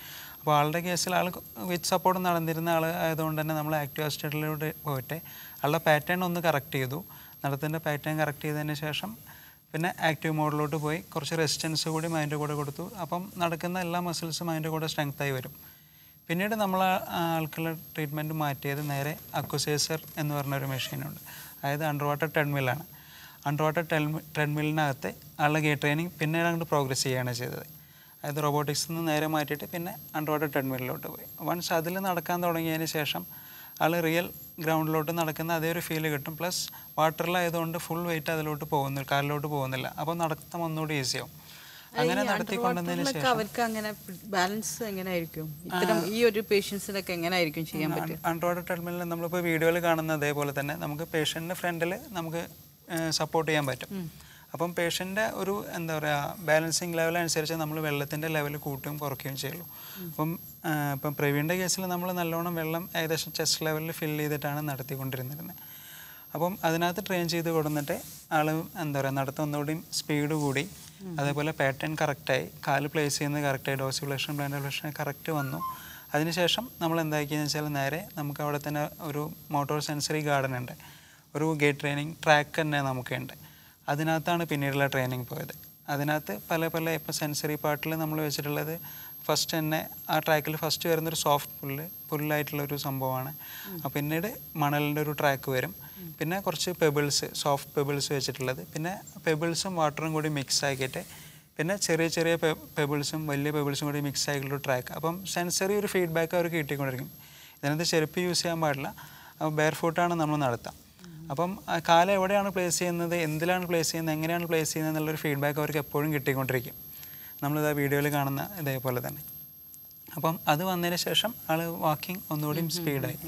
അപ്പോൾ ആളുടെ കേസിൽ ആൾ വിച്ച് സപ്പോർട്ട് നടന്നിരുന്ന ആൾ ആയതുകൊണ്ട് തന്നെ നമ്മൾ ആക്റ്റീവ് അസിസ്റ്റൻറ്റിലൂടെ പോയിട്ട് ആളുടെ പാറ്റേൺ ഒന്ന് കറക്റ്റ് ചെയ്തു നടത്തിൻ്റെ പാറ്റേൺ കറക്റ്റ് ചെയ്തതിന് ശേഷം പിന്നെ ആക്റ്റീവ് മോഡിലോട്ട് പോയി കുറച്ച് റെസിസ്റ്റൻസ് കൂടി മൈൻഡ് കൂടെ കൊടുത്തു അപ്പം നടക്കുന്ന എല്ലാ മസിൽസും അതിൻ്റെ കൂടെ ആയി വരും പിന്നീട് നമ്മൾ ആൾക്കുള്ള ട്രീറ്റ്മെൻറ്റ് മാറ്റിയത് നേരെ അക്വസേസർ എന്ന് പറഞ്ഞൊരു ഒരു മെഷീനുണ്ട് അതായത് അണ്ടർ വാട്ടർ ട്രെഡ്മില്ലാണ് അണ്ടർ വാട്ടർ ട്രെഡ്മില്ലിനകത്ത് ആളുടെ ഗേ ട്രെയിനിങ് പിന്നീട് അങ്ങോട്ട് പ്രോഗ്രസ് ചെയ്യുകയാണ് ചെയ്തത് അതായത് റോബോട്ടിക്സിൽ നിന്ന് നേരെ മാറ്റിയിട്ട് പിന്നെ അൺറോഡ് ട്രെഡ്മില്ലിലോട്ട് പോയി വൺസ് അതിൽ നടക്കാൻ തുടങ്ങിയതിന് ശേഷം ആൾ റിയൽ ഗ്രൗണ്ടിലോട്ട് നടക്കുന്ന അതേ ഒരു ഫീല് കിട്ടും പ്ലസ് വാട്ടറിലായതുകൊണ്ട് ഫുൾ വെയിറ്റ് അതിലോട്ട് പോകുന്നില്ല കാലിലോട്ട് പോകുന്നില്ല അപ്പോൾ നടത്തം ഒന്നുകൂടി ഈസിയാവും അങ്ങനെ നടത്തിക്കൊണ്ടതിന് ശേഷം അവർക്ക് അങ്ങനെ ബാലൻസ് ഇത്തരം ഈ ഒരു ചെയ്യാൻ പറ്റും ട്രെഡ്മില്ലിൽ നമ്മളിപ്പോൾ വീഡിയോയിൽ കാണുന്ന അതേപോലെ തന്നെ നമുക്ക് പേഷ്യൻറ്റിന് ഫ്രണ്ടിൽ നമുക്ക് സപ്പോർട്ട് ചെയ്യാൻ പറ്റും അപ്പം പേഷ്യൻ്റെ ഒരു എന്താ പറയുക ബാലൻസിങ് ലെവൽ അനുസരിച്ച് നമ്മൾ വെള്ളത്തിൻ്റെ ലെവൽ കൂട്ടുകയും കുറയ്ക്കുകയും ചെയ്യുള്ളൂ അപ്പം ഇപ്പം പ്രവീണിൻ്റെ കേസിൽ നമ്മൾ നല്ലോണം വെള്ളം ഏകദേശം ചെസ്റ്റ് ലെവലിൽ ഫില്ല് ചെയ്തിട്ടാണ് നടത്തിക്കൊണ്ടിരുന്നിരുന്നത് അപ്പം അതിനകത്ത് ട്രെയിൻ ചെയ്ത് കൊടുത്തിട്ട് ആൾ എന്താ പറയുക നടത്തം സ്പീഡ് കൂടി അതേപോലെ പാറ്റേൺ കറക്റ്റായി കാല് പ്ലേസ് ചെയ്യുന്നത് കറക്റ്റായി ഡോസിബുലേഷൻ ഫ്ലേഷൻ കറക്റ്റ് വന്നു അതിനുശേഷം നമ്മൾ എന്താക്കിയെന്ന് വെച്ചാൽ നേരെ നമുക്ക് അവിടെ തന്നെ ഒരു മോട്ടോർ സെൻസറി ഗാർഡൻ ഉണ്ട് ഒരു ഗേറ്റ് ട്രെയിനിങ് ട്രാക്ക് തന്നെ നമുക്കുണ്ട് അതിനകത്താണ് പിന്നീടുള്ള ട്രെയിനിങ് പോയത് അതിനകത്ത് പല പല ഇപ്പോൾ സെൻസറി പാർട്ടിൽ നമ്മൾ വെച്ചിട്ടുള്ളത് ഫസ്റ്റ് തന്നെ ആ ട്രാക്കിൽ ഫസ്റ്റ് വരുന്നൊരു സോഫ്റ്റ് പുല്ല് പുല്ലായിട്ടുള്ള ഒരു സംഭവമാണ് അപ്പോൾ പിന്നീട് മണലിൻ്റെ ഒരു ട്രാക്ക് വരും പിന്നെ കുറച്ച് പെബിൾസ് സോഫ്റ്റ് പെബിൾസ് വെച്ചിട്ടുള്ളത് പിന്നെ പെബിൾസും വാട്ടറും കൂടി മിക്സ് ആക്കിയിട്ട് പിന്നെ ചെറിയ ചെറിയ പെബിൾസും വലിയ പെബിൾസും കൂടി മിക്സ് ആയിട്ടുള്ള ട്രാക്ക് അപ്പം സെൻസറി ഒരു ഫീഡ്ബാക്ക് അവർക്ക് കിട്ടിക്കൊണ്ടിരിക്കും ഇതിനകത്ത് ചെരുപ്പ് യൂസ് ചെയ്യാൻ പാടില്ല ബെയർ ഫുട്ടാണ് നമ്മൾ നടത്താം അപ്പം കാല എവിടെയാണ് പ്ലേസ് ചെയ്യുന്നത് എന്തിലാണ് പ്ലേസ് ചെയ്യുന്നത് എങ്ങനെയാണ് പ്ലേസ് ചെയ്യുന്നത് എന്നുള്ളൊരു ഫീഡ്ബാക്ക് അവർക്ക് എപ്പോഴും കിട്ടിക്കൊണ്ടിരിക്കും നമ്മളിത് വീഡിയോയിൽ കാണുന്ന ഇതേപോലെ തന്നെ അപ്പം അത് വന്നതിന് ശേഷം ആൾ വാക്കിംഗ് ഒന്നുകൂടിയും സ്പീഡായി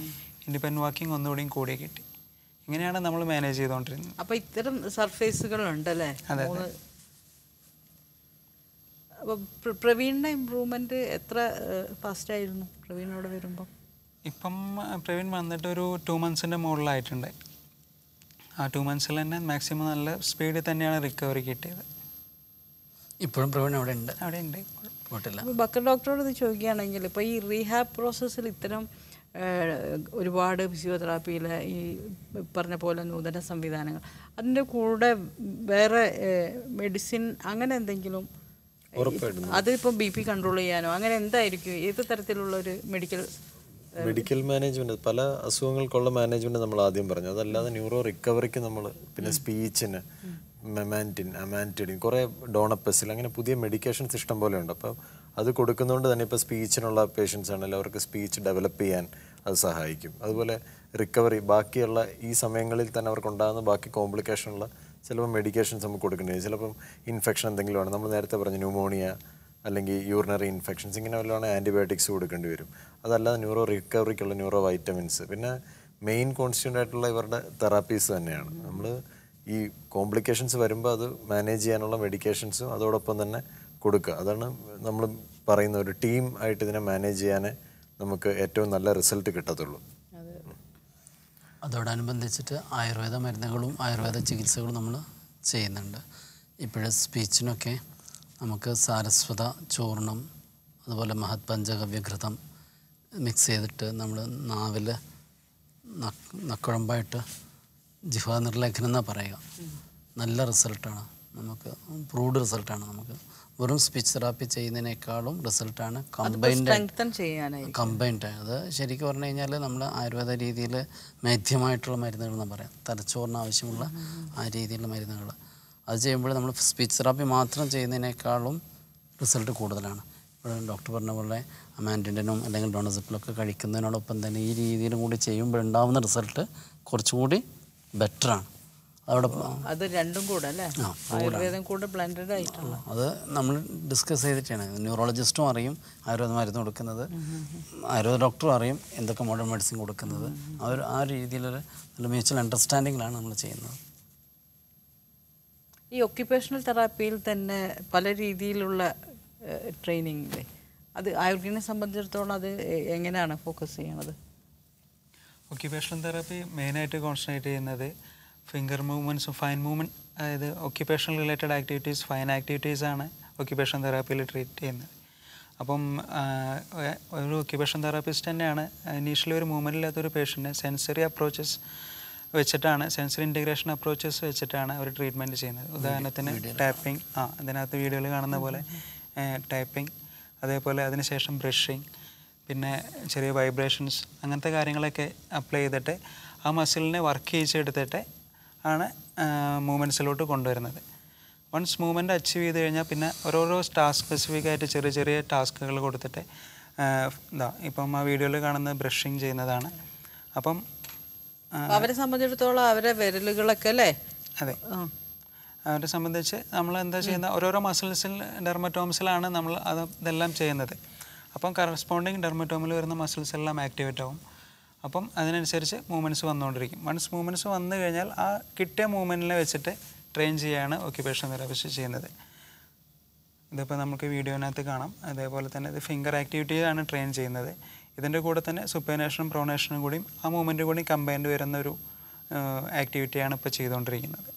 ഇൻഡിപെൻഡൻറ്റ് വാക്കിംഗ് ഒന്നുകൂടിയും കൂടി കിട്ടി ഇങ്ങനെയാണ് നമ്മൾ മാനേജ് ചെയ്തുകൊണ്ടിരുന്നത് അപ്പോൾ ഇത്തരം സർഫേസുകളുണ്ടല്ലേ അതെ അപ്പോൾ പ്രവീണിൻ്റെ ഇമ്പ്രൂവ്മെൻറ്റ് എത്ര ഫാസ്റ്റ് ആയിരുന്നു പ്രവീണോട് വരുമ്പം ഇപ്പം പ്രവീൺ വന്നിട്ട് ഒരു ടു മന്ത്സിൻ്റെ മുകളിലായിട്ടുണ്ട് ആ ടു മന്ത്സിൽ തന്നെ മാക്സിമം നല്ല സ്പീഡിൽ തന്നെയാണ് റിക്കവറി കിട്ടിയത് ഇപ്പോഴും പ്രവീൺ അവിടെ ഉണ്ട് അവിടെ ഉണ്ട് ബക്കർ ഡോക്ടറോട് ഇത് ചോദിക്കുകയാണെങ്കിൽ ഇപ്പോൾ ഈ റീഹാബ് പ്രോസസ്സിൽ ഇത്തരം ഒരുപാട് ഫിസിയോതെറാപ്പിയിലെ ഈ പറഞ്ഞ പോലെ നൂതന സംവിധാനങ്ങൾ അതിൻ്റെ കൂടെ വേറെ മെഡിസിൻ അങ്ങനെ എന്തെങ്കിലും അതിപ്പോൾ ബി പി കൺട്രോൾ ചെയ്യാനോ അങ്ങനെ എന്തായിരിക്കും ഏത് തരത്തിലുള്ള ഒരു മെഡിക്കൽ മെഡിക്കൽ മാനേജ്മെന്റ് പല അസുഖങ്ങൾക്കുള്ള മാനേജ്മെന്റ് നമ്മൾ ആദ്യം പറഞ്ഞു അതല്ലാതെ ന്യൂറോ റിക്കവറിക്ക് നമ്മൾ പിന്നെ സ്പീച്ചിന് മെമാൻറ്റിൻ അമാൻറ്റിഡിൻ കുറേ ഡോണപ്പസിൽ അങ്ങനെ പുതിയ മെഡിക്കേഷൻസ് ഇഷ്ടം പോലെ ഉണ്ട് അപ്പോൾ അത് കൊടുക്കുന്നതുകൊണ്ട് തന്നെ ഇപ്പോൾ സ്പീച്ചിനുള്ള പേഷ്യൻസ് ആണെങ്കിൽ അവർക്ക് സ്പീച്ച് ഡെവലപ്പ് ചെയ്യാൻ അത് സഹായിക്കും അതുപോലെ റിക്കവറി ബാക്കിയുള്ള ഈ സമയങ്ങളിൽ തന്നെ അവർക്ക് ഉണ്ടാകുന്ന ബാക്കി കോംപ്ലിക്കേഷനുള്ള ചിലപ്പോൾ മെഡിക്കേഷൻസ് നമുക്ക് കൊടുക്കേണ്ടി വരും ചിലപ്പം ഇൻഫെക്ഷൻ എന്തെങ്കിലും ആണ് നമ്മൾ നേരത്തെ പറഞ്ഞു ന്യൂമോണിയ അല്ലെങ്കിൽ യൂറിനറി ഇൻഫെക്ഷൻസ് ഇങ്ങനെ വല്ലതാണ് ആൻറ്റിബയോട്ടിക്സ് കൊടുക്കേണ്ടി വരും അതല്ലാതെ ന്യൂറോ റിക്കവറിക്കുള്ള ന്യൂറോ വൈറ്റമിൻസ് പിന്നെ മെയിൻ കോൺസ്റ്റൻ്റ് ആയിട്ടുള്ള ഇവരുടെ തെറാപ്പീസ് തന്നെയാണ് നമ്മൾ ഈ കോംപ്ലിക്കേഷൻസ് വരുമ്പോൾ അത് മാനേജ് ചെയ്യാനുള്ള മെഡിക്കേഷൻസും അതോടൊപ്പം തന്നെ കൊടുക്കുക അതാണ് നമ്മൾ പറയുന്ന ഒരു ടീം ആയിട്ട് ഇതിനെ മാനേജ് ചെയ്യാനേ നമുക്ക് ഏറ്റവും നല്ല റിസൾട്ട് കിട്ടത്തുള്ളൂ അതോടനുബന്ധിച്ചിട്ട് ആയുർവേദ മരുന്നുകളും ആയുർവേദ ചികിത്സകളും നമ്മൾ ചെയ്യുന്നുണ്ട് ഇപ്പോഴും സ്പീച്ചിനൊക്കെ നമുക്ക് സാരസ്വത ചൂർണം അതുപോലെ മഹത് പഞ്ചഗവ്യഘൃതം മിക്സ് ചെയ്തിട്ട് നമ്മൾ നാവിൽ നക്കുഴമ്പായിട്ട് ജിഹ്വാ നിർലേഖനം എന്നാണ് പറയുക നല്ല റിസൾട്ടാണ് നമുക്ക് പ്രൂഡ് റിസൾട്ടാണ് നമുക്ക് വെറും സ്പീച്ച് തെറാപ്പി ചെയ്യുന്നതിനേക്കാളും റിസൾട്ടാണ് കമ്പൈൻഡ് കമ്പൈൻഡ് അത് ശരിക്കും പറഞ്ഞു കഴിഞ്ഞാൽ നമ്മൾ ആയുർവേദ രീതിയിൽ മേധ്യമായിട്ടുള്ള മരുന്നുകൾ എന്ന് പറയാം തലച്ചോറിന് ആവശ്യമുള്ള ആ രീതിയിലുള്ള മരുന്നുകൾ അത് ചെയ്യുമ്പോൾ നമ്മൾ സ്പീച്ച് തെറാപ്പി മാത്രം ചെയ്യുന്നതിനേക്കാളും റിസൾട്ട് കൂടുതലാണ് ഇപ്പോൾ ഡോക്ടർ പറഞ്ഞ പോലെ അമാൻഡിൻ്റെനും അല്ലെങ്കിൽ ഡോണസിപ്പിലൊക്കെ കഴിക്കുന്നതിനോടൊപ്പം തന്നെ ഈ രീതിയിലും കൂടി ചെയ്യുമ്പോൾ ഉണ്ടാകുന്ന റിസൾട്ട് കുറച്ചുകൂടി ബെറ്ററാണ് അത് രണ്ടും കൂടെ ആയുർവേദം കൂടെ ബ്ലെൻഡഡ് ആയിട്ടുള്ള അത് നമ്മൾ ഡിസ്കസ് ചെയ്തിട്ടാണ് ന്യൂറോളജിസ്റ്റും അറിയും ആയുർവേദ മരുന്ന് കൊടുക്കുന്നത് ആയുർവേദ ഡോക്ടറും അറിയും എന്തൊക്കെ മോഡേൺ മെഡിസിൻ കൊടുക്കുന്നത് ആ ഒരു ആ രീതിയിലൊരു നല്ല മ്യൂച്വൽ അണ്ടർസ്റ്റാൻഡിങ്ങിലാണ് നമ്മൾ ചെയ്യുന്നത് ഈ ഒക്യുപേഷണൽ തെറാപ്പിയിൽ തന്നെ പല രീതിയിലുള്ള ട്രെയിനിങ് ഇല്ലേ അത് ആയുർവേദിനെ സംബന്ധിച്ചിടത്തോളം അത് എങ്ങനെയാണ് ഫോക്കസ് ചെയ്യുന്നത് ഒക്യുപേഷണൽ തെറാപ്പി മെയിനായിട്ട് കോൺസെൻട്രേറ്റ് ചെയ്യുന്നത് ഫിംഗർ മൂവ്മെൻറ്റ്സും ഫൈൻ മൂവ്മെൻറ്റ് അതായത് occupational related activities fine activities ആണ് ഒക്യുപ്പേഷൻ തെറാപ്പിയിൽ ട്രീറ്റ് ചെയ്യുന്നത് അപ്പം ഒരു ഒക്യുപ്പേഷൻ തെറാപ്പിസ്റ്റ് തന്നെയാണ് ഇനീഷ്യലി ഒരു മൂവ്മെൻ്റ് ഇല്ലാത്തൊരു പേഷ്യൻറ്റിന് സെൻസറി അപ്രോച്ചസ് വെച്ചിട്ടാണ് സെൻസറി ഇൻറ്റഗ്രേഷൻ അപ്രോച്ചസ് വെച്ചിട്ടാണ് അവർ ട്രീറ്റ്മെൻറ്റ് ചെയ്യുന്നത് ഉദാഹരണത്തിന് ടാപ്പിംഗ് ആ അതിനകത്ത് വീഡിയോയിൽ കാണുന്ന പോലെ ടാപ്പിംഗ് അതേപോലെ അതിനുശേഷം ബ്രഷിങ് പിന്നെ ചെറിയ വൈബ്രേഷൻസ് അങ്ങനത്തെ കാര്യങ്ങളൊക്കെ അപ്ലൈ ചെയ്തിട്ട് ആ മസിലിനെ വർക്ക് ചെയ്തെടുത്തിട്ട് ആണ് മൂവ്മെൻറ്റ്സിലോട്ട് കൊണ്ടുവരുന്നത് വൺസ് മൂവ്മെൻറ്റ് അച്ചീവ് ചെയ്ത് കഴിഞ്ഞാൽ പിന്നെ ഓരോരോ ടാസ്ക് സ്പെസിഫിക് ആയിട്ട് ചെറിയ ചെറിയ ടാസ്കുകൾ കൊടുത്തിട്ട് എന്താ ഇപ്പം ആ വീഡിയോയിൽ കാണുന്ന ബ്രഷിങ് ചെയ്യുന്നതാണ് അപ്പം അവരെ സംബന്ധിച്ചിടത്തോളം അവരെ വിരലുകളൊക്കെ അല്ലേ അതെ അവരെ സംബന്ധിച്ച് നമ്മൾ എന്താ ചെയ്യുന്ന ഓരോരോ മസിൽസിൽ ഡെർമറ്റോംസിലാണ് നമ്മൾ അത് ഇതെല്ലാം ചെയ്യുന്നത് അപ്പം കറസ്പോണ്ടിങ് ഡെർമറ്റോമിൽ വരുന്ന മസിൽസ് എല്ലാം ആക്ടിവേറ്റ് ആവും അപ്പം അതിനനുസരിച്ച് മൂവ്മെൻറ്റ്സ് വന്നുകൊണ്ടിരിക്കും വൺസ് മൂവ്മെൻറ്റ്സ് വന്നു കഴിഞ്ഞാൽ ആ കിട്ടിയ മൂവ്മെൻറ്റിനെ വെച്ചിട്ട് ട്രെയിൻ ചെയ്യുകയാണ് ഓക്യുപേഷൻ തെറാപ്പിസ്റ്റ് ചെയ്യുന്നത് ഇതിപ്പോൾ നമുക്ക് വീഡിയോനകത്ത് കാണാം അതേപോലെ തന്നെ ഇത് ഫിംഗർ ആക്ടിവിറ്റീസാണ് ട്രെയിൻ ചെയ്യുന്നത് ഇതിൻ്റെ കൂടെ തന്നെ സുപ്പേനേഷനും പ്രൊണേഷനും കൂടിയും ആ മൂവ്മെൻറ്റ് കൂടി കമ്പൈൻഡ് വരുന്ന ഒരു ആക്ടിവിറ്റിയാണ് ഇപ്പോൾ ചെയ്തുകൊണ്ടിരിക്കുന്നത്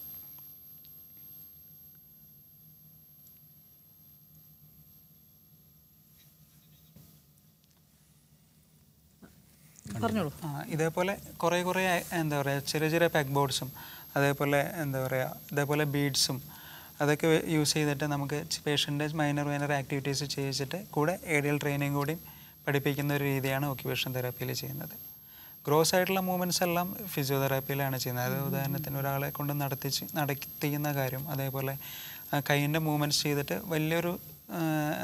ഇതേപോലെ കുറേ കുറേ എന്താ പറയുക ചെറിയ ചെറിയ പെഗ് ബോർഡ്സും അതേപോലെ എന്താ പറയുക ഇതേപോലെ ബീഡ്സും അതൊക്കെ യൂസ് ചെയ്തിട്ട് നമുക്ക് പേഷ്യൻ്റെ മൈനർ മൈനർ ആക്ടിവിറ്റീസ് ചെയ്യിച്ചിട്ട് കൂടെ ഏഡിയൽ ട്രെയിനിങ് കൂടിയും പഠിപ്പിക്കുന്ന ഒരു രീതിയാണ് ഓക്യുപേഷൻ തെറാപ്പിയിൽ ചെയ്യുന്നത് ഗ്രോസ് ആയിട്ടുള്ള മൂവ്മെൻറ്റ്സ് എല്ലാം ഫിസിയോതെറാപ്പിയിലാണ് ചെയ്യുന്നത് അത് ഉദാഹരണത്തിന് ഒരാളെ കൊണ്ട് നടത്തിച്ച് നടത്തിക്കുന്ന കാര്യം അതേപോലെ കൈയിൻ്റെ മൂവ്മെൻറ്റ്സ് ചെയ്തിട്ട് വലിയൊരു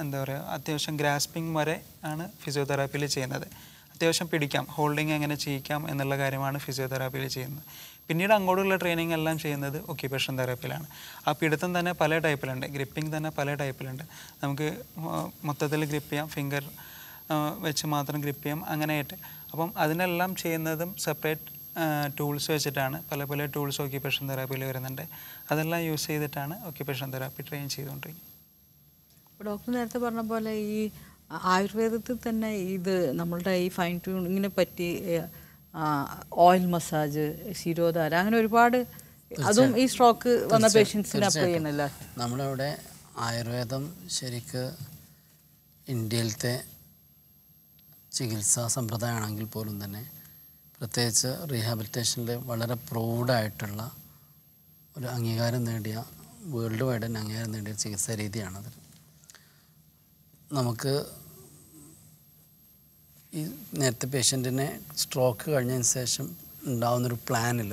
എന്താ പറയുക അത്യാവശ്യം ഗ്രാസ്പിംഗ് വരെ ആണ് ഫിസിയോതെറാപ്പിയിൽ ചെയ്യുന്നത് അത്യാവശ്യം പിടിക്കാം ഹോൾഡിങ് എങ്ങനെ ചെയ്യിക്കാം എന്നുള്ള കാര്യമാണ് ഫിസിയോതെറാപ്പിയിൽ ചെയ്യുന്നത് പിന്നീട് അങ്ങോട്ടുള്ള ട്രെയിനിങ് എല്ലാം ചെയ്യുന്നത് ഒക്യുപേഷൻ തെറാപ്പിയിലാണ് ആ പിടുത്തം തന്നെ പല ടൈപ്പിലുണ്ട് ഗ്രിപ്പിംഗ് തന്നെ പല ടൈപ്പിലുണ്ട് നമുക്ക് മൊത്തത്തിൽ ഗ്രിപ്പ് ചെയ്യാം ഫിംഗർ വെച്ച് മാത്രം ഗ്രിപ്പ് ചെയ്യാം അങ്ങനെയായിട്ട് അപ്പം അതിനെല്ലാം ചെയ്യുന്നതും സെപ്പറേറ്റ് ടൂൾസ് വെച്ചിട്ടാണ് പല പല ടൂൾസ് ഓക്യുപേഷൻ തെറാപ്പിയിൽ വരുന്നുണ്ട് അതെല്ലാം യൂസ് ചെയ്തിട്ടാണ് ഓക്യുപേഷൻ തെറാപ്പി ട്രെയിൻ ചെയ്തുകൊണ്ടിരിക്കുന്നത് ഡോക്ടർ നേരത്തെ പറഞ്ഞ പോലെ ഈ ആയുർവേദത്തിൽ തന്നെ ഇത് നമ്മളുടെ ഈ ഫൈൻ ട്യൂണിങ്ങിനെ പറ്റി ഓയിൽ മസാജ് ശിരോധാര അങ്ങനെ ഒരുപാട് അതും ഈ സ്ട്രോക്ക് വന്ന പേഷ്യൻസിന് അപ്ലൈ ചെയ്യുന്നില്ല നമ്മളവിടെ ആയുർവേദം ശരിക്ക് ഇന്ത്യയിലത്തെ ചികിത്സാ ആണെങ്കിൽ പോലും തന്നെ പ്രത്യേകിച്ച് റീഹാബിലിറ്റേഷനിൽ വളരെ പ്രൗഡായിട്ടുള്ള ഒരു അംഗീകാരം നേടിയ വേൾഡ് വൈഡ് തന്നെ അംഗീകാരം നേടിയ ചികിത്സാ രീതിയാണത് നമുക്ക് ഈ നേരത്തെ പേഷ്യൻറ്റിനെ സ്ട്രോക്ക് കഴിഞ്ഞതിന് ശേഷം ഉണ്ടാകുന്നൊരു പ്ലാനിൽ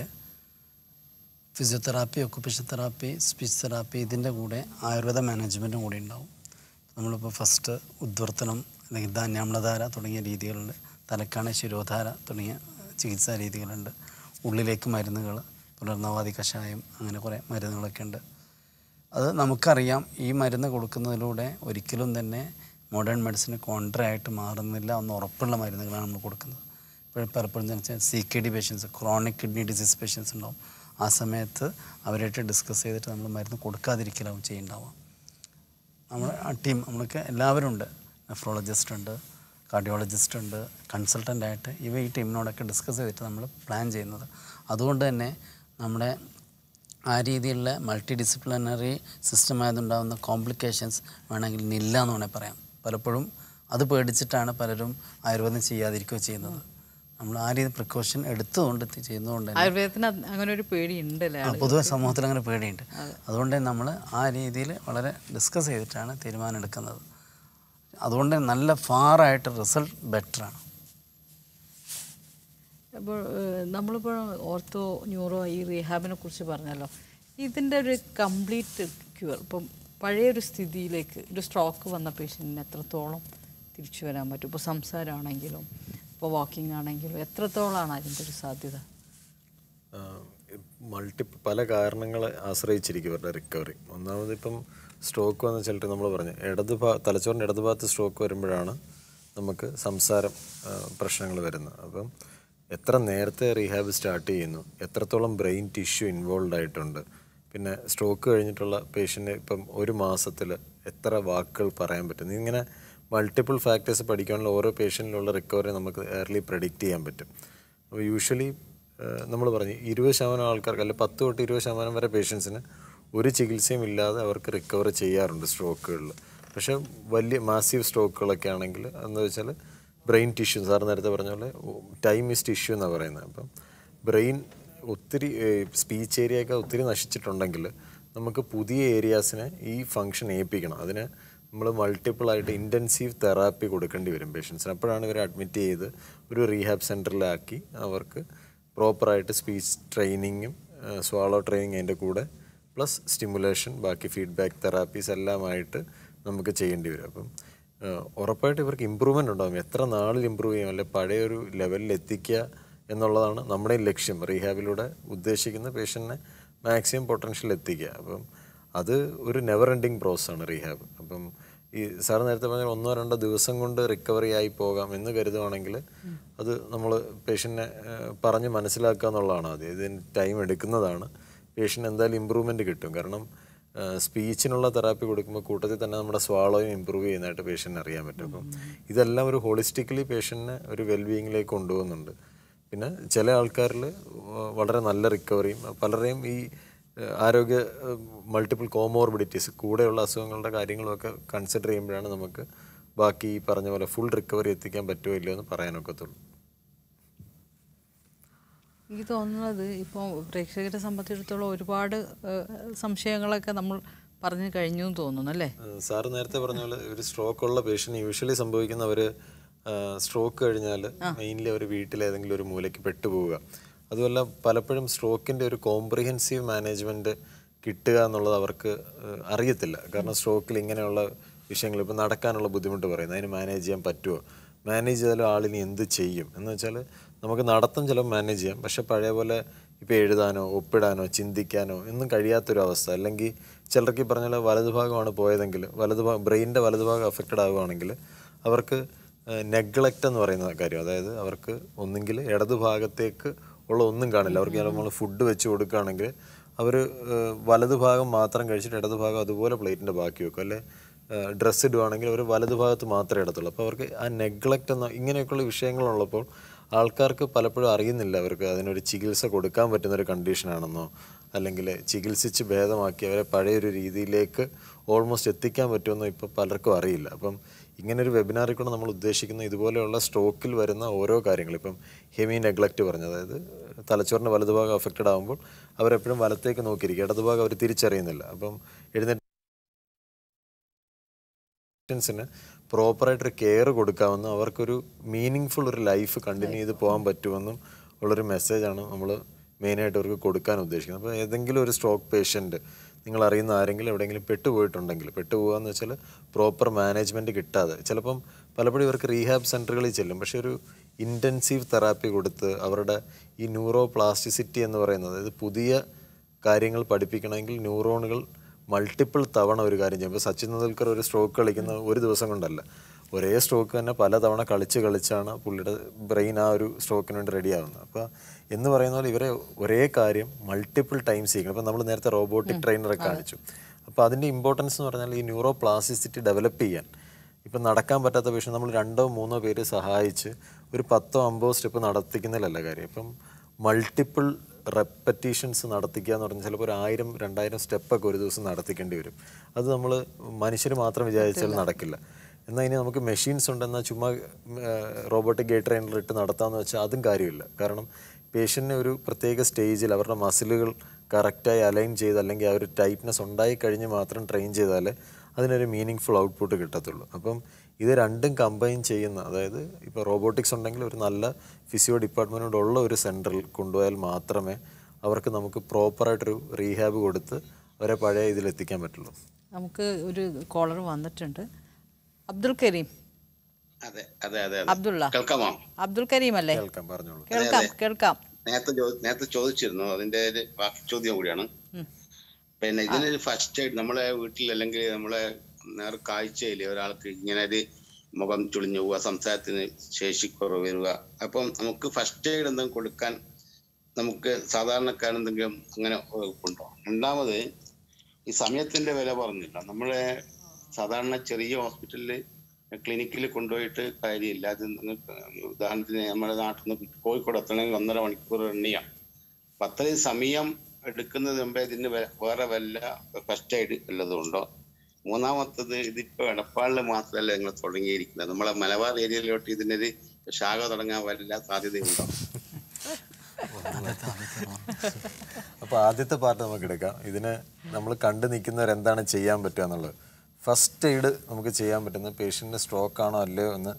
physiotherapy occupation therapy speech therapy ഇതിൻ്റെ കൂടെ ആയുർവേദ മാനേജ്മെൻറ്റും കൂടി ഉണ്ടാവും നമ്മളിപ്പോൾ ഫസ്റ്റ് ഉദ്വർത്തനം ദഗ്ധാന്യാമ്ലധാര തുടങ്ങിയ രീതികളുണ്ട് തലക്കാണ ശിരോധാര തുടങ്ങിയ ചികിത്സാ രീതികളുണ്ട് ഉള്ളിലേക്ക് മരുന്നുകൾ പുനർനവാദി കഷായം അങ്ങനെ കുറേ മരുന്നുകളൊക്കെ ഉണ്ട് അത് നമുക്കറിയാം ഈ മരുന്ന് കൊടുക്കുന്നതിലൂടെ ഒരിക്കലും തന്നെ മോഡേൺ മെഡിസിന് കോൺട്രായിട്ട് മാറുന്നില്ല എന്ന് ഉറപ്പുള്ള മരുന്നുകളാണ് നമ്മൾ കൊടുക്കുന്നത് ഇപ്പോൾ പലപ്പോഴും വെച്ചാൽ C K D patients chronic kidney disease patients ഉണ്ടാവും ആ സമയത്ത് അവരായിട്ട് ഡിസ്കസ് ചെയ്തിട്ട് നമ്മൾ മരുന്ന് കൊടുക്കാതിരിക്കലാവും ചെയ്യുന്നുണ്ടാവുക നമ്മൾ ആ ടീം നമ്മൾക്ക് എല്ലാവരും ഉണ്ട് നെഫ്രോളജിസ്റ്റ് ഉണ്ട് കാർഡിയോളജിസ്റ്റ് ഉണ്ട് കൺസൾട്ടൻ്റായിട്ട് ഇവ ഈ ടീമിനോടൊക്കെ ഡിസ്കസ് ചെയ്തിട്ട് നമ്മൾ പ്ലാൻ ചെയ്യുന്നത് അതുകൊണ്ട് തന്നെ നമ്മുടെ ആ രീതിയിലുള്ള മൾട്ടി ഡിസിപ്ലിനറി സിസ്റ്റം ആയതുണ്ടാകുന്ന കോംപ്ലിക്കേഷൻസ് വേണമെങ്കിൽ നില്ല എന്ന് വേണമെങ്കിൽ പറയാം പലപ്പോഴും അത് പേടിച്ചിട്ടാണ് പലരും ആയുർവേദം ചെയ്യാതിരിക്കുകയോ ചെയ്യുന്നത് നമ്മൾ ആ രീതി പ്രിക്കോഷൻ എടുത്തുകൊണ്ട് ചെയ്യുന്നതുകൊണ്ട് ആയുർവേദത്തിന് അങ്ങനെ ഒരു പൊതുവെ സമൂഹത്തിൽ അങ്ങനെ പേടിയുണ്ട് അതുകൊണ്ട് നമ്മൾ ആ രീതിയിൽ വളരെ ഡിസ്കസ് ചെയ്തിട്ടാണ് തീരുമാനം എടുക്കുന്നത് അതുകൊണ്ട് നല്ല ഫാറായിട്ട് റിസൾട്ട് ബെറ്ററാണ് അപ്പോൾ നമ്മളിപ്പോൾ ഓർത്തോ ന്യൂറോ ഈ റീഹാബിനെ കുറിച്ച് പറഞ്ഞല്ലോ ഇതിൻ്റെ ഒരു കംപ്ലീറ്റ് ക്യൂർ ഇപ്പം ഒരു സ്ഥിതിയിലേക്ക് ഒരു സ്ട്രോക്ക് വന്ന പേഷ്യൻറ്റിന് എത്രത്തോളം തിരിച്ചു വരാൻ പറ്റും ഇപ്പോൾ സംസാരമാണെങ്കിലും ഇപ്പോൾ വാക്കിംഗ് ആണെങ്കിലും എത്രത്തോളമാണ് അതിൻ്റെ ഒരു സാധ്യത മൾട്ടി പല കാരണങ്ങളെ ആശ്രയിച്ചിരിക്കും അവരുടെ റിക്കവറി ഒന്നാമത് ഇപ്പം സ്ട്രോക്ക് വന്ന ചിലർ നമ്മൾ പറഞ്ഞു ഇടത് ഭാഗ തലച്ചോറിൻ്റെ ഇടത് ഭാഗത്ത് സ്ട്രോക്ക് വരുമ്പോഴാണ് നമുക്ക് സംസാരം പ്രശ്നങ്ങൾ വരുന്നത് അപ്പം എത്ര നേരത്തെ റീഹാബ് സ്റ്റാർട്ട് ചെയ്യുന്നു എത്രത്തോളം ബ്രെയിൻ ടിഷ്യൂ ഇൻവോൾവ് ആയിട്ടുണ്ട് പിന്നെ സ്ട്രോക്ക് കഴിഞ്ഞിട്ടുള്ള പേഷ്യൻ്റ് ഇപ്പം ഒരു മാസത്തിൽ എത്ര വാക്കുകൾ പറയാൻ പറ്റും ഇങ്ങനെ മൾട്ടിപ്പിൾ ഫാക്ടേഴ്സ് പഠിക്കാനുള്ള ഓരോ പേഷ്യൻറ്റിലുള്ള റിക്കവറി നമുക്ക് എയർലി പ്രഡിക്റ്റ് ചെയ്യാൻ പറ്റും അപ്പോൾ യൂഷ്വലി നമ്മൾ പറഞ്ഞു ഇരുപത് ശതമാനം ആൾക്കാർക്ക് അല്ലെങ്കിൽ പത്ത് തൊട്ട് ഇരുപത് ശതമാനം വരെ പേഷ്യൻസിന് ഒരു ചികിത്സയും ഇല്ലാതെ അവർക്ക് റിക്കവർ ചെയ്യാറുണ്ട് സ്ട്രോക്കുകളിൽ പക്ഷേ വലിയ മാസീവ് സ്ട്രോക്കുകളൊക്കെ ആണെങ്കിൽ എന്ന് വെച്ചാൽ ബ്രെയിൻ ടിഷ്യൂ സാർ നേരത്തെ പറഞ്ഞ പോലെ ടൈം ഇസ് ടിഷ്യൂ എന്നാണ് പറയുന്നത് അപ്പം ബ്രെയിൻ ഒത്തിരി സ്പീച്ച് ഏരിയയൊക്കെ ഒത്തിരി നശിച്ചിട്ടുണ്ടെങ്കിൽ നമുക്ക് പുതിയ ഏരിയാസിനെ ഈ ഫങ്ഷൻ ഏൽപ്പിക്കണം അതിന് നമ്മൾ മൾട്ടിപ്പിൾ ആയിട്ട് ഇൻറ്റൻസീവ് തെറാപ്പി കൊടുക്കേണ്ടി വരും പേഷ്യൻസിന് അപ്പോഴാണ് ഇവരെ അഡ്മിറ്റ് ചെയ്ത് ഒരു റീഹാബ് സെൻറ്ററിലാക്കി അവർക്ക് പ്രോപ്പറായിട്ട് സ്പീച്ച് ട്രെയിനിങ്ങും സ്വാളോ ട്രെയിനിങ് അതിൻ്റെ കൂടെ പ്ലസ് സ്റ്റിമുലേഷൻ ബാക്കി ഫീഡ്ബാക്ക് തെറാപ്പീസ് എല്ലാമായിട്ട് നമുക്ക് ചെയ്യേണ്ടി വരും അപ്പം ഉറപ്പായിട്ട് ഇവർക്ക് ഇമ്പ്രൂവ്മെൻ്റ് ഉണ്ടാകും എത്ര നാളിൽ ഇമ്പ്രൂവ് ചെയ്യും അല്ലെങ്കിൽ പഴയ ഒരു ലെവലിൽ എത്തിക്കുക എന്നുള്ളതാണ് നമ്മുടെ ലക്ഷ്യം റീഹാബിലൂടെ ഉദ്ദേശിക്കുന്ന പേഷ്യൻറ്റിനെ മാക്സിമം പൊട്ടൻഷ്യൽ എത്തിക്കുക അപ്പം അത് ഒരു നെവർ എൻഡിങ് പ്രോസസ്സാണ് റീഹാബ് അപ്പം ഈ സാർ നേരത്തെ പറഞ്ഞാൽ ഒന്നോ രണ്ടോ ദിവസം കൊണ്ട് റിക്കവറി ആയി പോകാം എന്ന് കരുതുവാണെങ്കിൽ അത് നമ്മൾ പേഷ്യൻറ്റിനെ പറഞ്ഞ് മനസ്സിലാക്കുക എന്നുള്ളതാണ് ആദ്യം ഇതിന് ടൈം എടുക്കുന്നതാണ് പേഷ്യൻ്റ് എന്തായാലും ഇമ്പ്രൂവ്മെൻ്റ് കിട്ടും കാരണം സ്പീച്ചിനുള്ള തെറാപ്പി കൊടുക്കുമ്പോൾ കൂട്ടത്തിൽ തന്നെ നമ്മുടെ സ്വാളോയും ഇമ്പ്രൂവ് ചെയ്യുന്നതായിട്ട് പേഷ്യൻ്റിന് അറിയാൻ പറ്റും അപ്പം ഇതെല്ലാം ഒരു ഹോളിസ്റ്റിക്കലി പേഷ്യൻറ്റിനെ ഒരു വെൽബീയിങ്ങിലേക്ക് കൊണ്ടുപോകുന്നുണ്ട് പിന്നെ ചില ആൾക്കാരിൽ വളരെ നല്ല റിക്കവറിയും പലരെയും ഈ ആരോഗ്യ മൾട്ടിപ്പിൾ കോമോർബിഡിറ്റീസ് കൂടെയുള്ള അസുഖങ്ങളുടെ കാര്യങ്ങളൊക്കെ കൺസിഡർ ചെയ്യുമ്പോഴാണ് നമുക്ക് ബാക്കി പറഞ്ഞ പോലെ ഫുൾ റിക്കവറി എത്തിക്കാൻ പറ്റുമോ ഇല്ലയോ എന്ന് പറയാനൊക്കത്തുള്ളൂ എനിക്ക് തോന്നുന്നത് ഇപ്പോൾ പ്രേക്ഷകരെ സംബന്ധിച്ചിടത്തോളം ഒരുപാട് സംശയങ്ങളൊക്കെ നമ്മൾ പറഞ്ഞു കഴിഞ്ഞു എന്ന് തോന്നുന്നു അല്ലേ സാർ നേരത്തെ പറഞ്ഞ പോലെ ഒരു സ്ട്രോക്ക് ഉള്ള പേഷ്യൻ്റ് യൂഷ്വലി സംഭവിക്കുന്നവർ സ്ട്രോക്ക് കഴിഞ്ഞാൽ മെയിൻലി അവർ വീട്ടിൽ ഏതെങ്കിലും ഒരു മൂലയ്ക്ക് പെട്ടുപോവുക അതുമല്ല പലപ്പോഴും സ്ട്രോക്കിൻ്റെ ഒരു കോംപ്രിഹെൻസീവ് മാനേജ്മെൻറ്റ് കിട്ടുക എന്നുള്ളത് അവർക്ക് അറിയത്തില്ല കാരണം സ്ട്രോക്കിൽ ഇങ്ങനെയുള്ള വിഷയങ്ങൾ ഇപ്പോൾ നടക്കാനുള്ള ബുദ്ധിമുട്ട് പറയുന്നത് അതിന് മാനേജ് ചെയ്യാൻ പറ്റുമോ മാനേജ് ചെയ്താലും ആളിനി എന്ത് ചെയ്യും എന്ന് വെച്ചാൽ നമുക്ക് നടത്തം ചിലപ്പോൾ മാനേജ് ചെയ്യാം പക്ഷെ പഴയ പോലെ ഇപ്പോൾ എഴുതാനോ ഒപ്പിടാനോ ചിന്തിക്കാനോ ഒന്നും കഴിയാത്തൊരു അവസ്ഥ അല്ലെങ്കിൽ ചിലർക്ക് ഈ പറഞ്ഞാൽ വലതുഭാഗമാണ് പോയതെങ്കിൽ വലതുഭാഗം ബ്രെയിനിൻ്റെ വലതുഭാഗം അഫക്റ്റഡ് ആവുകയാണെങ്കിൽ അവർക്ക് നെഗ്ലക്റ്റ് എന്ന് പറയുന്ന കാര്യം അതായത് അവർക്ക് ഒന്നുകിൽ ഇടതുഭാഗത്തേക്ക് ഉള്ള ഒന്നും കാണില്ല അവർക്ക് നമ്മൾ ഫുഡ് വെച്ച് കൊടുക്കുകയാണെങ്കിൽ അവർ വലതുഭാഗം മാത്രം കഴിച്ചിട്ട് ഇടതുഭാഗം അതുപോലെ പ്ലേറ്റിൻ്റെ ബാക്കി വെക്കും അല്ലെ ഡ്രസ്സ് ഇടുവാണെങ്കിൽ അവർ വലതുഭാഗത്ത് മാത്രമേ ഇടത്തുള്ളൂ അപ്പോൾ അവർക്ക് ആ നെഗ്ലക്റ്റ് എന്ന ഇങ്ങനെയൊക്കെയുള്ള വിഷയങ്ങളുള്ളപ്പോൾ ആൾക്കാർക്ക് പലപ്പോഴും അറിയുന്നില്ല അവർക്ക് അതിനൊരു ചികിത്സ കൊടുക്കാൻ പറ്റുന്നൊരു കണ്ടീഷനാണെന്നോ അല്ലെങ്കിൽ ചികിത്സിച്ച് ഭേദമാക്കി അവരെ പഴയൊരു രീതിയിലേക്ക് ഓൾമോസ്റ്റ് എത്തിക്കാൻ പറ്റുമെന്നോ ഇപ്പോൾ പലർക്കും അറിയില്ല അപ്പം ഇങ്ങനൊരു വെബിനാറിൽ കൂടെ നമ്മൾ ഉദ്ദേശിക്കുന്ന ഇതുപോലെയുള്ള സ്ട്രോക്കിൽ വരുന്ന ഓരോ കാര്യങ്ങൾ ഇപ്പം ഹെമി നെഗ്ലക്റ്റ് പറഞ്ഞു അതായത് തലച്ചോറിൻ്റെ വലതുഭാഗം അഫക്റ്റഡ് ആകുമ്പോൾ അവരെപ്പോഴും വലത്തേക്ക് നോക്കിയിരിക്കും ഇടതുഭാഗം അവർ തിരിച്ചറിയുന്നില്ല അപ്പം എഴുന്നേറ്റ് പ്രോപ്പറായിട്ടൊരു കെയർ കൊടുക്കാമെന്നും അവർക്കൊരു മീനിങ് ഫുൾ ഒരു ലൈഫ് കണ്ടിന്യൂ ചെയ്ത് പോകാൻ പറ്റുമെന്നും ഉള്ളൊരു മെസ്സേജാണ് നമ്മൾ മെയിനായിട്ട് അവർക്ക് കൊടുക്കാൻ ഉദ്ദേശിക്കുന്നത് അപ്പോൾ ഏതെങ്കിലും ഒരു സ്ട്രോക്ക് പേഷ്യൻറ്റ് നിങ്ങൾ അറിയുന്ന ആരെങ്കിലും എവിടെയെങ്കിലും പെട്ടുപോയിട്ടുണ്ടെങ്കിൽ പെട്ടുപോകാന്ന് വെച്ചാൽ പ്രോപ്പർ മാനേജ്മെൻറ്റ് കിട്ടാതെ ചിലപ്പം പലപ്പോഴും ഇവർക്ക് റീഹാബ് സെൻറ്ററുകളിൽ ചെല്ലും പക്ഷേ ഒരു ഇൻറ്റൻസീവ് തെറാപ്പി കൊടുത്ത് അവരുടെ ഈ ന്യൂറോ പ്ലാസ്റ്റിസിറ്റി എന്ന് പറയുന്നത് ഇത് പുതിയ കാര്യങ്ങൾ പഠിപ്പിക്കണമെങ്കിൽ ന്യൂറോണുകൾ മൾട്ടിപ്പിൾ തവണ ഒരു കാര്യം ചെയ്യുമ്പോൾ സച്ചിൻ തെണ്ടുൽക്കർ ഒരു സ്ട്രോക്ക് കളിക്കുന്ന ഒരു ദിവസം കൊണ്ടല്ല ഒരേ സ്ട്രോക്ക് തന്നെ പല തവണ കളിച്ച് കളിച്ചാണ് പുള്ളിയുടെ ബ്രെയിൻ ആ ഒരു സ്ട്രോക്കിന് വേണ്ടി റെഡി ആവുന്നത് അപ്പോൾ എന്ന് പറയുന്ന പോലെ ഇവരെ ഒരേ കാര്യം മൾട്ടിപ്പിൾ ടൈംസ് ചെയ്യണം അപ്പോൾ നമ്മൾ നേരത്തെ റോബോട്ടിക് ട്രെയിനറെ കാണിച്ചു അപ്പോൾ അതിൻ്റെ ഇമ്പോർട്ടൻസ് എന്ന് പറഞ്ഞാൽ ഈ ന്യൂറോ പ്ലാസ്റ്റിസിറ്റി ഡെവലപ്പ് ചെയ്യാൻ ഇപ്പം നടക്കാൻ പറ്റാത്ത പക്ഷേ നമ്മൾ രണ്ടോ മൂന്നോ പേര് സഹായിച്ച് ഒരു പത്തോ അമ്പതോ സ്റ്റെപ്പ് നടത്തിക്കുന്നതിലല്ല കാര്യം ഇപ്പം മൾട്ടിപ്പിൾ റെപ്പറ്റീഷൻസ് നടത്തിക്കുക എന്ന് പറഞ്ഞാൽ ചിലപ്പോൾ ഒരു ആയിരം രണ്ടായിരം സ്റ്റെപ്പൊക്കെ ഒരു ദിവസം നടത്തിക്കേണ്ടി വരും അത് നമ്മൾ മനുഷ്യർ മാത്രം വിചാരിച്ചാൽ നടക്കില്ല എന്നാൽ ഇനി നമുക്ക് മെഷീൻസ് ഉണ്ടെന്നാൽ ചുമ്മാ റോബോട്ടിക് ഗേറ്റ് ട്രെയിനിലിട്ട് നടത്താമെന്ന് വെച്ചാൽ അതും കാര്യമില്ല കാരണം പേഷ്യൻ്റിന് ഒരു പ്രത്യേക സ്റ്റേജിൽ അവരുടെ മസിലുകൾ കറക്റ്റായി അലൈൻ ചെയ്ത് അല്ലെങ്കിൽ ആ ഒരു ടൈറ്റ്നെസ് ഉണ്ടായി കഴിഞ്ഞ് മാത്രം ട്രെയിൻ ചെയ്താലേ അതിനൊരു മീനിങ് ഫുൾ ഔട്ട്പുട്ട് കിട്ടത്തുള്ളൂ അപ്പം ഇത് രണ്ടും കമ്പൈൻ ചെയ്യുന്ന അതായത് ഇപ്പോൾ റോബോട്ടിക്സ് ഉണ്ടെങ്കിൽ ഒരു നല്ല ഫിസിയോ ഡിപ്പാർട്ട്മെൻറ്റോടുള്ള ഒരു സെൻറ്ററിൽ കൊണ്ടുപോയാൽ മാത്രമേ അവർക്ക് നമുക്ക് പ്രോപ്പറായിട്ടൊരു റീഹാബ് കൊടുത്ത് അവരെ പഴയ ഇതിലെത്തിക്കാൻ പറ്റുള്ളൂ നമുക്ക് ഒരു കോളർ വന്നിട്ടുണ്ട് അബ്ദുൽ കരീം അതെ അതെ അബ്ദുള്ള അബ്ദുൽ കരീം അല്ലേ കേൾക്കാം കേൾക്കാം കേൾക്കാം നേരത്തെ നേരത്തെ ചോദിച്ചിരുന്നു അതിന്റെ ഒരു ബാക്കി ചോദ്യം കൂടിയാണ് പിന്നെ ഇതിന് ഫസ്റ്റ് നമ്മളെ വീട്ടിൽ അല്ലെങ്കിൽ നമ്മളെ ഒരു കാഴ്ചയിൽ ഒരാൾക്ക് ഇങ്ങനെ ഒരു മുഖം ചുളിഞ്ഞു പോവുക സംസാരത്തിന് കുറവ് വരിക അപ്പം നമുക്ക് ഫസ്റ്റ് എയ്ഡ് എന്തെങ്കിലും കൊടുക്കാൻ നമുക്ക് സാധാരണക്കാരൻ എന്തെങ്കിലും അങ്ങനെ ഉണ്ടോ രണ്ടാമത് ഈ സമയത്തിന്റെ വില പറഞ്ഞില്ല നമ്മളെ സാധാരണ ചെറിയ ഹോസ്പിറ്റലിൽ ക്ലിനിക്കിൽ കൊണ്ടുപോയിട്ട് കാര്യമില്ല അത് ഉദാഹരണത്തിന് നമ്മുടെ നാട്ടിൽ നിന്ന് കോഴിക്കോട് എത്തണമെങ്കിൽ ഒന്നര മണിക്കൂർ എണ്ണിയാണ് അപ്പം അത്രയും സമയം എടുക്കുന്നതിന് മുമ്പേ ഇതിന് വേറെ വല്ല ഫസ്റ്റ് എയ്ഡ് വല്ലതും മൂന്നാമത്തത് ഇതിപ്പോ എടപ്പാളില് മാത്രമല്ല ഞങ്ങൾ തുടങ്ങിയിരിക്കുന്നത് നമ്മളെ മലബാർ ഏരിയയിലോട്ട് ഇതിനൊരു ശാഖ തുടങ്ങാൻ വരില്ല സാധ്യതയുണ്ടോ അപ്പോൾ ആദ്യത്തെ പാർട്ട് നമുക്ക് എടുക്കാം ഇതിന് നമ്മൾ കണ്ടു നിൽക്കുന്നവരെന്താണ് ചെയ്യാൻ പറ്റുക എന്നുള്ളത് ഫസ്റ്റ് എയ്ഡ് നമുക്ക് ചെയ്യാൻ പറ്റുന്നത് പേഷ്യൻറ്റിന് സ്ട്രോക്ക് ആണോ അല്ലയോ എന്ന്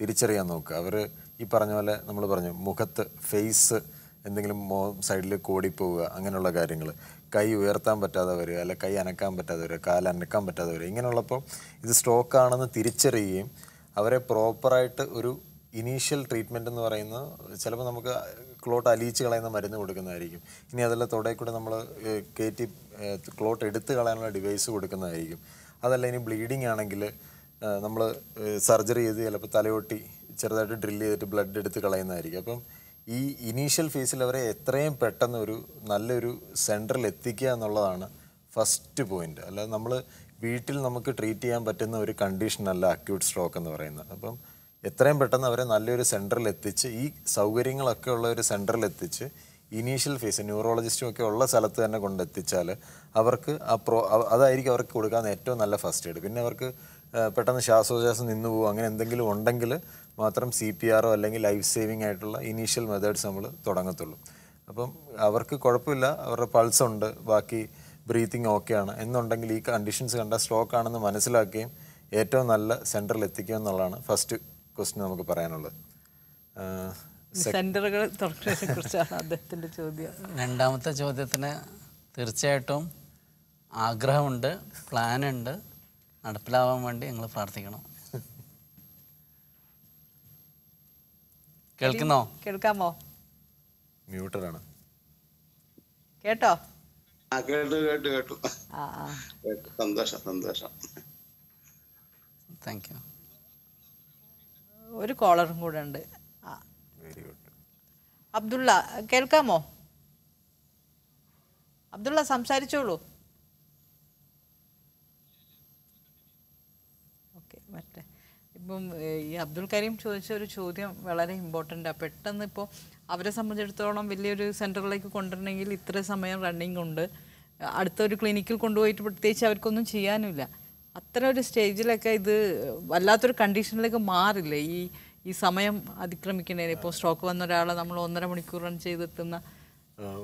തിരിച്ചറിയാൻ നോക്കുക അവർ ഈ പറഞ്ഞ പോലെ നമ്മൾ പറഞ്ഞു മുഖത്ത് ഫേസ് എന്തെങ്കിലും സൈഡിൽ കൂടിപ്പോവുക അങ്ങനെയുള്ള കാര്യങ്ങൾ കൈ ഉയർത്താൻ പറ്റാതെ വരിക അല്ലെ കൈ അനക്കാൻ പറ്റാതെ വരിക കാൽ അനക്കാൻ പറ്റാതെ വരിക ഇങ്ങനെയുള്ളപ്പോൾ ഇത് സ്ട്രോക്ക് ആണെന്ന് തിരിച്ചറിയുകയും അവരെ പ്രോപ്പറായിട്ട് ഒരു ഇനീഷ്യൽ ട്രീറ്റ്മെൻ്റ് എന്ന് പറയുന്നത് ചിലപ്പോൾ നമുക്ക് ക്ലോട്ട് അലിയിച്ച് കളയുന്ന മരുന്ന് കൊടുക്കുന്നതായിരിക്കും ഇനി അതല്ല തൊടയിൽ കൂടെ നമ്മൾ കയറ്റി ക്ലോട്ട് എടുത്ത് കളയാനുള്ള ഡിവൈസ് കൊടുക്കുന്നതായിരിക്കും അതല്ല ഇനി ബ്ലീഡിങ് ആണെങ്കിൽ നമ്മൾ സർജറി ചെയ്ത് ചിലപ്പോൾ തലയോട്ടി ചെറുതായിട്ട് ഡ്രില്ല് ചെയ്തിട്ട് ബ്ലഡ് എടുത്ത് കളയുന്നതായിരിക്കും അപ്പം ഈ ഇനീഷ്യൽ ഫേസിൽ അവരെ എത്രയും പെട്ടെന്ന് ഒരു നല്ലൊരു സെൻറ്ററിൽ എത്തിക്കുക എന്നുള്ളതാണ് ഫസ്റ്റ് പോയിന്റ് അല്ലാതെ നമ്മൾ വീട്ടിൽ നമുക്ക് ട്രീറ്റ് ചെയ്യാൻ പറ്റുന്ന ഒരു കണ്ടീഷനല്ല അക്യൂട്ട് സ്ട്രോക്ക് എന്ന് പറയുന്നത് അപ്പം എത്രയും പെട്ടെന്ന് അവരെ നല്ലൊരു സെൻറ്ററിൽ എത്തിച്ച് ഈ സൗകര്യങ്ങളൊക്കെ ഉള്ള ഒരു സെൻറ്ററിൽ എത്തിച്ച് ഇനീഷ്യൽ ഫേസ് ന്യൂറോളജിസ്റ്റും ഒക്കെ ഉള്ള സ്ഥലത്ത് തന്നെ കൊണ്ടെത്തിച്ചാൽ അവർക്ക് ആ പ്രോ അതായിരിക്കും അവർക്ക് കൊടുക്കാവുന്ന ഏറ്റവും നല്ല ഫസ്റ്റ് എയ്ഡ് പിന്നെ അവർക്ക് പെട്ടെന്ന് ശ്വാസോച്ഛാസം നിന്നു പോകും അങ്ങനെ എന്തെങ്കിലും ഉണ്ടെങ്കിൽ മാത്രം സി പി ആറോ അല്ലെങ്കിൽ ലൈഫ് സേവിംഗ് ആയിട്ടുള്ള ഇനീഷ്യൽ മെത്തേഡ്സ് നമ്മൾ തുടങ്ങത്തുള്ളൂ അപ്പം അവർക്ക് കുഴപ്പമില്ല അവരുടെ പൾസ് ഉണ്ട് ബാക്കി ബ്രീത്തിങ് ആണ് എന്നുണ്ടെങ്കിൽ ഈ കണ്ടീഷൻസ് കണ്ട സ്ട്രോക്ക് ആണെന്ന് മനസ്സിലാക്കുകയും ഏറ്റവും നല്ല സെൻറ്ററിൽ എത്തിക്കുക എന്നുള്ളതാണ് ഫസ്റ്റ് ക്വസ്റ്റ്യൻ നമുക്ക് പറയാനുള്ളത് കുറിച്ചാണ് ചോദ്യം രണ്ടാമത്തെ ചോദ്യത്തിന് തീർച്ചയായിട്ടും ആഗ്രഹമുണ്ട് പ്ലാനുണ്ട് നടപ്പിലാവാൻ വേണ്ടി ഞങ്ങൾ പ്രാർത്ഥിക്കണം കേൾക്കുന്നോ കേൾക്കാമോ മ്യൂട്ടറാണ് കേട്ടോ ആ കേട്ടു കേട്ടു കേട്ടു സന്തോഷം സന്തോഷം താങ്ക് യു ഒരു കോളറും കൂടെ ഉണ്ട് വെരി ഗുഡ് അബ്ദുള്ള കേൾക്കാമോ അബ്ദുള്ള സംസാരിച്ചോളൂ ഇപ്പം ഈ അബ്ദുൽ കരീം ചോദിച്ച ഒരു ചോദ്യം വളരെ ആണ് പെട്ടെന്ന് ഇപ്പോൾ അവരെ സംബന്ധിച്ചിടത്തോളം വലിയൊരു സെൻറ്ററിലേക്ക് കൊണ്ടുവരണമെങ്കിൽ ഇത്ര സമയം റണ്ണിങ് ഉണ്ട് അടുത്ത ഒരു ക്ലിനിക്കിൽ കൊണ്ടുപോയിട്ട് പ്രത്യേകിച്ച് അവർക്കൊന്നും ചെയ്യാനില്ല അത്ര ഒരു സ്റ്റേജിലൊക്കെ ഇത് വല്ലാത്തൊരു കണ്ടീഷനിലേക്ക് മാറില്ല ഈ ഈ സമയം അതിക്രമിക്കണേ ഇപ്പോൾ സ്ട്രോക്ക് വന്ന ഒരാളെ നമ്മൾ ഒന്നര മണിക്കൂർ റൺ ചെയ്തെത്തുന്ന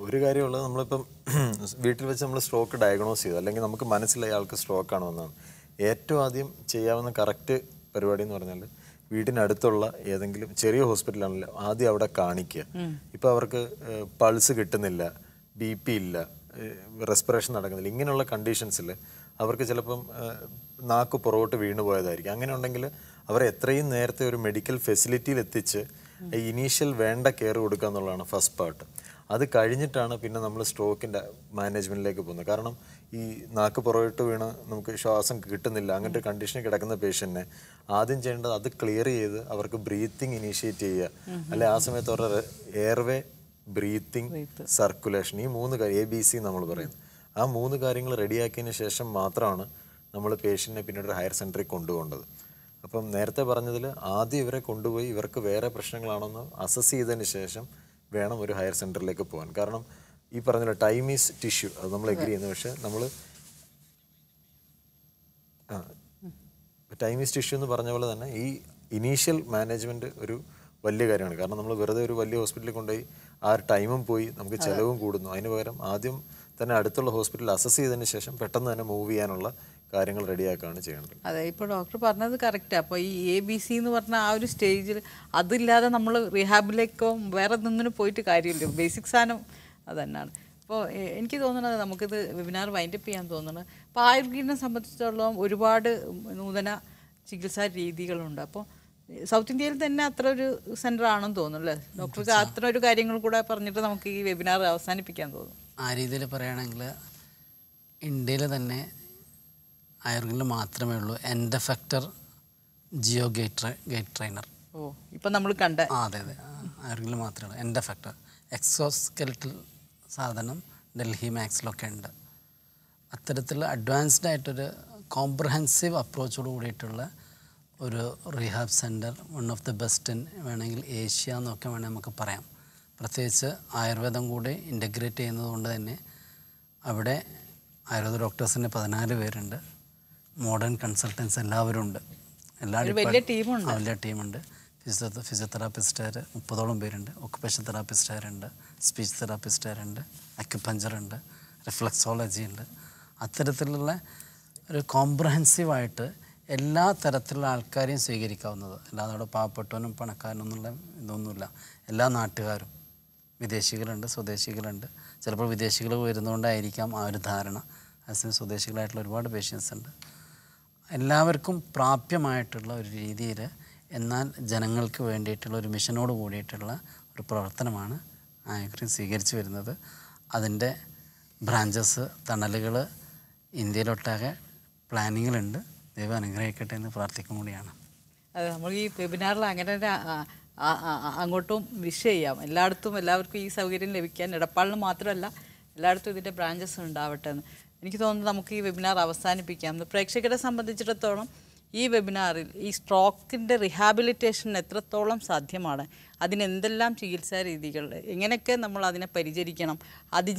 ഒരു കാര്യമുള്ളത് നമ്മളിപ്പം വീട്ടിൽ വെച്ച് നമ്മൾ സ്ട്രോക്ക് ഡയഗ്നോസ് ചെയ്തു അല്ലെങ്കിൽ നമുക്ക് മനസ്സിലായി ആൾക്ക് സ്ട്രോക്ക് ആണോ എന്നാണ് ഏറ്റവും ആദ്യം ചെയ്യാവുന്ന കറക്റ്റ് പരിപാടി എന്ന് പറഞ്ഞാൽ വീടിനടുത്തുള്ള ഏതെങ്കിലും ചെറിയ ഹോസ്പിറ്റലാണല്ലോ ആദ്യം അവിടെ കാണിക്കുക ഇപ്പൊ അവർക്ക് പൾസ് കിട്ടുന്നില്ല ബി പി ഇല്ല റെസ്പിറേഷൻ നടക്കുന്നില്ല ഇങ്ങനെയുള്ള കണ്ടീഷൻസിൽ അവർക്ക് ചിലപ്പം നാക്ക് പുറകോട്ട് വീണു പോയതായിരിക്കും അങ്ങനെ ഉണ്ടെങ്കിൽ അവരെ എത്രയും നേരത്തെ ഒരു മെഡിക്കൽ ഫെസിലിറ്റിയിൽ എത്തിച്ച് ഇനീഷ്യൽ വേണ്ട കെയർ കൊടുക്കുക എന്നുള്ളതാണ് ഫസ്റ്റ് പാർട്ട് അത് കഴിഞ്ഞിട്ടാണ് പിന്നെ നമ്മൾ സ്ട്രോക്കിൻ്റെ മാനേജ്മെൻറ്റിലേക്ക് പോകുന്നത് കാരണം ഈ നാക്ക് പുറകിട്ട് വീണ് നമുക്ക് ശ്വാസം കിട്ടുന്നില്ല അങ്ങനത്തെ കണ്ടീഷനിൽ കിടക്കുന്ന പേഷ്യൻറ്റിനെ ആദ്യം ചെയ്യേണ്ടത് അത് ക്ലിയർ ചെയ്ത് അവർക്ക് ബ്രീത്തിങ് ഇനീഷ്യേറ്റ് ചെയ്യുക അല്ലെ ആ സമയത്ത് അവരുടെ എയർവേ ബ്രീത്തിങ് സർക്കുലേഷൻ ഈ മൂന്ന് കാര്യം എ ബി സി നമ്മൾ പറയുന്നത് ആ മൂന്ന് കാര്യങ്ങൾ റെഡിയാക്കിയതിന് ശേഷം മാത്രമാണ് നമ്മൾ പേഷ്യൻറ്റിനെ പിന്നീട് ഹയർ സെൻറ്ററിൽ കൊണ്ടുപോകേണ്ടത് അപ്പം നേരത്തെ പറഞ്ഞതിൽ ആദ്യം ഇവരെ കൊണ്ടുപോയി ഇവർക്ക് വേറെ പ്രശ്നങ്ങളാണെന്ന് അസസ് ചെയ്തതിന് ശേഷം വേണം ഒരു ഹയർ സെൻറ്ററിലേക്ക് പോകാൻ കാരണം ഈ പറഞ്ഞ ടൈം ഈസ് ടിഷ്യൂ അത് നമ്മൾ എഗ്രി ചെയ്യുന്നത് പക്ഷെ നമ്മൾ ആ ടൈം ഈസ് ടിഷ്യൂ എന്ന് പറഞ്ഞ പോലെ തന്നെ ഈ ഇനീഷ്യൽ മാനേജ്മെൻറ്റ് ഒരു വലിയ കാര്യമാണ് കാരണം നമ്മൾ വെറുതെ ഒരു വലിയ ഹോസ്പിറ്റലിൽ കൊണ്ടുപോയി ആ ഒരു ടൈമും പോയി നമുക്ക് ചിലവും കൂടുന്നു അതിന് പകരം ആദ്യം തന്നെ അടുത്തുള്ള ഹോസ്പിറ്റലിൽ അസസ് ചെയ്തതിന് ശേഷം പെട്ടെന്ന് തന്നെ മൂവ് ചെയ്യാനുള്ള കാര്യങ്ങൾ റെഡിയാക്കുകയാണ് ചെയ്യേണ്ടത് അതെ ഇപ്പോൾ ഡോക്ടർ പറഞ്ഞത് കറക്റ്റാണ് അപ്പോൾ ഈ എ ബി സി എന്ന് പറഞ്ഞ ആ ഒരു സ്റ്റേജിൽ അതില്ലാതെ നമ്മൾ റീഹാബിലേക്കോ വേറെ നിന്നിനും പോയിട്ട് കാര്യമില്ല ബേസിക് സാധനം അതന്നാണ് അപ്പോൾ എനിക്ക് തോന്നുന്നത് നമുക്കിത് വെബിനാർ വൈൻഡപ്പ് ചെയ്യാൻ തോന്നുന്നത് അപ്പോൾ ആയുർവേദിനെ സംബന്ധിച്ചിടത്തോളം ഒരുപാട് നൂതന ചികിത്സാ രീതികളുണ്ട് അപ്പോൾ സൗത്ത് ഇന്ത്യയിൽ തന്നെ അത്ര ഒരു സെന്റർ ആണെന്ന് തോന്നുന്നു അല്ലേ ഡോക്ടർക്ക് അത്ര ഒരു കാര്യങ്ങൾ കൂടെ പറഞ്ഞിട്ട് നമുക്ക് ഈ വെബിനാർ അവസാനിപ്പിക്കാൻ തോന്നും ആ രീതിയിൽ പറയുകയാണെങ്കിൽ ഇന്ത്യയിൽ തന്നെ ആയുർവേദിൽ മാത്രമേ ഉള്ളൂ end effector geo gait gait trainer ഓ ഇപ്പം നമ്മൾ കണ്ട അതെ അതെ ആയുർവേദിൽ മാത്രമേ ഉള്ളൂ എൻഡഫക്ടർ എക്സോസ്കെലിറ്റൽ സാധനം ഡൽഹി മാക്സിലൊക്കെ ഉണ്ട് അത്തരത്തിൽ അഡ്വാൻസ്ഡ് ആയിട്ടൊരു കോംപ്രഹെൻസീവ് അപ്രോച്ചോട് കൂടിയിട്ടുള്ള ഒരു rehab centre one of the best in വേണമെങ്കിൽ ഏഷ്യ എന്നൊക്കെ വേണമെങ്കിൽ നമുക്ക് പറയാം പ്രത്യേകിച്ച് ആയുർവേദം കൂടി ഇൻ്റഗ്രേറ്റ് ചെയ്യുന്നത് കൊണ്ട് തന്നെ അവിടെ ആയുർവേദ ഡോക്ടേഴ്സിൻ്റെ പതിനാല് പേരുണ്ട് മോഡേൺ കൺസൾട്ടൻസ് എല്ലാവരും ഉണ്ട് എല്ലാവരും വലിയ ടീമുണ്ട് ഫിസിയോ ഫിസിയോതെറാപ്പിസ്റ്റുകാർ മുപ്പതോളം പേരുണ്ട് ഒക്കുപേഷൻ തെറാപ്പിസ്റ്റുകാരുണ്ട് സ്പീച്ച് തെറാപ്പിസ്റ്റുകാരുണ്ട് അക്യുപഞ്ചറുണ്ട് റിഫ്ലക്സോളജി ഉണ്ട് അത്തരത്തിലുള്ള ഒരു കോംപ്രഹെൻസീവായിട്ട് എല്ലാ തരത്തിലുള്ള ആൾക്കാരെയും സ്വീകരിക്കാവുന്നത് അല്ലാതെ അവിടെ പാവപ്പെട്ടവനും പണക്കാരനും എന്നുള്ള ഇതൊന്നുമില്ല എല്ലാ നാട്ടുകാരും വിദേശികളുണ്ട് സ്വദേശികളുണ്ട് ചിലപ്പോൾ വിദേശികൾ വരുന്നതുകൊണ്ടായിരിക്കാം ആ ഒരു ധാരണ അതേസമയം സ്വദേശികളായിട്ടുള്ള ഒരുപാട് പേഷ്യൻസ് ഉണ്ട് എല്ലാവർക്കും പ്രാപ്യമായിട്ടുള്ള ഒരു രീതിയിൽ എന്നാൽ ജനങ്ങൾക്ക് വേണ്ടിയിട്ടുള്ള ഒരു മിഷനോട് കൂടിയിട്ടുള്ള ഒരു പ്രവർത്തനമാണ് ആഗ്രി സ്വീകരിച്ചു വരുന്നത് അതിൻ്റെ ബ്രാഞ്ചസ് തണലുകൾ ഇന്ത്യയിലൊട്ടാകെ പ്ലാനിങ്ങിലുണ്ട് ദൈവം അനുഗ്രഹിക്കട്ടെ എന്ന് പ്രാർത്ഥിക്കും കൂടിയാണ് അതെ നമ്മൾ ഈ വെബിനാറിൽ അങ്ങനെ തന്നെ അങ്ങോട്ടും വിഷ് ചെയ്യാം എല്ലായിടത്തും എല്ലാവർക്കും ഈ സൗകര്യം ലഭിക്കാൻ ഇടപ്പാളിന് മാത്രമല്ല എല്ലായിടത്തും ഇതിൻ്റെ ബ്രാഞ്ചസ് ഉണ്ടാവട്ടെ എന്ന് എനിക്ക് തോന്നുന്നു നമുക്ക് ഈ വെബിനാർ അവസാനിപ്പിക്കാം പ്രേക്ഷകരെ സംബന്ധിച്ചിടത്തോളം ഈ വെബിനാറിൽ ഈ സ്ട്രോക്കിൻ്റെ റീഹാബിലിറ്റേഷൻ എത്രത്തോളം സാധ്യമാണ് അതിനെന്തെല്ലാം ചികിത്സാ രീതികൾ എങ്ങനെയൊക്കെ നമ്മൾ അതിനെ പരിചരിക്കണം അതി